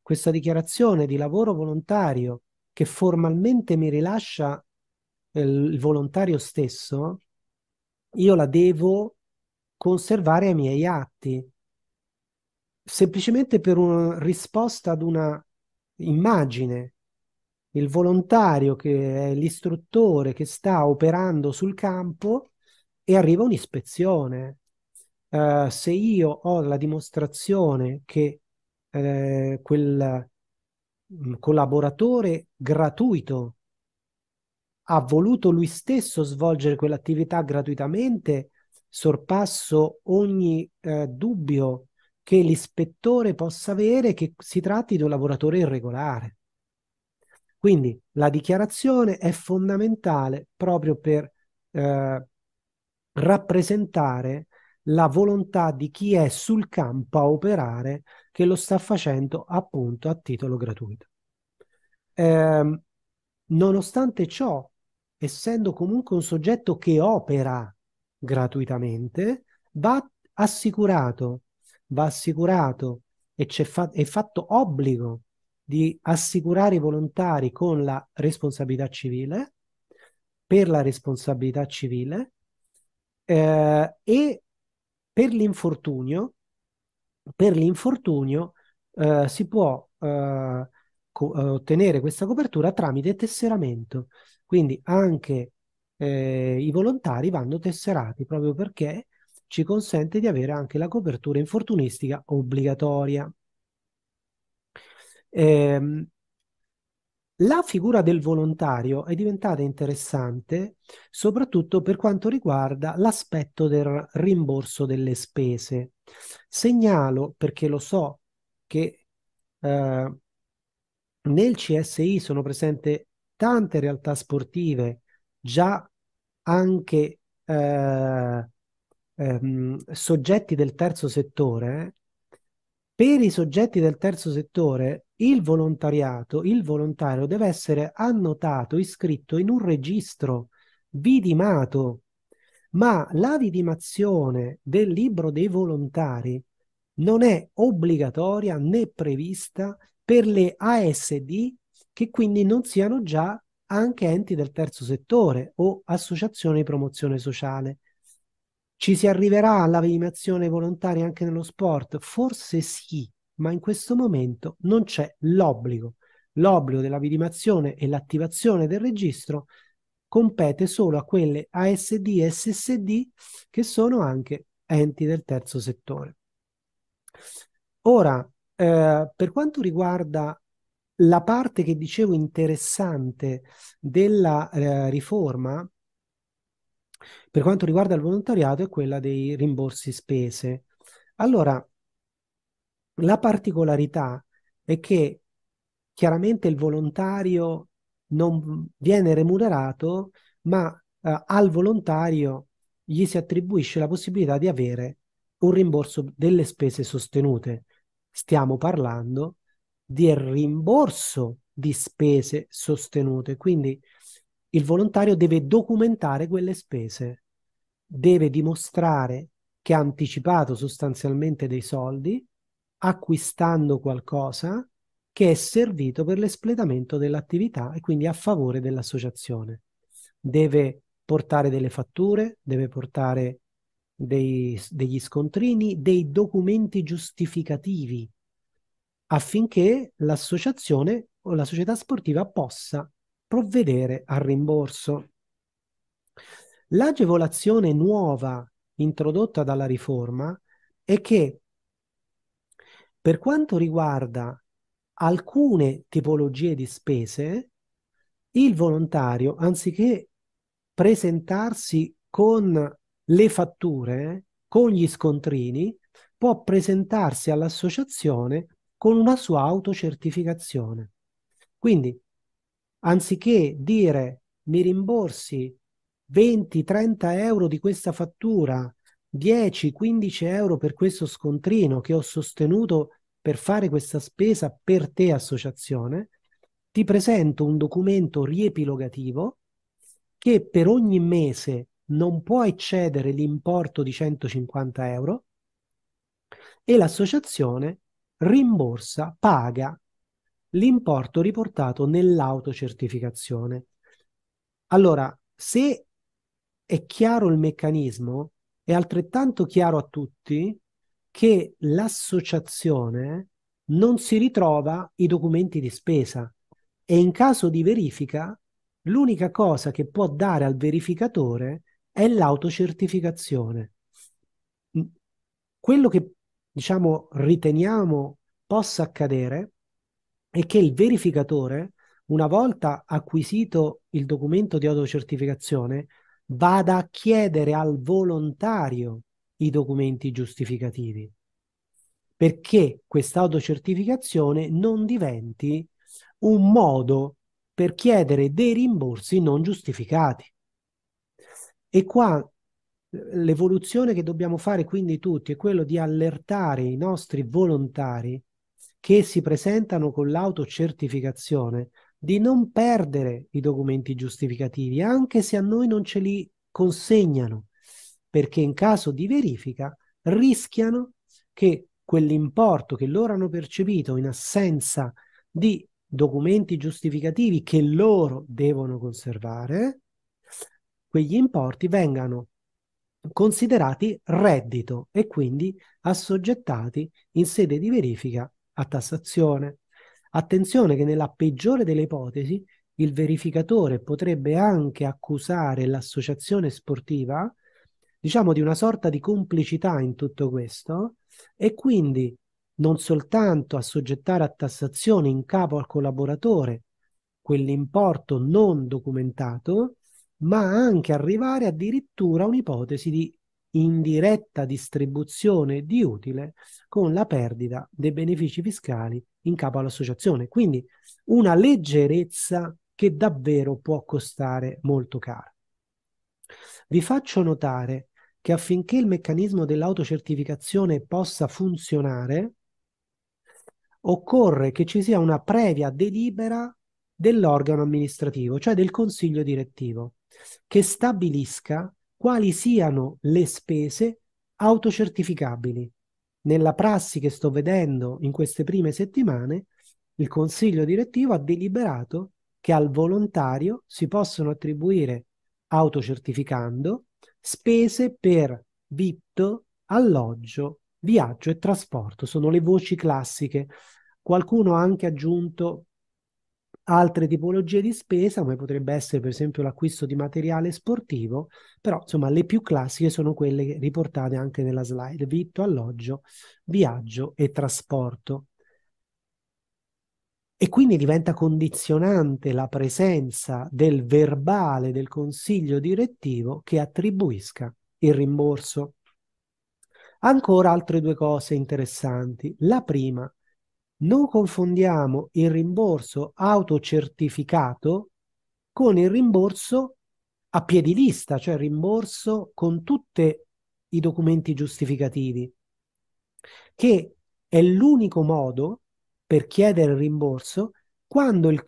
Questa dichiarazione di lavoro volontario che formalmente mi rilascia eh, il volontario stesso, io la devo conservare ai miei atti, semplicemente per una risposta ad una immagine. Il volontario che è l'istruttore che sta operando sul campo e arriva un'ispezione. Uh, se io ho la dimostrazione che eh, quel, collaboratore gratuito, ha voluto lui stesso svolgere quell'attività gratuitamente, sorpasso ogni eh, dubbio che l'ispettore possa avere che si tratti di un lavoratore irregolare. Quindi la dichiarazione è fondamentale proprio per eh, rappresentare la volontà di chi è sul campo a operare che lo sta facendo appunto a titolo gratuito. Eh, nonostante ciò, essendo comunque un soggetto che opera gratuitamente, va assicurato, va assicurato e c'è fa- è fatto obbligo di assicurare i volontari con la responsabilità civile, per la responsabilità civile eh, e per l'infortunio per l'infortunio eh, si può eh, co- eh, ottenere questa copertura tramite tesseramento. Quindi anche eh, i volontari vanno tesserati proprio perché ci consente di avere anche la copertura infortunistica obbligatoria. Ehm, la figura del volontario è diventata interessante soprattutto per quanto riguarda l'aspetto del rimborso delle spese. Segnalo, perché lo so, che eh, nel CSI sono presenti tante realtà sportive, già anche eh, ehm, soggetti del terzo settore. Eh. Per i soggetti del terzo settore il volontariato, il volontario deve essere annotato, iscritto in un registro vidimato, ma la vidimazione del libro dei volontari non è obbligatoria né prevista per le ASD che quindi non siano già anche enti del terzo settore o associazioni di promozione sociale. Ci si arriverà alla vidimazione volontaria anche nello sport? Forse sì, ma in questo momento non c'è l'obbligo. L'obbligo della vidimazione e l'attivazione del registro compete solo a quelle ASD e SSD che sono anche enti del terzo settore. Ora, eh, per quanto riguarda la parte che dicevo interessante della eh, riforma, per quanto riguarda il volontariato, è quella dei rimborsi spese. Allora, la particolarità è che chiaramente il volontario non viene remunerato, ma eh, al volontario gli si attribuisce la possibilità di avere un rimborso delle spese sostenute. Stiamo parlando del rimborso di spese sostenute, quindi il volontario deve documentare quelle spese, deve dimostrare che ha anticipato sostanzialmente dei soldi acquistando qualcosa che è servito per l'espletamento dell'attività e quindi a favore dell'associazione. Deve portare delle fatture, deve portare dei, degli scontrini, dei documenti giustificativi affinché l'associazione o la società sportiva possa provvedere al rimborso. L'agevolazione nuova introdotta dalla riforma è che per quanto riguarda alcune tipologie di spese, il volontario, anziché presentarsi con le fatture, con gli scontrini, può presentarsi all'associazione con una sua autocertificazione. Quindi, anziché dire mi rimborsi 20-30 euro di questa fattura, 10-15 euro per questo scontrino che ho sostenuto per fare questa spesa per te associazione, ti presento un documento riepilogativo che per ogni mese non può eccedere l'importo di 150 euro e l'associazione rimborsa, paga l'importo riportato nell'autocertificazione. Allora, se è chiaro il meccanismo, è altrettanto chiaro a tutti che l'associazione non si ritrova i documenti di spesa e in caso di verifica l'unica cosa che può dare al verificatore è l'autocertificazione. Quello che diciamo riteniamo possa accadere è che il verificatore, una volta acquisito il documento di autocertificazione, vada a chiedere al volontario i documenti giustificativi perché questa autocertificazione non diventi un modo per chiedere dei rimborsi non giustificati. E qua eh, l'evoluzione che dobbiamo fare quindi tutti è quello di allertare i nostri volontari che si presentano con l'autocertificazione di non perdere i documenti giustificativi, anche se a noi non ce li consegnano, perché in caso di verifica rischiano che quell'importo che loro hanno percepito in assenza di documenti giustificativi che loro devono conservare, quegli importi vengano considerati reddito e quindi assoggettati in sede di verifica a tassazione. Attenzione che nella peggiore delle ipotesi il verificatore potrebbe anche accusare l'associazione sportiva diciamo di una sorta di complicità in tutto questo e quindi non soltanto assoggettare a tassazione in capo al collaboratore quell'importo non documentato, ma anche arrivare addirittura a un'ipotesi di indiretta distribuzione di utile con la perdita dei benefici fiscali in capo all'associazione. Quindi una leggerezza che davvero può costare molto caro. Vi faccio notare che affinché il meccanismo dell'autocertificazione possa funzionare, occorre che ci sia una previa delibera dell'organo amministrativo, cioè del consiglio direttivo, che stabilisca quali siano le spese autocertificabili. Nella prassi che sto vedendo in queste prime settimane, il consiglio direttivo ha deliberato che al volontario si possono attribuire autocertificando spese per vitto, alloggio, viaggio e trasporto. Sono le voci classiche. Qualcuno ha anche aggiunto altre tipologie di spesa, come potrebbe essere per esempio l'acquisto di materiale sportivo, però insomma le più classiche sono quelle riportate anche nella slide, vitto, alloggio, viaggio e trasporto. E quindi diventa condizionante la presenza del verbale del consiglio direttivo che attribuisca il rimborso. Ancora altre due cose interessanti. La prima, non confondiamo il rimborso autocertificato con il rimborso a piedi lista, cioè rimborso con tutti i documenti giustificativi, che è l'unico modo per chiedere il rimborso quando il,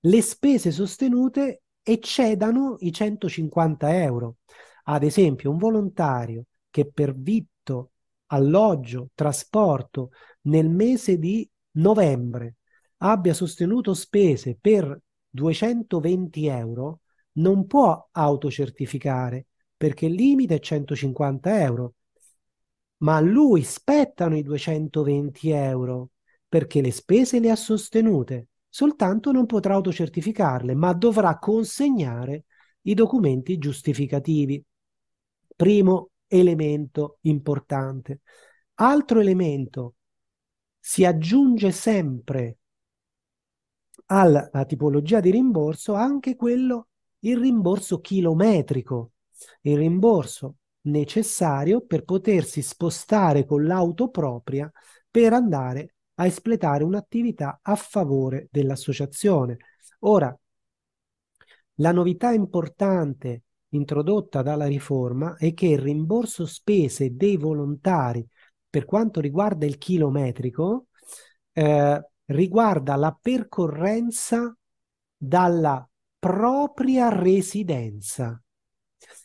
le spese sostenute eccedano i 150 euro. Ad esempio, un volontario che per vitto, alloggio, trasporto nel mese di novembre abbia sostenuto spese per 220 euro non può autocertificare perché il limite è 150 euro, ma a lui spettano i 220 euro perché le spese le ha sostenute, soltanto non potrà autocertificarle, ma dovrà consegnare i documenti giustificativi. Primo elemento importante. Altro elemento, si aggiunge sempre alla tipologia di rimborso anche quello, il rimborso chilometrico, il rimborso necessario per potersi spostare con l'auto propria per andare a espletare un'attività a favore dell'associazione. Ora, la novità importante introdotta dalla riforma è che il rimborso spese dei volontari per quanto riguarda il chilometrico eh, riguarda la percorrenza dalla propria residenza.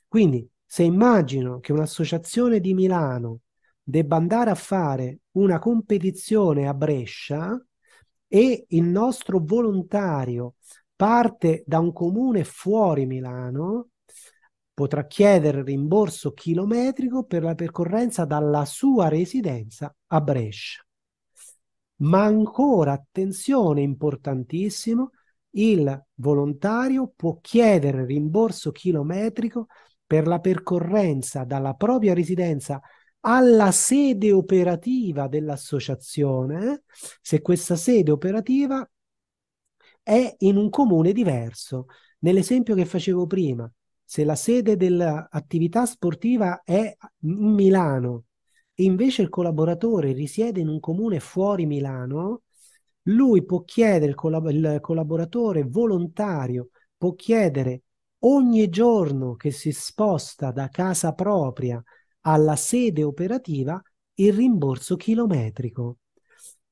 Quindi se immagino che un'associazione di Milano debba andare a fare una competizione a Brescia e il nostro volontario parte da un comune fuori Milano, potrà chiedere rimborso chilometrico per la percorrenza dalla sua residenza a Brescia. Ma ancora attenzione importantissimo, il volontario può chiedere rimborso chilometrico per la percorrenza dalla propria residenza a alla sede operativa dell'associazione, se questa sede operativa è in un comune diverso. Nell'esempio che facevo prima, se la sede dell'attività sportiva è in Milano e invece il collaboratore risiede in un comune fuori Milano, lui può chiedere, il, il collaboratore volontario può chiedere ogni giorno che si sposta da casa propria alla sede operativa il rimborso chilometrico.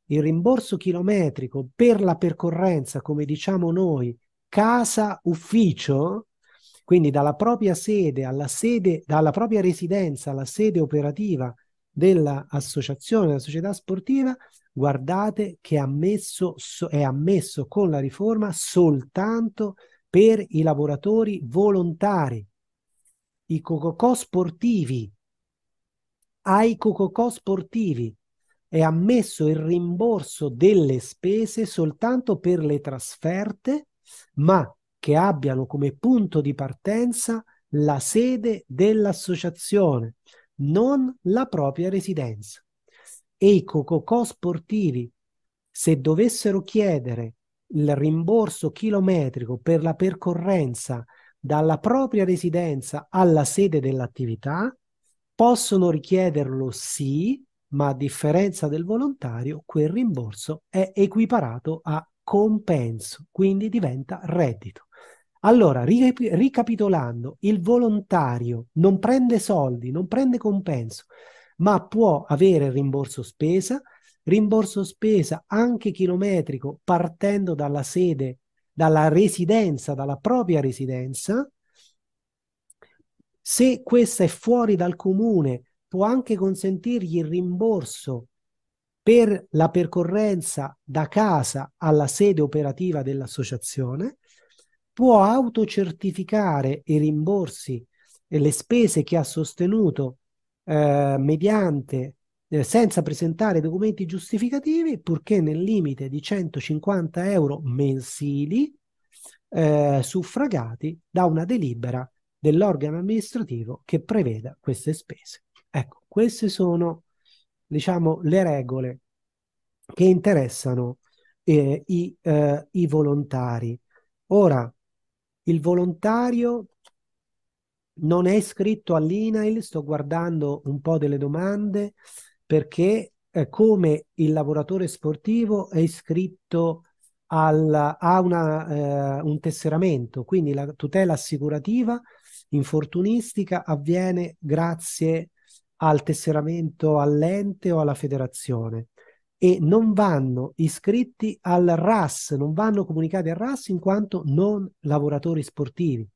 Il rimborso chilometrico per la percorrenza, come diciamo noi, casa-ufficio, quindi dalla propria sede alla sede, dalla propria residenza alla sede operativa dell'associazione, della società sportiva, guardate che è ammesso, è ammesso con la riforma soltanto per i lavoratori volontari. I cococò sportivi ai cococò sportivi. È ammesso il rimborso delle spese soltanto per le trasferte, ma che abbiano come punto di partenza la sede dell'associazione, non la propria residenza. E i cococò sportivi, se dovessero chiedere il rimborso chilometrico per la percorrenza dalla propria residenza alla sede dell'attività, Possono richiederlo sì, ma a differenza del volontario, quel rimborso è equiparato a compenso, quindi diventa reddito. Allora, ricapitolando, il volontario non prende soldi, non prende compenso, ma può avere rimborso spesa, rimborso spesa anche chilometrico partendo dalla sede, dalla residenza, dalla propria residenza, se questa è fuori dal comune, può anche consentirgli il rimborso per la percorrenza da casa alla sede operativa dell'associazione, può autocertificare i rimborsi e le spese che ha sostenuto eh, mediante eh, senza presentare documenti giustificativi, purché nel limite di 150 euro mensili eh, suffragati da una delibera dell'organo amministrativo che preveda queste spese. Ecco, queste sono, diciamo, le regole che interessano eh, i, eh, i volontari. Ora, il volontario non è iscritto all'INAIL, sto guardando un po' delle domande, perché eh, come il lavoratore sportivo è iscritto al, a una, eh, un tesseramento, quindi la tutela assicurativa infortunistica avviene grazie al tesseramento all'ente o alla federazione e non vanno iscritti al RAS, non vanno comunicati al RAS in quanto non lavoratori sportivi.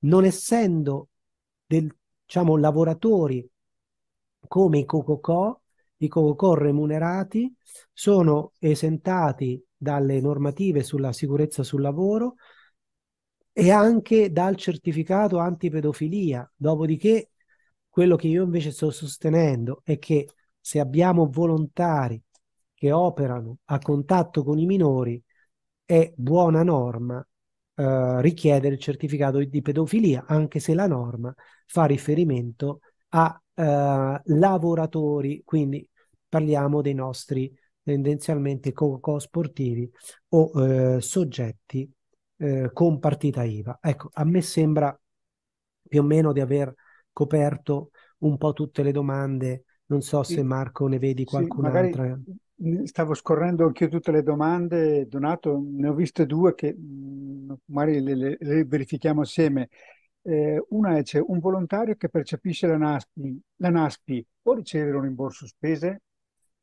Non essendo del, diciamo, lavoratori come i Cococò, i Cococò remunerati sono esentati dalle normative sulla sicurezza sul lavoro, e anche dal certificato antipedofilia. Dopodiché, quello che io invece sto sostenendo è che se abbiamo volontari che operano a contatto con i minori, è buona norma eh, richiedere il certificato di pedofilia, anche se la norma fa riferimento a eh, lavoratori, quindi parliamo dei nostri tendenzialmente co-sportivi o eh, soggetti eh, con partita IVA. Ecco, a me sembra più o meno di aver coperto un po' tutte le domande. Non so se Marco ne vedi qualcun'altra. Sì, stavo scorrendo anche io tutte le domande, Donato, ne ho viste due che mm, magari le, le, le verifichiamo assieme. Eh, una è c'è un volontario che percepisce la NASPI, la NASPI può ricevere un rimborso spese?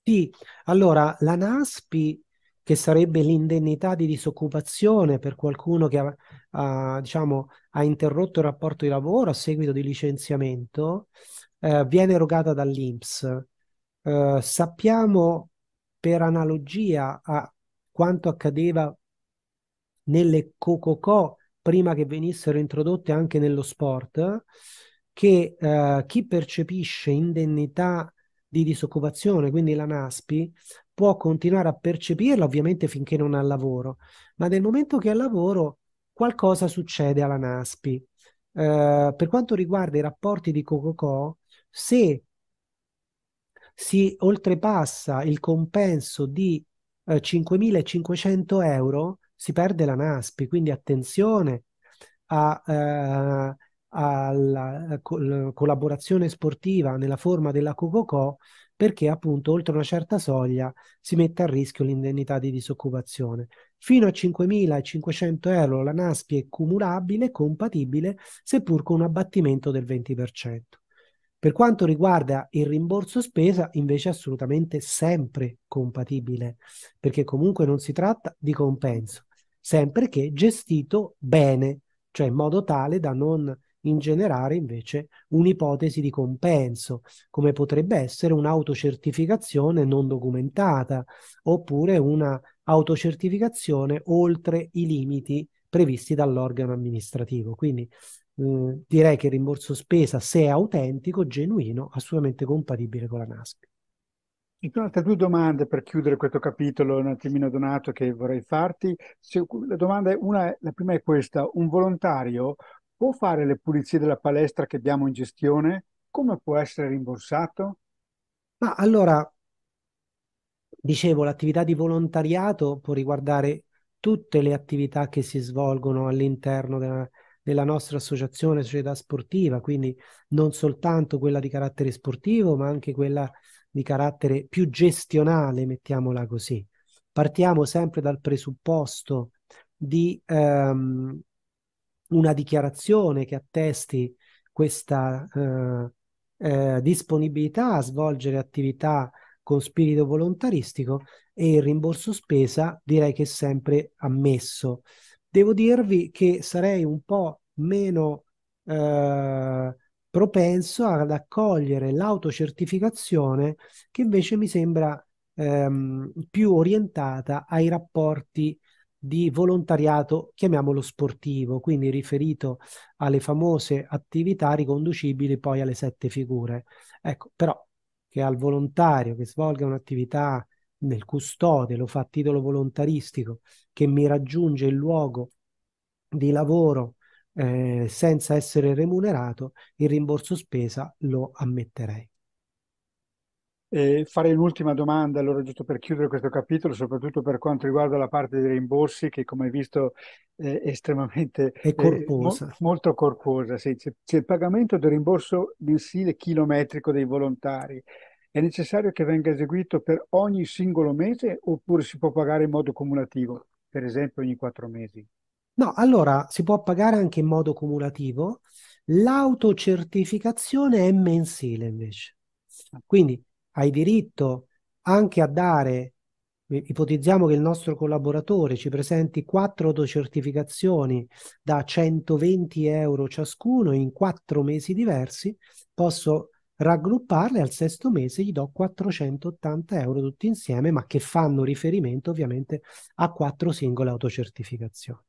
Sì, allora la NASPI che sarebbe l'indennità di disoccupazione per qualcuno che ha, ha, diciamo, ha interrotto il rapporto di lavoro a seguito di licenziamento, eh, viene erogata dall'INPS. Eh, sappiamo per analogia a quanto accadeva nelle Cococò prima che venissero introdotte anche nello sport, che eh, chi percepisce indennità di disoccupazione, quindi la NASPI, può continuare a percepirla ovviamente finché non ha lavoro, ma nel momento che ha lavoro qualcosa succede alla NASPI. Eh, per quanto riguarda i rapporti di Cococò, se si oltrepassa il compenso di eh, 5.500 euro, si perde la NASPI, quindi attenzione a, eh, alla eh, collaborazione sportiva nella forma della Cococò perché appunto oltre una certa soglia si mette a rischio l'indennità di disoccupazione. Fino a 5.500 euro la NASPI è cumulabile, compatibile, seppur con un abbattimento del 20%. Per quanto riguarda il rimborso spesa, invece è assolutamente sempre compatibile, perché comunque non si tratta di compenso, sempre che gestito bene, cioè in modo tale da non in generare invece un'ipotesi di compenso, come potrebbe essere un'autocertificazione non documentata oppure una autocertificazione oltre i limiti previsti dall'organo amministrativo. Quindi eh, direi che il rimborso spesa, se è autentico, genuino, assolutamente compatibile con la NASP. Ci sono altre due domande per chiudere questo capitolo, un attimino Donato, che vorrei farti. Se, la, domanda è una, la prima è questa, un volontario può fare le pulizie della palestra che abbiamo in gestione? Come può essere rimborsato? Ma allora, dicevo, l'attività di volontariato può riguardare tutte le attività che si svolgono all'interno della, della nostra associazione, società sportiva, quindi non soltanto quella di carattere sportivo, ma anche quella di carattere più gestionale, mettiamola così. Partiamo sempre dal presupposto di ehm, una dichiarazione che attesti questa eh, eh, disponibilità a svolgere attività con spirito volontaristico e il rimborso spesa direi che è sempre ammesso. Devo dirvi che sarei un po' meno eh, propenso ad accogliere l'autocertificazione che invece mi sembra ehm, più orientata ai rapporti di volontariato, chiamiamolo sportivo, quindi riferito alle famose attività riconducibili poi alle sette figure. Ecco, però che al volontario che svolga un'attività nel custode, lo fa a titolo volontaristico, che mi raggiunge il luogo di lavoro eh, senza essere remunerato, il rimborso spesa lo ammetterei. E farei un'ultima domanda, allora giusto per chiudere questo capitolo, soprattutto per quanto riguarda la parte dei rimborsi, che come hai visto è estremamente è corposa. Eh, mo- molto corposa. Sì. C'è, c'è il pagamento del rimborso mensile chilometrico dei volontari. È necessario che venga eseguito per ogni singolo mese oppure si può pagare in modo cumulativo, per esempio ogni quattro mesi? No, allora si può pagare anche in modo cumulativo. L'autocertificazione è mensile invece. Ah. Quindi hai diritto anche a dare, ipotizziamo che il nostro collaboratore ci presenti quattro autocertificazioni da 120 euro ciascuno in quattro mesi diversi, posso raggrupparle al sesto mese gli do 480 euro tutti insieme ma che fanno riferimento ovviamente a quattro singole autocertificazioni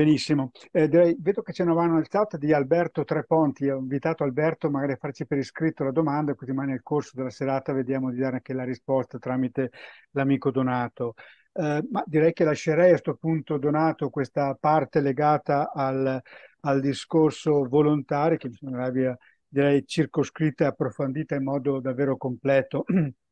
Benissimo, eh, direi, vedo che c'è una mano alzata di Alberto Treponti, ho invitato Alberto magari a farci per iscritto la domanda, così mai nel corso della serata vediamo di dare anche la risposta tramite l'amico Donato. Eh, ma direi che lascerei a questo punto Donato questa parte legata al, al discorso volontario, che mi sembrava direi circoscritta e approfondita in modo davvero completo [clears throat]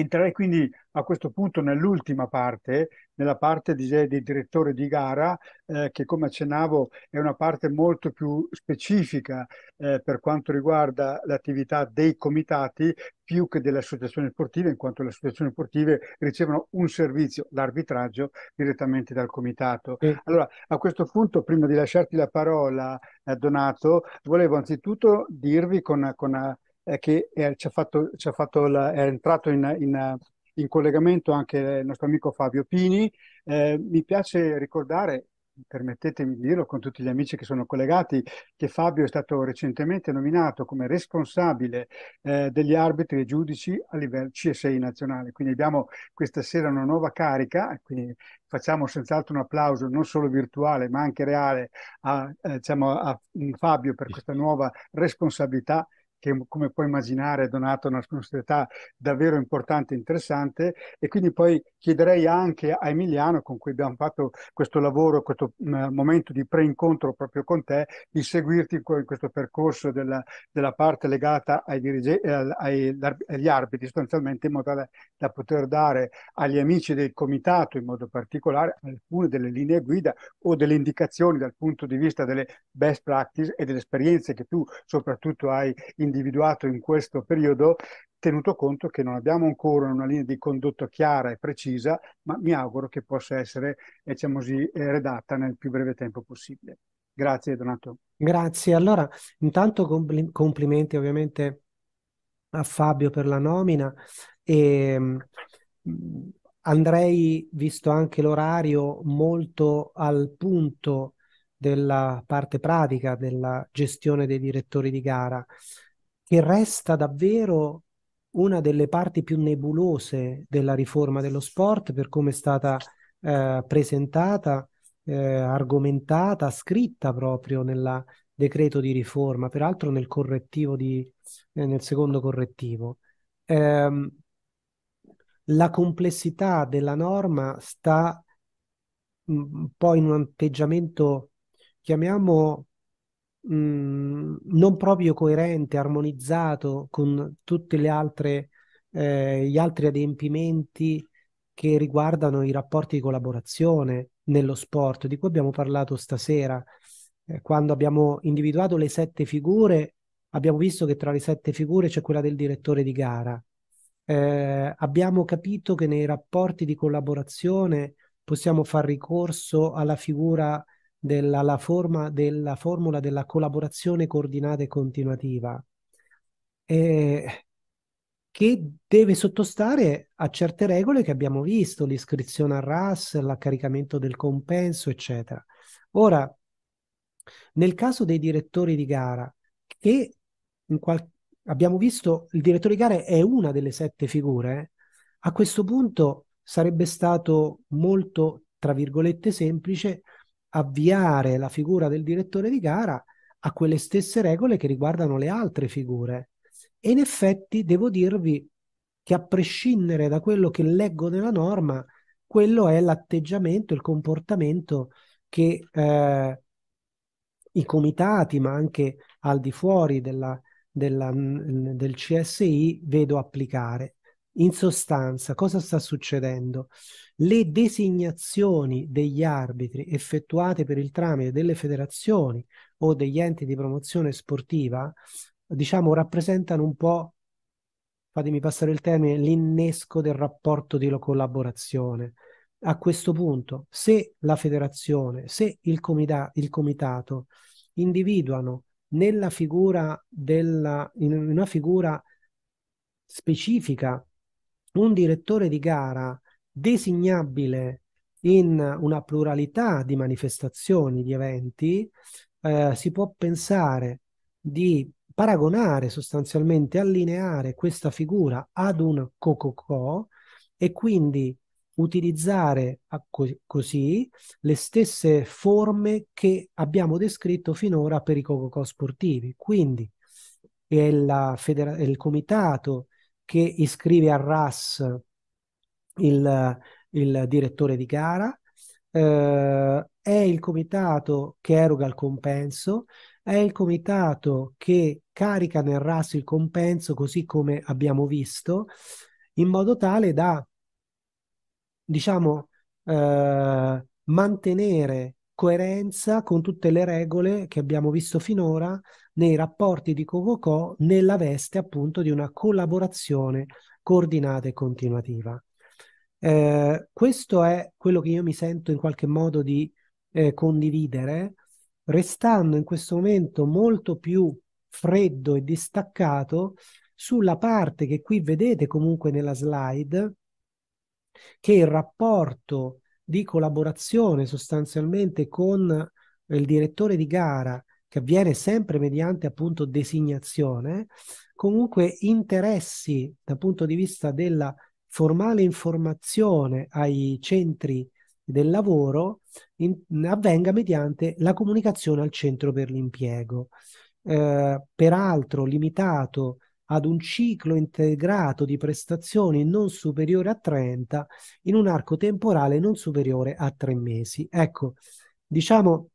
Entrerei quindi a questo punto nell'ultima parte, nella parte di, di direttore di gara, eh, che come accennavo è una parte molto più specifica eh, per quanto riguarda l'attività dei comitati più che delle associazioni sportive, in quanto le associazioni sportive ricevono un servizio, l'arbitraggio, direttamente dal comitato. Sì. Allora, a questo punto, prima di lasciarti la parola, eh, Donato, volevo anzitutto dirvi con... con eh, che è, ci ha fatto, ci ha fatto la, è entrato in, in, in, collegamento anche il nostro amico Fabio Pini. Eh, mi piace ricordare, permettetemi di dirlo con tutti gli amici che sono collegati, che Fabio è stato recentemente nominato come responsabile eh, degli arbitri e giudici a livello CSI nazionale. Quindi abbiamo questa sera una nuova carica, quindi facciamo senz'altro un applauso non solo virtuale ma anche reale a, eh, diciamo a Fabio per questa nuova responsabilità che come puoi immaginare è donato a una società davvero importante e interessante e quindi poi chiederei anche a Emiliano con cui abbiamo fatto questo lavoro, questo momento di preincontro proprio con te, di seguirti in questo percorso della, della parte legata ai dirige- eh, ai, agli arbitri sostanzialmente in modo da, da poter dare agli amici del comitato in modo particolare alcune delle linee guida o delle indicazioni dal punto di vista delle best practice e delle esperienze che tu soprattutto hai in individuato in questo periodo, tenuto conto che non abbiamo ancora una linea di condotto chiara e precisa, ma mi auguro che possa essere diciamo così, eh, redatta nel più breve tempo possibile. Grazie Donato. Grazie. Allora, intanto compl- complimenti ovviamente a Fabio per la nomina e mm, andrei, visto anche l'orario, molto al punto della parte pratica della gestione dei direttori di gara che resta davvero una delle parti più nebulose della riforma dello sport per come è stata eh, presentata, eh, argomentata, scritta proprio nel decreto di riforma, peraltro nel correttivo di, eh, nel secondo correttivo. Ehm, la complessità della norma sta mm, un po' in un atteggiamento, chiamiamo mh, non proprio coerente, armonizzato con tutti eh, gli altri adempimenti che riguardano i rapporti di collaborazione nello sport, di cui abbiamo parlato stasera. Eh, quando abbiamo individuato le sette figure, abbiamo visto che tra le sette figure c'è quella del direttore di gara. Eh, abbiamo capito che nei rapporti di collaborazione possiamo far ricorso alla figura della la forma, della formula della collaborazione coordinata e continuativa, eh, che deve sottostare a certe regole che abbiamo visto, l'iscrizione al RAS, l'accaricamento del compenso, eccetera. Ora, nel caso dei direttori di gara, che qual- abbiamo visto il direttore di gara è una delle sette figure, a questo punto sarebbe stato molto, tra virgolette, semplice avviare la figura del direttore di gara a quelle stesse regole che riguardano le altre figure. E in effetti devo dirvi che a prescindere da quello che leggo nella norma, quello è l'atteggiamento, il comportamento che eh, i comitati, ma anche al di fuori della, della, del CSI, vedo applicare. In sostanza, cosa sta succedendo? le designazioni degli arbitri effettuate per il tramite delle federazioni o degli enti di promozione sportiva, diciamo, rappresentano un po', fatemi passare il termine, l'innesco del rapporto di collaborazione. A questo punto, se la federazione, se il, comita- il comitato individuano nella figura della, in una figura specifica un direttore di gara designabile in una pluralità di manifestazioni, di eventi, eh, si può pensare di paragonare sostanzialmente, allineare questa figura ad un cococò e quindi utilizzare così le stesse forme che abbiamo descritto finora per i cococò sportivi. Quindi è, il comitato che iscrive a RAS il, il direttore di gara, eh, è il comitato che eroga il compenso, è il comitato che carica nel RAS il compenso, così come abbiamo visto, in modo tale da, diciamo, eh, mantenere coerenza con tutte le regole che abbiamo visto finora nei rapporti di Cococò nella veste appunto di una collaborazione coordinata e continuativa. Eh, questo è quello che io mi sento in qualche modo di eh, condividere, restando in questo momento molto più freddo e distaccato sulla parte che qui vedete comunque nella slide, che il rapporto di collaborazione sostanzialmente con il direttore di gara, che avviene sempre mediante appunto designazione, comunque interessi dal punto di vista della formale informazione ai centri del lavoro in, avvenga mediante la comunicazione al centro per l'impiego, eh, peraltro limitato ad un ciclo integrato di prestazioni non superiore a 30 in un arco temporale non superiore a tre mesi. Ecco, diciamo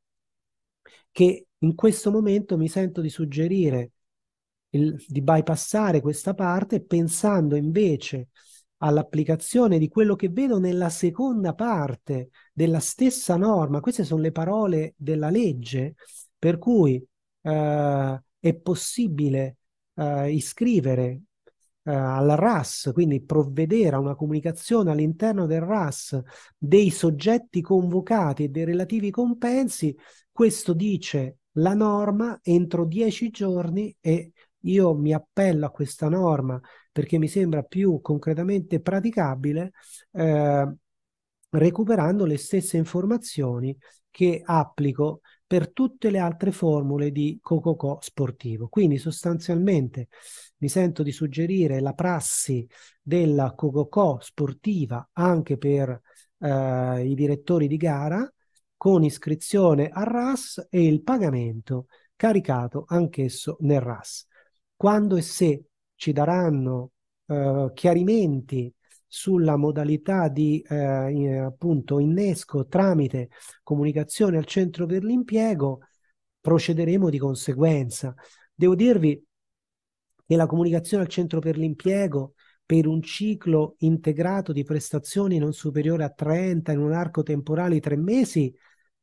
che in questo momento mi sento di suggerire il, di bypassare questa parte pensando invece all'applicazione di quello che vedo nella seconda parte della stessa norma. Queste sono le parole della legge, per cui eh, è possibile eh, iscrivere eh, al RAS, quindi provvedere a una comunicazione all'interno del RAS dei soggetti convocati e dei relativi compensi. Questo dice la norma entro dieci giorni e io mi appello a questa norma perché mi sembra più concretamente praticabile eh, recuperando le stesse informazioni che applico per tutte le altre formule di Cococò sportivo. Quindi sostanzialmente mi sento di suggerire la prassi della Cococò sportiva anche per eh, i direttori di gara con iscrizione al RAS e il pagamento caricato anch'esso nel RAS. Quando e se ci daranno eh, chiarimenti sulla modalità di eh, appunto innesco tramite comunicazione al centro per l'impiego, procederemo di conseguenza. Devo dirvi che la comunicazione al centro per l'impiego per un ciclo integrato di prestazioni non superiore a 30 in un arco temporale di tre mesi,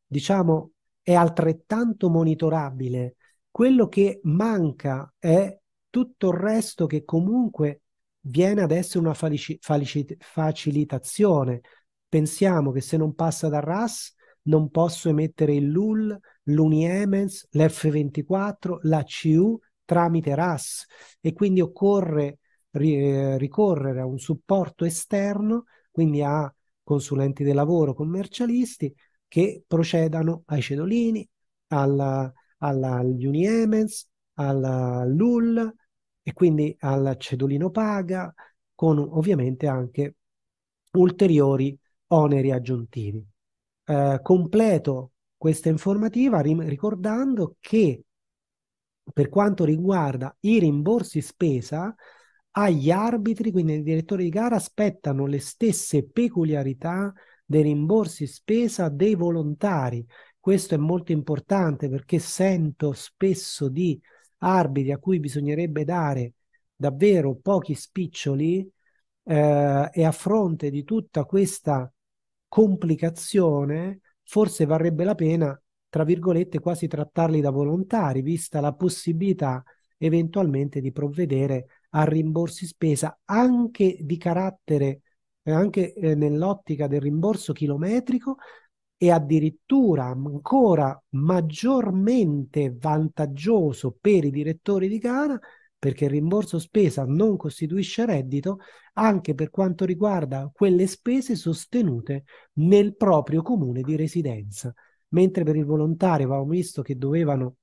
diciamo, è altrettanto monitorabile. Quello che manca è tutto il resto che comunque viene ad essere una falici- facilitazione. Pensiamo che se non passa da RAS non posso emettere il LUL, l'UNIEMENS, l'F24, la CU tramite RAS e quindi occorre ri- eh, ricorrere a un supporto esterno, quindi a consulenti del lavoro, commercialisti che procedano ai cedolini, alla, alla, agli UNIEMENS, alla LUL, e quindi al cedolino paga, con ovviamente anche ulteriori oneri aggiuntivi. Eh, completo questa informativa rim- ricordando che per quanto riguarda i rimborsi spesa, agli arbitri, quindi ai direttori di gara, aspettano le stesse peculiarità dei rimborsi spesa dei volontari. Questo è molto importante perché sento spesso di arbitri a cui bisognerebbe dare davvero pochi spiccioli eh, e a fronte di tutta questa complicazione forse varrebbe la pena, tra virgolette, quasi trattarli da volontari, vista la possibilità eventualmente di provvedere a rimborsi spesa anche di carattere eh, anche eh, nell'ottica del rimborso chilometrico e addirittura ancora maggiormente vantaggioso per i direttori di gara perché il rimborso spesa non costituisce reddito anche per quanto riguarda quelle spese sostenute nel proprio comune di residenza, mentre per il volontario avevamo visto che dovevano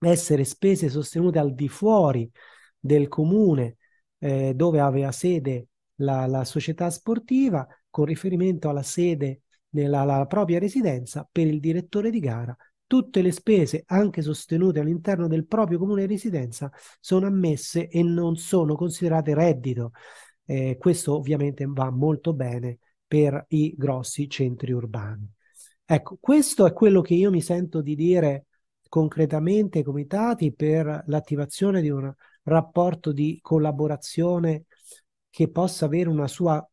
essere spese sostenute al di fuori del comune eh, dove aveva sede la, la società sportiva, con riferimento alla sede nella la propria residenza per il direttore di gara. Tutte le spese, anche sostenute all'interno del proprio comune di residenza, sono ammesse e non sono considerate reddito. Eh, questo ovviamente va molto bene per i grossi centri urbani. Ecco, questo è quello che io mi sento di dire concretamente ai comitati per l'attivazione di un rapporto di collaborazione che possa avere una sua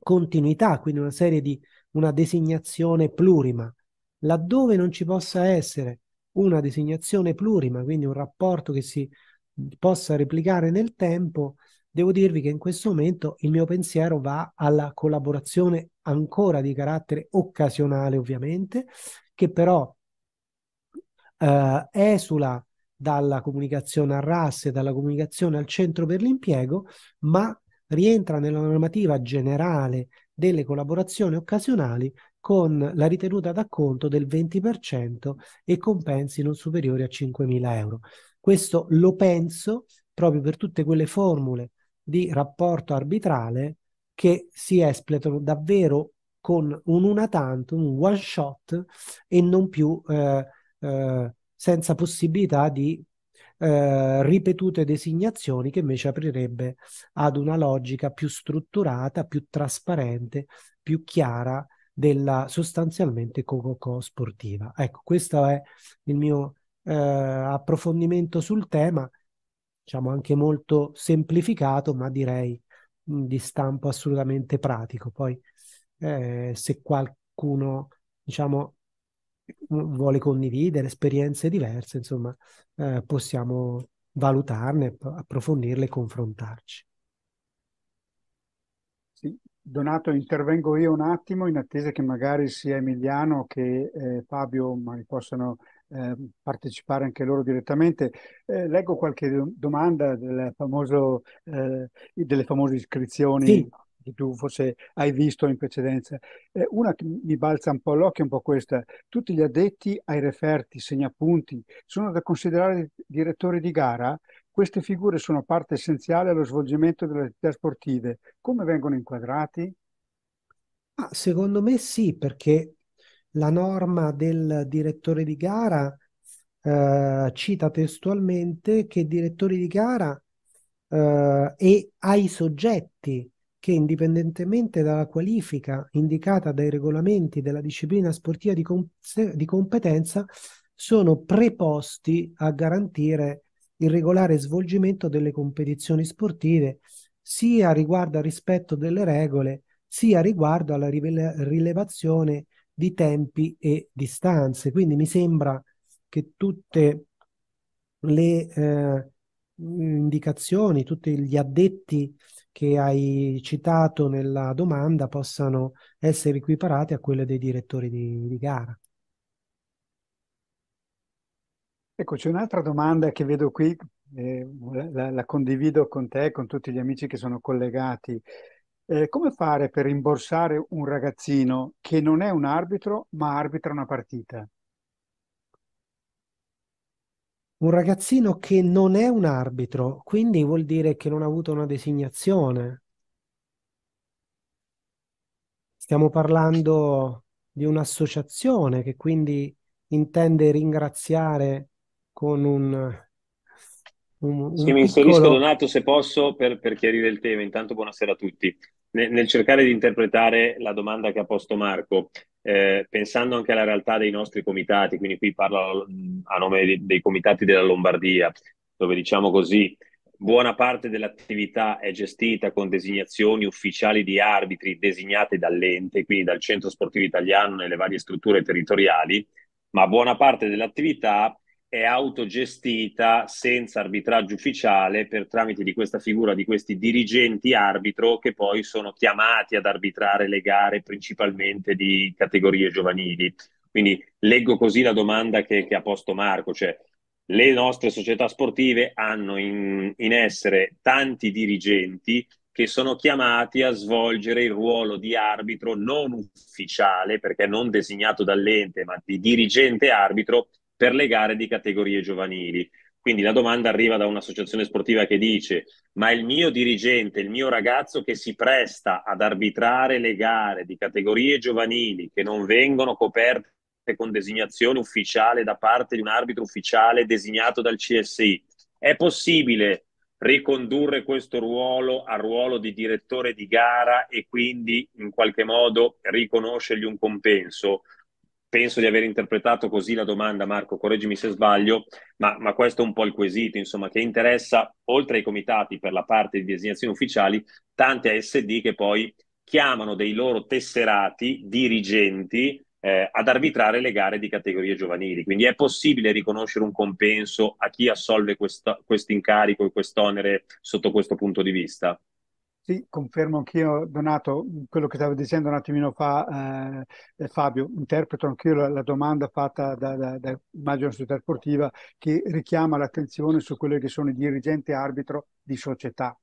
continuità, quindi una serie di una designazione plurima. Laddove non ci possa essere una designazione plurima, quindi un rapporto che si possa replicare nel tempo, devo dirvi che in questo momento il mio pensiero va alla collaborazione ancora di carattere occasionale, ovviamente, che però eh, esula dalla comunicazione a rasse, dalla comunicazione al centro per l'impiego, ma rientra nella normativa generale delle collaborazioni occasionali con la ritenuta d'acconto del 20% e compensi non superiori a 5.000 euro. Questo lo penso proprio per tutte quelle formule di rapporto arbitrale che si espletano davvero con un una tantum, un one shot e non più eh, eh, senza possibilità di eh, ripetute designazioni che invece aprirebbe ad una logica più strutturata, più trasparente, più chiara della sostanzialmente Coco sportiva. Ecco, questo è il mio eh, approfondimento sul tema, diciamo anche molto semplificato, ma direi mh, di stampo assolutamente pratico. Poi eh, se qualcuno diciamo vuole condividere esperienze diverse, insomma, eh, possiamo valutarne, approfondirle e confrontarci. Sì. Donato, intervengo io un attimo in attesa che magari sia Emiliano che eh, Fabio magari possano eh, partecipare anche loro direttamente. Eh, leggo qualche domanda del famoso, eh, delle famose iscrizioni sì di più forse hai visto in precedenza. Eh, una che mi balza un po' all'occhio è un po' questa. Tutti gli addetti ai referti, segnapunti, sono da considerare direttori di gara? Queste figure sono parte essenziale allo svolgimento delle attività sportive. Come vengono inquadrati? Ah, secondo me sì, perché la norma del direttore di gara eh, cita testualmente che i direttori di gara eh, e ai soggetti che, indipendentemente dalla qualifica indicata dai regolamenti della disciplina sportiva di, com- di competenza, sono preposti a garantire il regolare svolgimento delle competizioni sportive, sia riguardo al rispetto delle regole, sia riguardo alla rivele- rilevazione di tempi e distanze. Quindi mi sembra che tutte le eh, indicazioni, tutti gli addetti che hai citato nella domanda possano essere equiparate a quelle dei direttori di, di gara. Ecco, c'è un'altra domanda che vedo qui, eh, la, la, condivido con te e con tutti gli amici che sono collegati. Eh, come fare per rimborsare un ragazzino che non è un arbitro ma arbitra una partita? un ragazzino che non è un arbitro, quindi vuol dire che non ha avuto una designazione. Stiamo parlando di un'associazione che quindi intende ringraziare con un... un, un sì, mi inserisco piccolo... Donato se posso per, per, chiarire il tema. Intanto buonasera a tutti. Nel, nel cercare di interpretare la domanda che ha posto Marco, eh, pensando anche alla realtà dei nostri comitati, quindi qui parlo mm, a nome dei, dei comitati della Lombardia, dove diciamo così buona parte dell'attività è gestita con designazioni ufficiali di arbitri designate dall'ente, quindi dal Centro Sportivo Italiano nelle varie strutture territoriali, ma buona parte dell'attività è autogestita senza arbitraggio ufficiale per tramite di questa figura di questi dirigenti arbitro che poi sono chiamati ad arbitrare le gare principalmente di categorie giovanili. Quindi leggo così la domanda che, che ha posto Marco, cioè le nostre società sportive hanno in, in essere tanti dirigenti che sono chiamati a svolgere il ruolo di arbitro non ufficiale, perché non designato dall'ente, ma di dirigente arbitro per le gare di categorie giovanili. Quindi la domanda arriva da un'associazione sportiva che dice: Ma il mio dirigente, il mio ragazzo che si presta ad arbitrare le gare di categorie giovanili che non vengono coperte con designazione ufficiale da parte di un arbitro ufficiale designato dal CSI, è possibile ricondurre questo ruolo al ruolo di direttore di gara e quindi in qualche modo riconoscergli un compenso? penso di aver interpretato così la domanda, Marco, correggimi se sbaglio, ma, ma, questo è un po' il quesito, insomma, che interessa, oltre ai comitati per la parte di designazioni ufficiali, tante ASD che poi chiamano dei loro tesserati dirigenti eh, ad arbitrare le gare di categorie giovanili. Quindi è possibile riconoscere un compenso a chi assolve questo incarico e quest'onere sotto questo punto di vista? Sì, confermo anch'io, Donato, quello che stavo dicendo un attimino fa eh, Fabio, interpreto anch'io la, la domanda fatta da, da, da Immagino Società Sportiva che richiama l'attenzione su quelli che sono i dirigenti arbitro di società.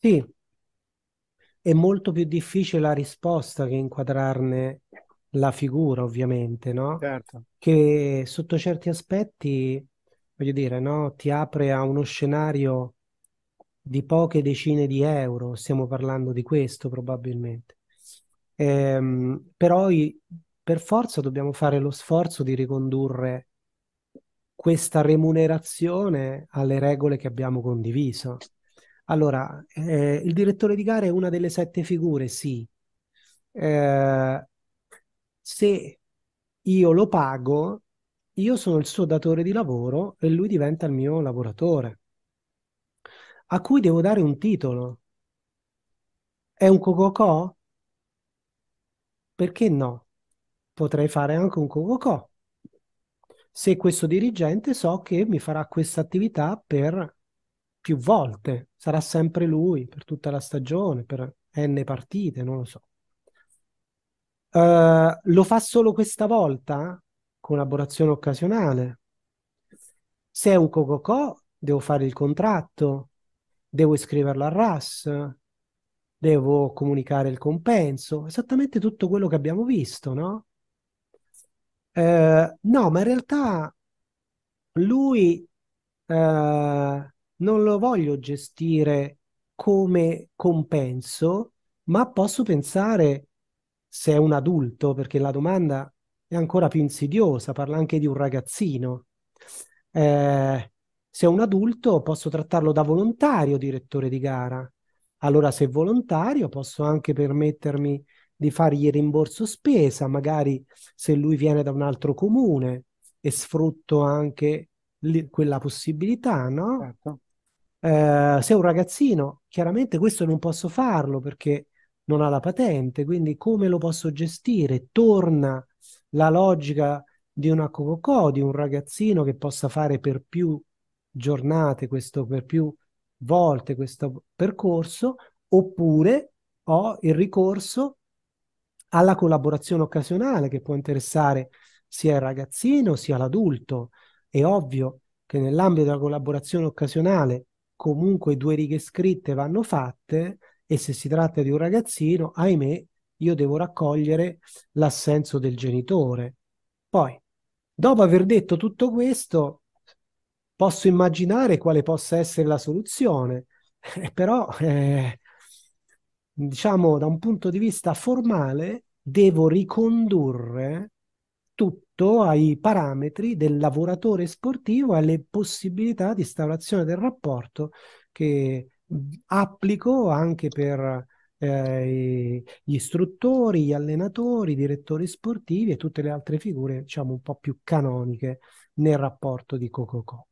Sì, è molto più difficile la risposta che inquadrarne la figura, ovviamente, no? Certo. Che sotto certi aspetti, voglio dire, no, ti apre a uno scenario di poche decine di euro, stiamo parlando di questo probabilmente. Ehm, però i, per forza dobbiamo fare lo sforzo di ricondurre questa remunerazione alle regole che abbiamo condiviso. Allora, eh, il direttore di gara è una delle sette figure, sì. Eh, se io lo pago, io sono il suo datore di lavoro e lui diventa il mio lavoratore a cui devo dare un titolo. È un cococò? Perché no? Potrei fare anche un cococò. Se questo dirigente so che mi farà questa attività per più volte, sarà sempre lui per tutta la stagione, per n partite, non lo so. Uh, lo fa solo questa volta? Collaborazione occasionale. Se è un cococò, devo fare il contratto, devo iscriverla al RAS, devo comunicare il compenso, esattamente tutto quello che abbiamo visto, no? Eh, no, ma in realtà lui eh, non lo voglio gestire come compenso, ma posso pensare se è un adulto, perché la domanda è ancora più insidiosa, parla anche di un ragazzino. Eh, se è un adulto posso trattarlo da volontario direttore di gara. Allora se è volontario posso anche permettermi di fargli rimborso spesa, magari se lui viene da un altro comune e sfrutto anche li, quella possibilità, no? Certo. Eh, se è un ragazzino, chiaramente questo non posso farlo perché non ha la patente, quindi come lo posso gestire? Torna la logica di una Cococò, di un ragazzino che possa fare per più giornate, questo per più volte questo percorso, oppure ho il ricorso alla collaborazione occasionale che può interessare sia il ragazzino sia l'adulto. È ovvio che nell'ambito della collaborazione occasionale comunque due righe scritte vanno fatte e se si tratta di un ragazzino, ahimè, io devo raccogliere l'assenso del genitore. Poi, dopo aver detto tutto questo, Posso immaginare quale possa essere la soluzione, eh, però eh, diciamo da un punto di vista formale devo ricondurre tutto ai parametri del lavoratore sportivo e alle possibilità di instaurazione del rapporto che applico anche per eh, gli istruttori, gli allenatori, i direttori sportivi e tutte le altre figure, diciamo, un po' più canoniche nel rapporto di Cococo.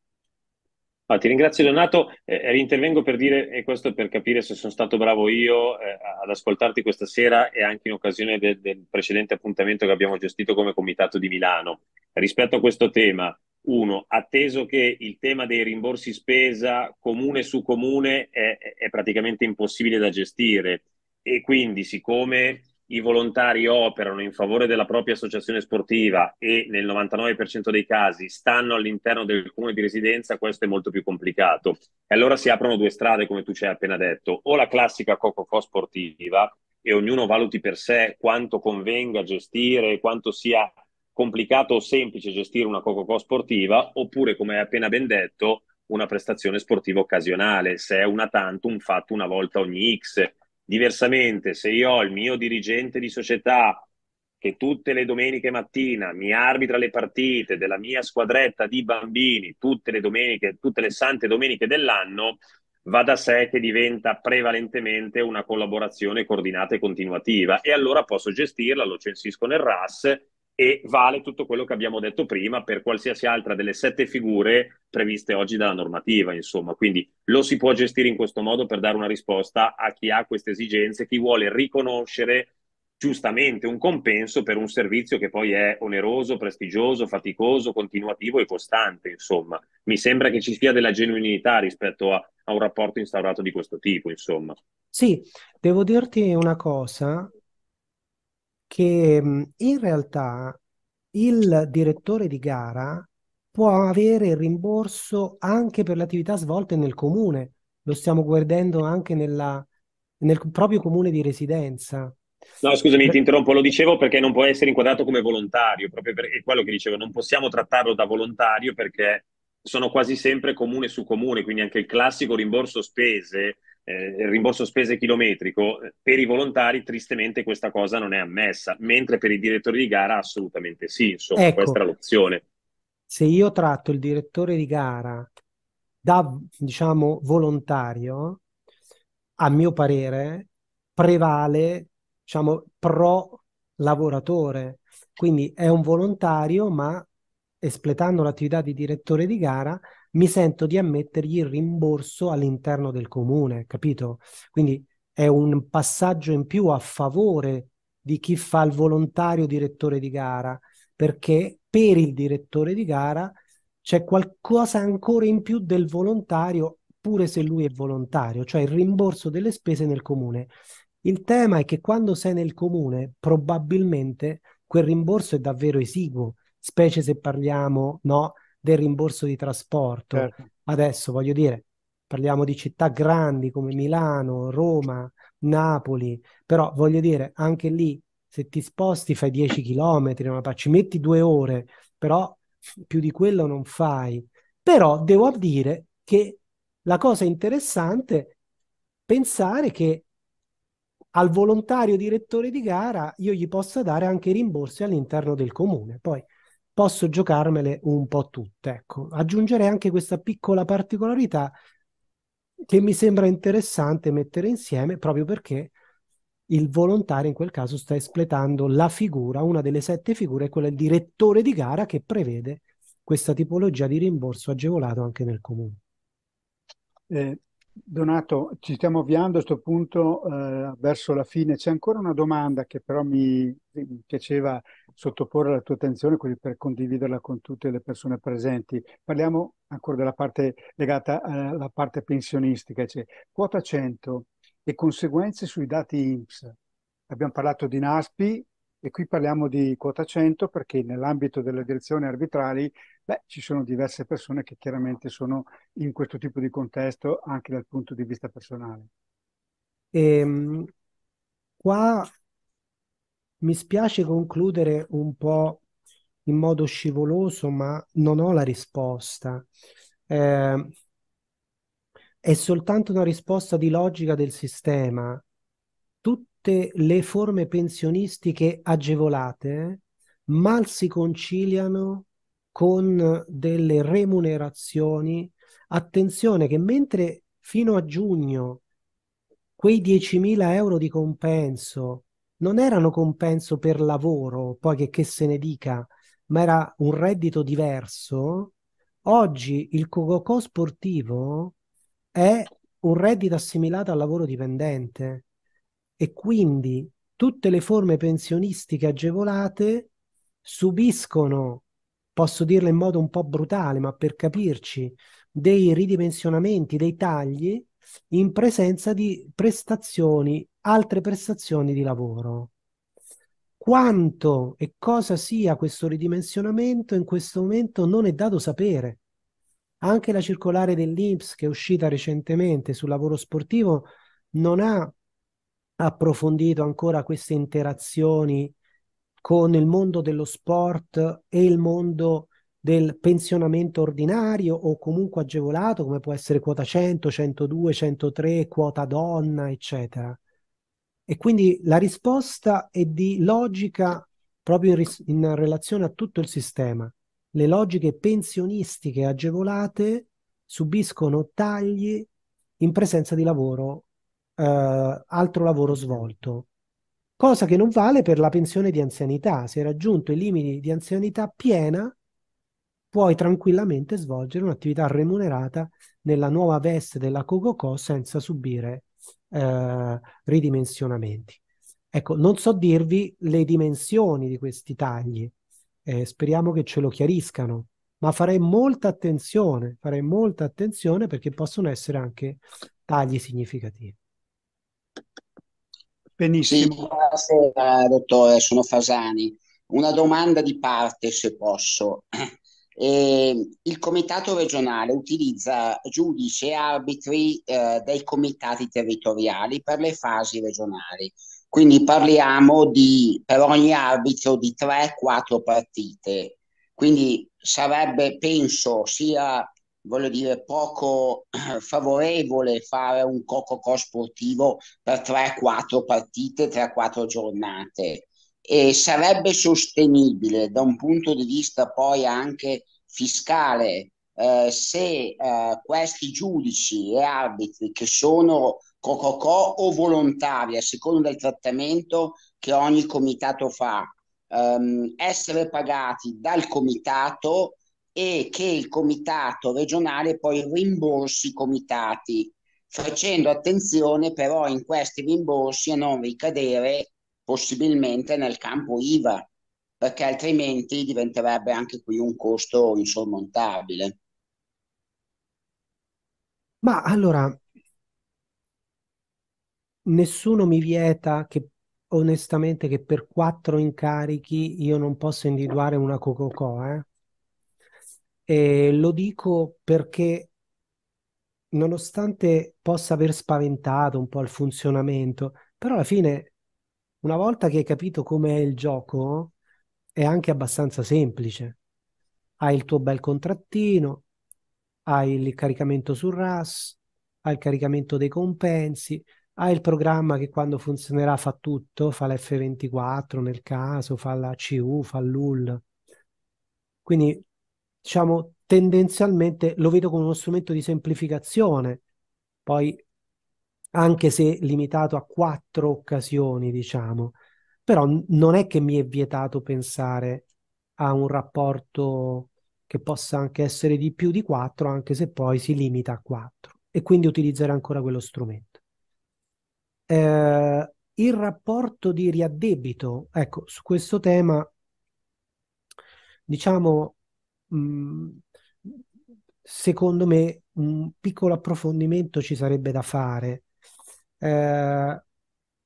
Ah, ti ringrazio Donato, eh, eh, rintervengo per dire, e questo per capire se sono stato bravo io eh, ad ascoltarti questa sera e anche in occasione de- del precedente appuntamento che abbiamo gestito come Comitato di Milano. Rispetto a questo tema, uno, atteso che il tema dei rimborsi spesa comune su comune è, è praticamente impossibile da gestire e quindi siccome i volontari operano in favore della propria associazione sportiva e nel 99% dei casi stanno all'interno del comune di residenza, questo è molto più complicato. E allora si aprono due strade, come tu ci hai appena detto, o la classica co sportiva e ognuno valuti per sé quanto convenga gestire, quanto sia complicato o semplice gestire una co sportiva, oppure, come hai appena ben detto, una prestazione sportiva occasionale, se è una tantum fatto una volta ogni X Diversamente, se io ho il mio dirigente di società che tutte le domeniche mattina mi arbitra le partite della mia squadretta di bambini, tutte le domeniche, tutte le sante domeniche dell'anno, va da sé che diventa prevalentemente una collaborazione coordinata e continuativa e allora posso gestirla, lo censisco nel RAS e vale tutto quello che abbiamo detto prima per qualsiasi altra delle sette figure previste oggi dalla normativa, insomma, quindi lo si può gestire in questo modo per dare una risposta a chi ha queste esigenze, chi vuole riconoscere giustamente un compenso per un servizio che poi è oneroso, prestigioso, faticoso, continuativo e costante, insomma. Mi sembra che ci sia della genuinità rispetto a, a un rapporto instaurato di questo tipo, insomma. Sì, devo dirti una cosa, che mm, in realtà il direttore di gara può avere il rimborso anche per le attività svolte nel comune, lo stiamo guardando anche nella, nel proprio comune di residenza. No, scusami, ti interrompo, lo dicevo perché non può essere inquadrato come volontario, proprio perché è quello che dicevo, non possiamo trattarlo da volontario perché sono quasi sempre comune su comune, quindi anche il classico rimborso spese eh, il rimborso spese chilometrico, eh, per i volontari tristemente questa cosa non è ammessa, mentre per i direttori di gara assolutamente sì, insomma ecco, questa è l'opzione. Se io tratto il direttore di gara da, diciamo, volontario, a mio parere, prevale, diciamo, pro lavoratore. Quindi è un volontario, ma espletando l'attività di direttore di gara mi sento di ammettergli il rimborso all'interno del comune, capito? Quindi è un passaggio in più a favore di chi fa il volontario direttore di gara, perché per il direttore di gara c'è qualcosa ancora in più del volontario, pure se lui è volontario, cioè il rimborso delle spese nel comune. Il tema è che quando sei nel comune, probabilmente quel rimborso è davvero esiguo, specie se parliamo no, del rimborso di trasporto. Certo. Adesso voglio dire, parliamo di città grandi come Milano, Roma, Napoli, però voglio dire, anche lì se ti sposti fai 10 km, ci metti due ore, però più di quello non fai. Però devo dire che la cosa interessante è pensare che al volontario direttore di gara io gli possa dare anche rimborsi all'interno del comune. Poi posso giocarmele un po' tutte. Ecco. Aggiungerei anche questa piccola particolarità che mi sembra interessante mettere insieme proprio perché il volontario in quel caso sta espletando la figura, una delle sette figure, quella del direttore di gara che prevede questa tipologia di rimborso agevolato anche nel comune. Eh, Donato, ci stiamo avviando a questo punto eh, verso la fine. C'è ancora una domanda che però mi, mi piaceva sottoporre alla tua attenzione così per condividerla con tutte le persone presenti. Parliamo ancora della parte legata alla parte pensionistica, C'è cioè quota 100 e conseguenze sui dati INPS. Abbiamo parlato di NASPI, e qui parliamo di quota 100 perché nell'ambito delle direzioni arbitrali beh, ci sono diverse persone che chiaramente sono in questo tipo di contesto anche dal punto di vista personale. E, ehm, qua mi spiace concludere un po' in modo scivoloso, ma non ho la risposta. Eh, è soltanto una risposta di logica del sistema tutte le forme pensionistiche agevolate mal si conciliano con delle remunerazioni. Attenzione che mentre fino a giugno quei 10.000 euro di compenso non erano compenso per lavoro, poi che, che se ne dica, ma era un reddito diverso, oggi il cococò sportivo è un reddito assimilato al lavoro dipendente e quindi tutte le forme pensionistiche agevolate subiscono, posso dirlo in modo un po' brutale, ma per capirci, dei ridimensionamenti, dei tagli in presenza di prestazioni, altre prestazioni di lavoro. Quanto e cosa sia questo ridimensionamento in questo momento non è dato sapere. Anche la circolare dell'INPS che è uscita recentemente sul lavoro sportivo non ha approfondito ancora queste interazioni con il mondo dello sport e il mondo del pensionamento ordinario o comunque agevolato, come può essere quota 100, 102, 103, quota donna, eccetera. E quindi la risposta è di logica proprio in, ris- in relazione a tutto il sistema. Le logiche pensionistiche agevolate subiscono tagli in presenza di lavoro eh, altro lavoro svolto, cosa che non vale per la pensione di anzianità. Se hai raggiunto i limiti di anzianità piena, puoi tranquillamente svolgere un'attività remunerata nella nuova veste della Cococò senza subire eh, ridimensionamenti. Ecco, non so dirvi le dimensioni di questi tagli, eh, speriamo che ce lo chiariscano, ma farei molta attenzione, farei molta attenzione perché possono essere anche tagli significativi. Benissimo. Sì, buonasera, dottore, sono Fasani. Una domanda di parte, se posso. Eh, il comitato regionale utilizza giudici e arbitri eh, dei comitati territoriali per le fasi regionali. Quindi parliamo di, per ogni arbitro di 3-4 partite. Quindi sarebbe, penso, sia voglio dire, poco [clears throat] favorevole fare un cococò sportivo per 3-4 partite, 3-4 giornate. E sarebbe sostenibile da un punto di vista poi anche fiscale eh, se eh, questi giudici e arbitri che sono cococò o volontari a seconda del trattamento che ogni comitato fa, ehm, essere pagati dal comitato e che il comitato regionale poi rimborsi i comitati, facendo attenzione però in questi rimborsi a non ricadere possibilmente nel campo IVA, perché altrimenti diventerebbe anche qui un costo insormontabile. Ma allora, nessuno mi vieta che onestamente che per quattro incarichi io non possa individuare una Cococò, eh? E lo dico perché nonostante possa aver spaventato un po' il funzionamento, però alla fine, una volta che hai capito com'è il gioco, è anche abbastanza semplice. Hai il tuo bel contrattino, hai il caricamento sul RAS, hai il caricamento dei compensi, hai il programma che quando funzionerà fa tutto, fa l'F24 nel caso, fa la CU, fa l'UL. Quindi diciamo, tendenzialmente lo vedo come uno strumento di semplificazione, poi anche se limitato a quattro occasioni, diciamo, però non è che mi è vietato pensare a un rapporto che possa anche essere di più di quattro, anche se poi si limita a quattro, e quindi utilizzare ancora quello strumento. Eh, il rapporto di riaddebito, ecco, su questo tema, diciamo, secondo me un piccolo approfondimento ci sarebbe da fare eh,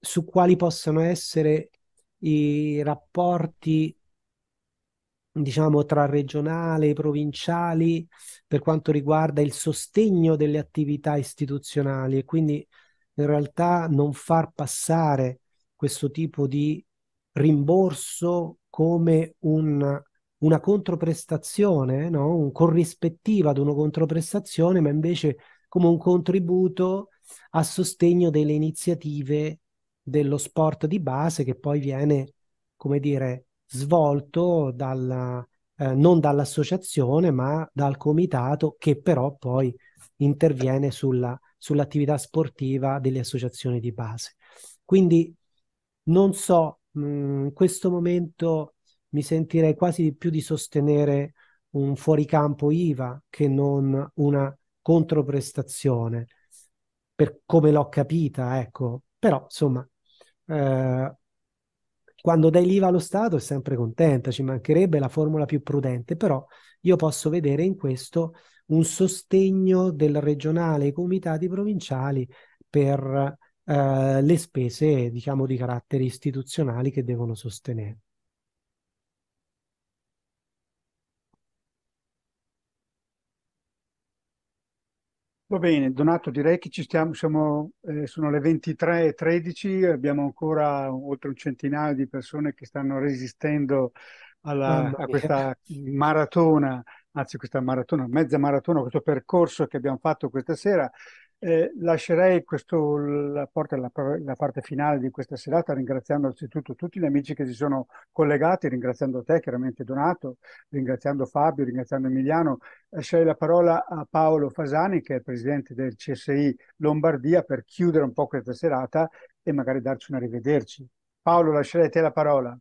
su quali possono essere i rapporti diciamo tra regionale e provinciali per quanto riguarda il sostegno delle attività istituzionali e quindi in realtà non far passare questo tipo di rimborso come un una controprestazione, no? un corrispettivo ad una controprestazione, ma invece come un contributo a sostegno delle iniziative dello sport di base che poi viene, come dire, svolto dalla, eh, non dall'associazione ma dal comitato che però poi interviene sulla, sull'attività sportiva delle associazioni di base. Quindi non so, mh, mm, in questo momento mi sentirei quasi di più di sostenere un fuoricampo IVA che non una controprestazione, per come l'ho capita, ecco. Però, insomma, eh, quando dai l'IVA allo Stato è sempre contenta, ci mancherebbe la formula più prudente, però io posso vedere in questo un sostegno del regionale e comitati provinciali per eh, le spese, diciamo, di carattere istituzionali che devono sostenere. Va bene, Donato, direi che ci stiamo, siamo, eh, sono le 23.13, abbiamo ancora oltre un centinaio di persone che stanno resistendo alla, a questa maratona, anzi questa maratona, mezza maratona, questo percorso che abbiamo fatto questa sera. Eh, lascerei questo, la, porta, la, la, parte finale di questa serata ringraziando anzitutto tutti gli amici che si sono collegati, ringraziando te chiaramente Donato, ringraziando Fabio, ringraziando Emiliano. Lascerei la parola a Paolo Fasani che è presidente del CSI Lombardia per chiudere un po' questa serata e magari darci un arrivederci. Paolo lascerei a te la parola.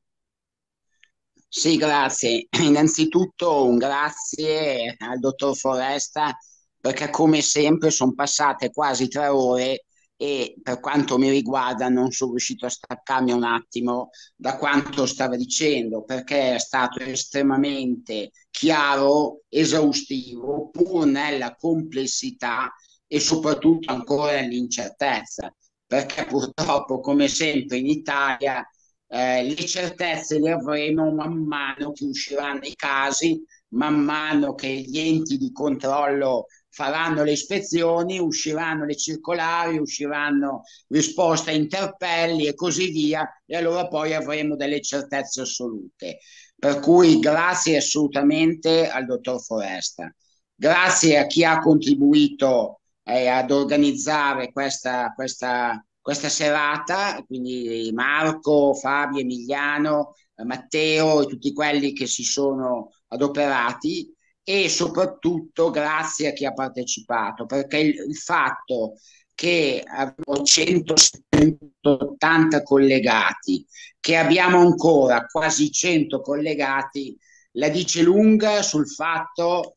Sì, grazie. Innanzitutto un grazie al dottor Foresta perché come sempre sono passate quasi tre ore e per quanto mi riguarda non sono riuscito a staccarmi un attimo da quanto stava dicendo perché è stato estremamente chiaro, esaustivo, pur nella complessità e soprattutto ancora nell'incertezza, perché purtroppo come sempre in Italia eh, le certezze le avremo man mano che usciranno i casi, man mano che gli enti di controllo faranno le ispezioni, usciranno le circolari, usciranno risposte a interpelli e così via e allora poi avremo delle certezze assolute. Per cui grazie assolutamente al dottor Foresta, grazie a chi ha contribuito eh, ad organizzare questa, questa, questa serata, quindi Marco, Fabio, Emiliano, Matteo e tutti quelli che si sono adoperati e soprattutto grazie a chi ha partecipato, perché il, il fatto che abbiamo 180 collegati, che abbiamo ancora quasi 100 collegati, la dice lunga sul fatto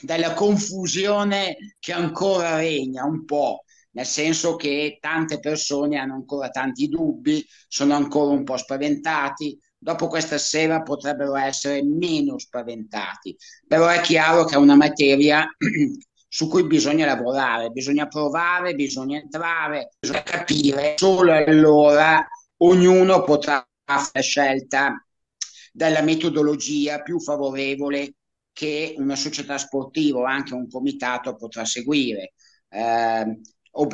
della confusione che ancora regna un po', nel senso che tante persone hanno ancora tanti dubbi, sono ancora un po' spaventati, dopo questa sera potrebbero essere meno spaventati, però è chiaro che è una materia [clears throat] su cui bisogna lavorare, bisogna provare, bisogna entrare, bisogna capire, solo allora ognuno potrà fare la scelta della metodologia più favorevole che una società sportiva o anche un comitato potrà seguire. Ehm,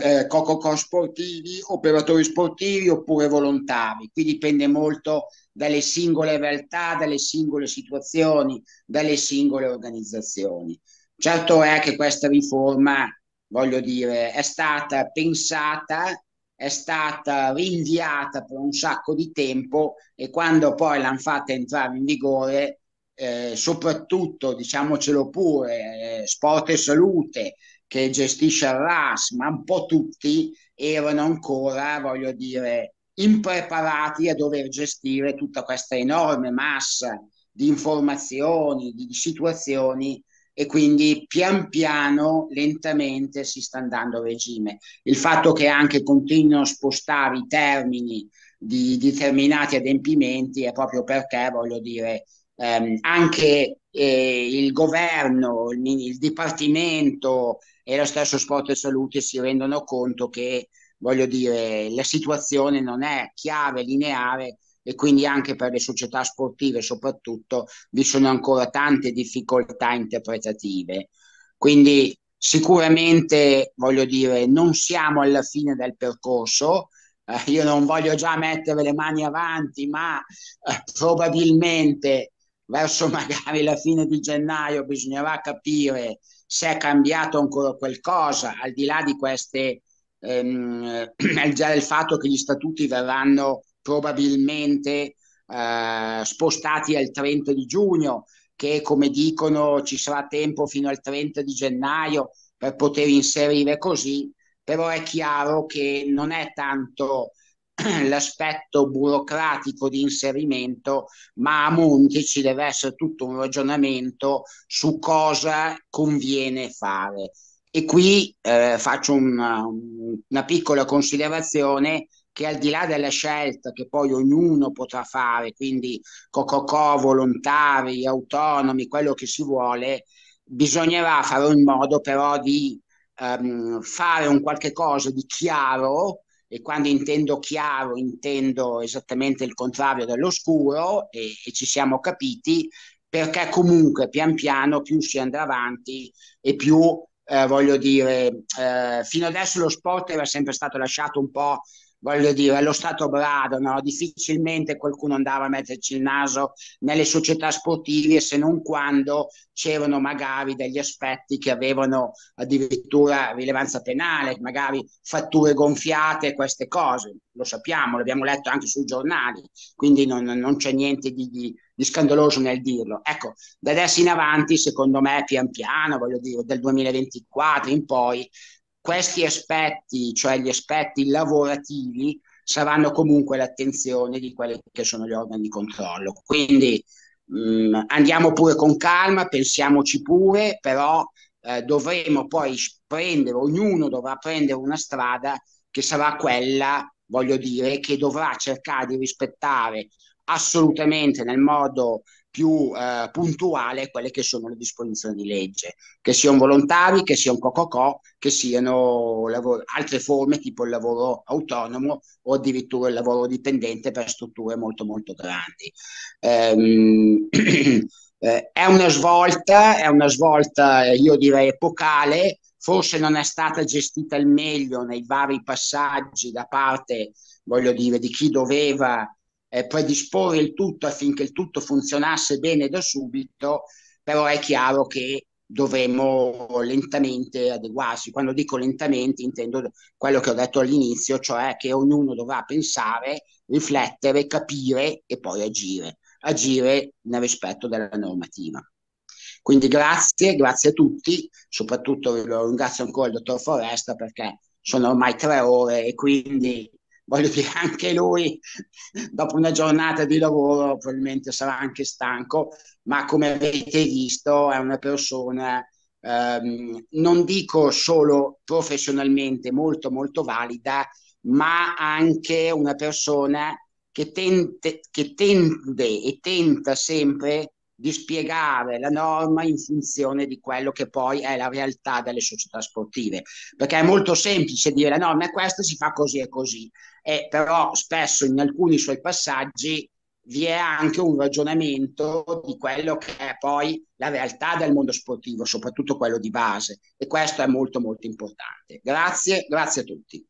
eh, eh, co sportivi, operatori sportivi oppure volontari. Qui dipende molto dalle singole realtà, dalle singole situazioni, dalle singole organizzazioni. Certo è che questa riforma, voglio dire, è stata pensata, è stata rinviata per un sacco di tempo e quando poi l'hanno fatta entrare in vigore, eh, soprattutto, diciamocelo pure, eh, Sport e Salute, che gestisce il RAS, ma un po' tutti erano ancora, voglio dire, impreparati a dover gestire tutta questa enorme massa di informazioni, di situazioni e quindi pian piano, lentamente si sta andando a regime. Il fatto che anche continuino a spostare i termini di determinati adempimenti è proprio perché, voglio dire, ehm, anche eh, il governo, il, il Dipartimento e lo stesso Sport e Salute si rendono conto che voglio dire, la situazione non è chiave, lineare e quindi anche per le società sportive soprattutto vi sono ancora tante difficoltà interpretative. Quindi sicuramente, voglio dire, non siamo alla fine del percorso, eh, io non voglio già mettere le mani avanti, ma eh, probabilmente verso [laughs] magari la fine di gennaio bisognerà capire se è cambiato ancora qualcosa, al di là di queste ehm, [clears throat] già il fatto che gli statuti verranno probabilmente eh, spostati al 30 di giugno, che come dicono ci sarà tempo fino al 30 di gennaio per poter inserire così, però è chiaro che non è tanto [clears throat] l'aspetto burocratico di inserimento, ma a monte ci deve essere tutto un ragionamento su cosa conviene fare. E qui eh, faccio una, una piccola considerazione che al di là della scelta che poi ognuno potrà fare, quindi cococò, volontari, autonomi, quello che si vuole, bisognerà fare in modo però di ehm, fare un qualche cosa di chiaro e quando intendo chiaro intendo esattamente il contrario dell'oscuro e, e ci siamo capiti perché comunque pian piano più si andrà avanti e più eh, voglio dire, eh, fino adesso lo sport era sempre stato lasciato un po' voglio dire, è lo stato brado, no? difficilmente qualcuno andava a metterci il naso nelle società sportive se non quando c'erano magari degli aspetti che avevano addirittura rilevanza penale, magari fatture gonfiate, queste cose, lo sappiamo, l'abbiamo letto anche sui giornali, quindi non, non c'è niente di, di, di, scandaloso nel dirlo. Ecco, da adesso in avanti, secondo me, pian piano, voglio dire, dal 2024 in poi, questi aspetti, cioè gli aspetti lavorativi, saranno comunque l'attenzione di quelli che sono gli organi di controllo. Quindi mh, mm, andiamo pure con calma, pensiamoci pure, però eh, dovremo poi prendere, ognuno dovrà prendere una strada che sarà quella, voglio dire, che dovrà cercare di rispettare assolutamente nel modo più eh, puntuale quelle che sono le disposizioni di legge, che siano volontari, che siano cococò, che siano lavoro, altre forme tipo il lavoro autonomo o addirittura il lavoro dipendente per strutture molto molto grandi. Ehm, [clears throat] eh, è una svolta, è una svolta io direi epocale, forse non è stata gestita al meglio nei vari passaggi da parte, voglio dire, di chi doveva eh, predisporre il tutto affinché il tutto funzionasse bene da subito, però è chiaro che dovremmo lentamente adeguarsi. Quando dico lentamente intendo quello che ho detto all'inizio, cioè che ognuno dovrà pensare, riflettere, capire e poi agire, agire nel rispetto della normativa. Quindi grazie, grazie a tutti, soprattutto ringrazio ancora il dottor Foresta perché sono ormai tre ore e quindi voglio dire, [laughs] anche lui dopo una giornata di lavoro probabilmente sarà anche stanco, ma come avete visto è una persona, ehm, non dico solo professionalmente molto molto valida, ma anche una persona che, tente, che tende e tenta sempre di spiegare la norma in funzione di quello che poi è la realtà delle società sportive, perché è molto semplice dire la norma è questa, si fa così e così eh, però spesso in alcuni suoi passaggi vi è anche un ragionamento di quello che è poi la realtà del mondo sportivo, soprattutto quello di base e questo è molto molto importante. Grazie, grazie a tutti.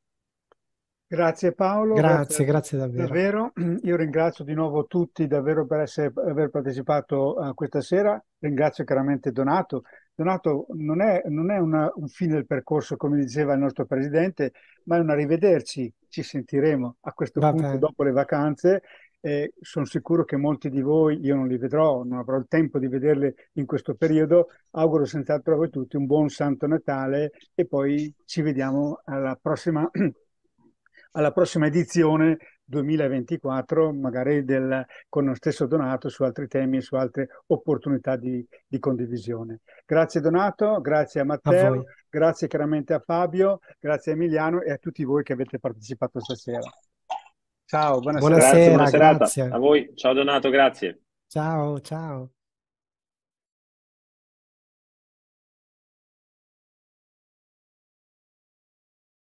Grazie Paolo. Grazie, grazie, grazie davvero. davvero. [clears throat] Io ringrazio di nuovo tutti davvero per essere, aver partecipato a eh, questa sera. Ringrazio chiaramente Donato. Donato non è, non è una, un fine del percorso, come diceva il nostro Presidente, ma è un arrivederci ci sentiremo a questo Va punto bene. dopo le vacanze. Eh, sono sicuro che molti di voi, io non li vedrò, non avrò il tempo di vederle in questo periodo. Auguro senz'altro a voi tutti un buon Santo Natale e poi ci vediamo alla prossima, [clears throat] alla prossima edizione 2024, magari del, con lo stesso Donato su altri temi, e su altre opportunità di, di condivisione. Grazie Donato, grazie a Matteo, a grazie chiaramente a Fabio, grazie a Emiliano e a tutti voi che avete partecipato stasera. Ciao, buona buonasera. Grazie, buona Grazie. A voi, ciao Donato, grazie. Ciao, ciao.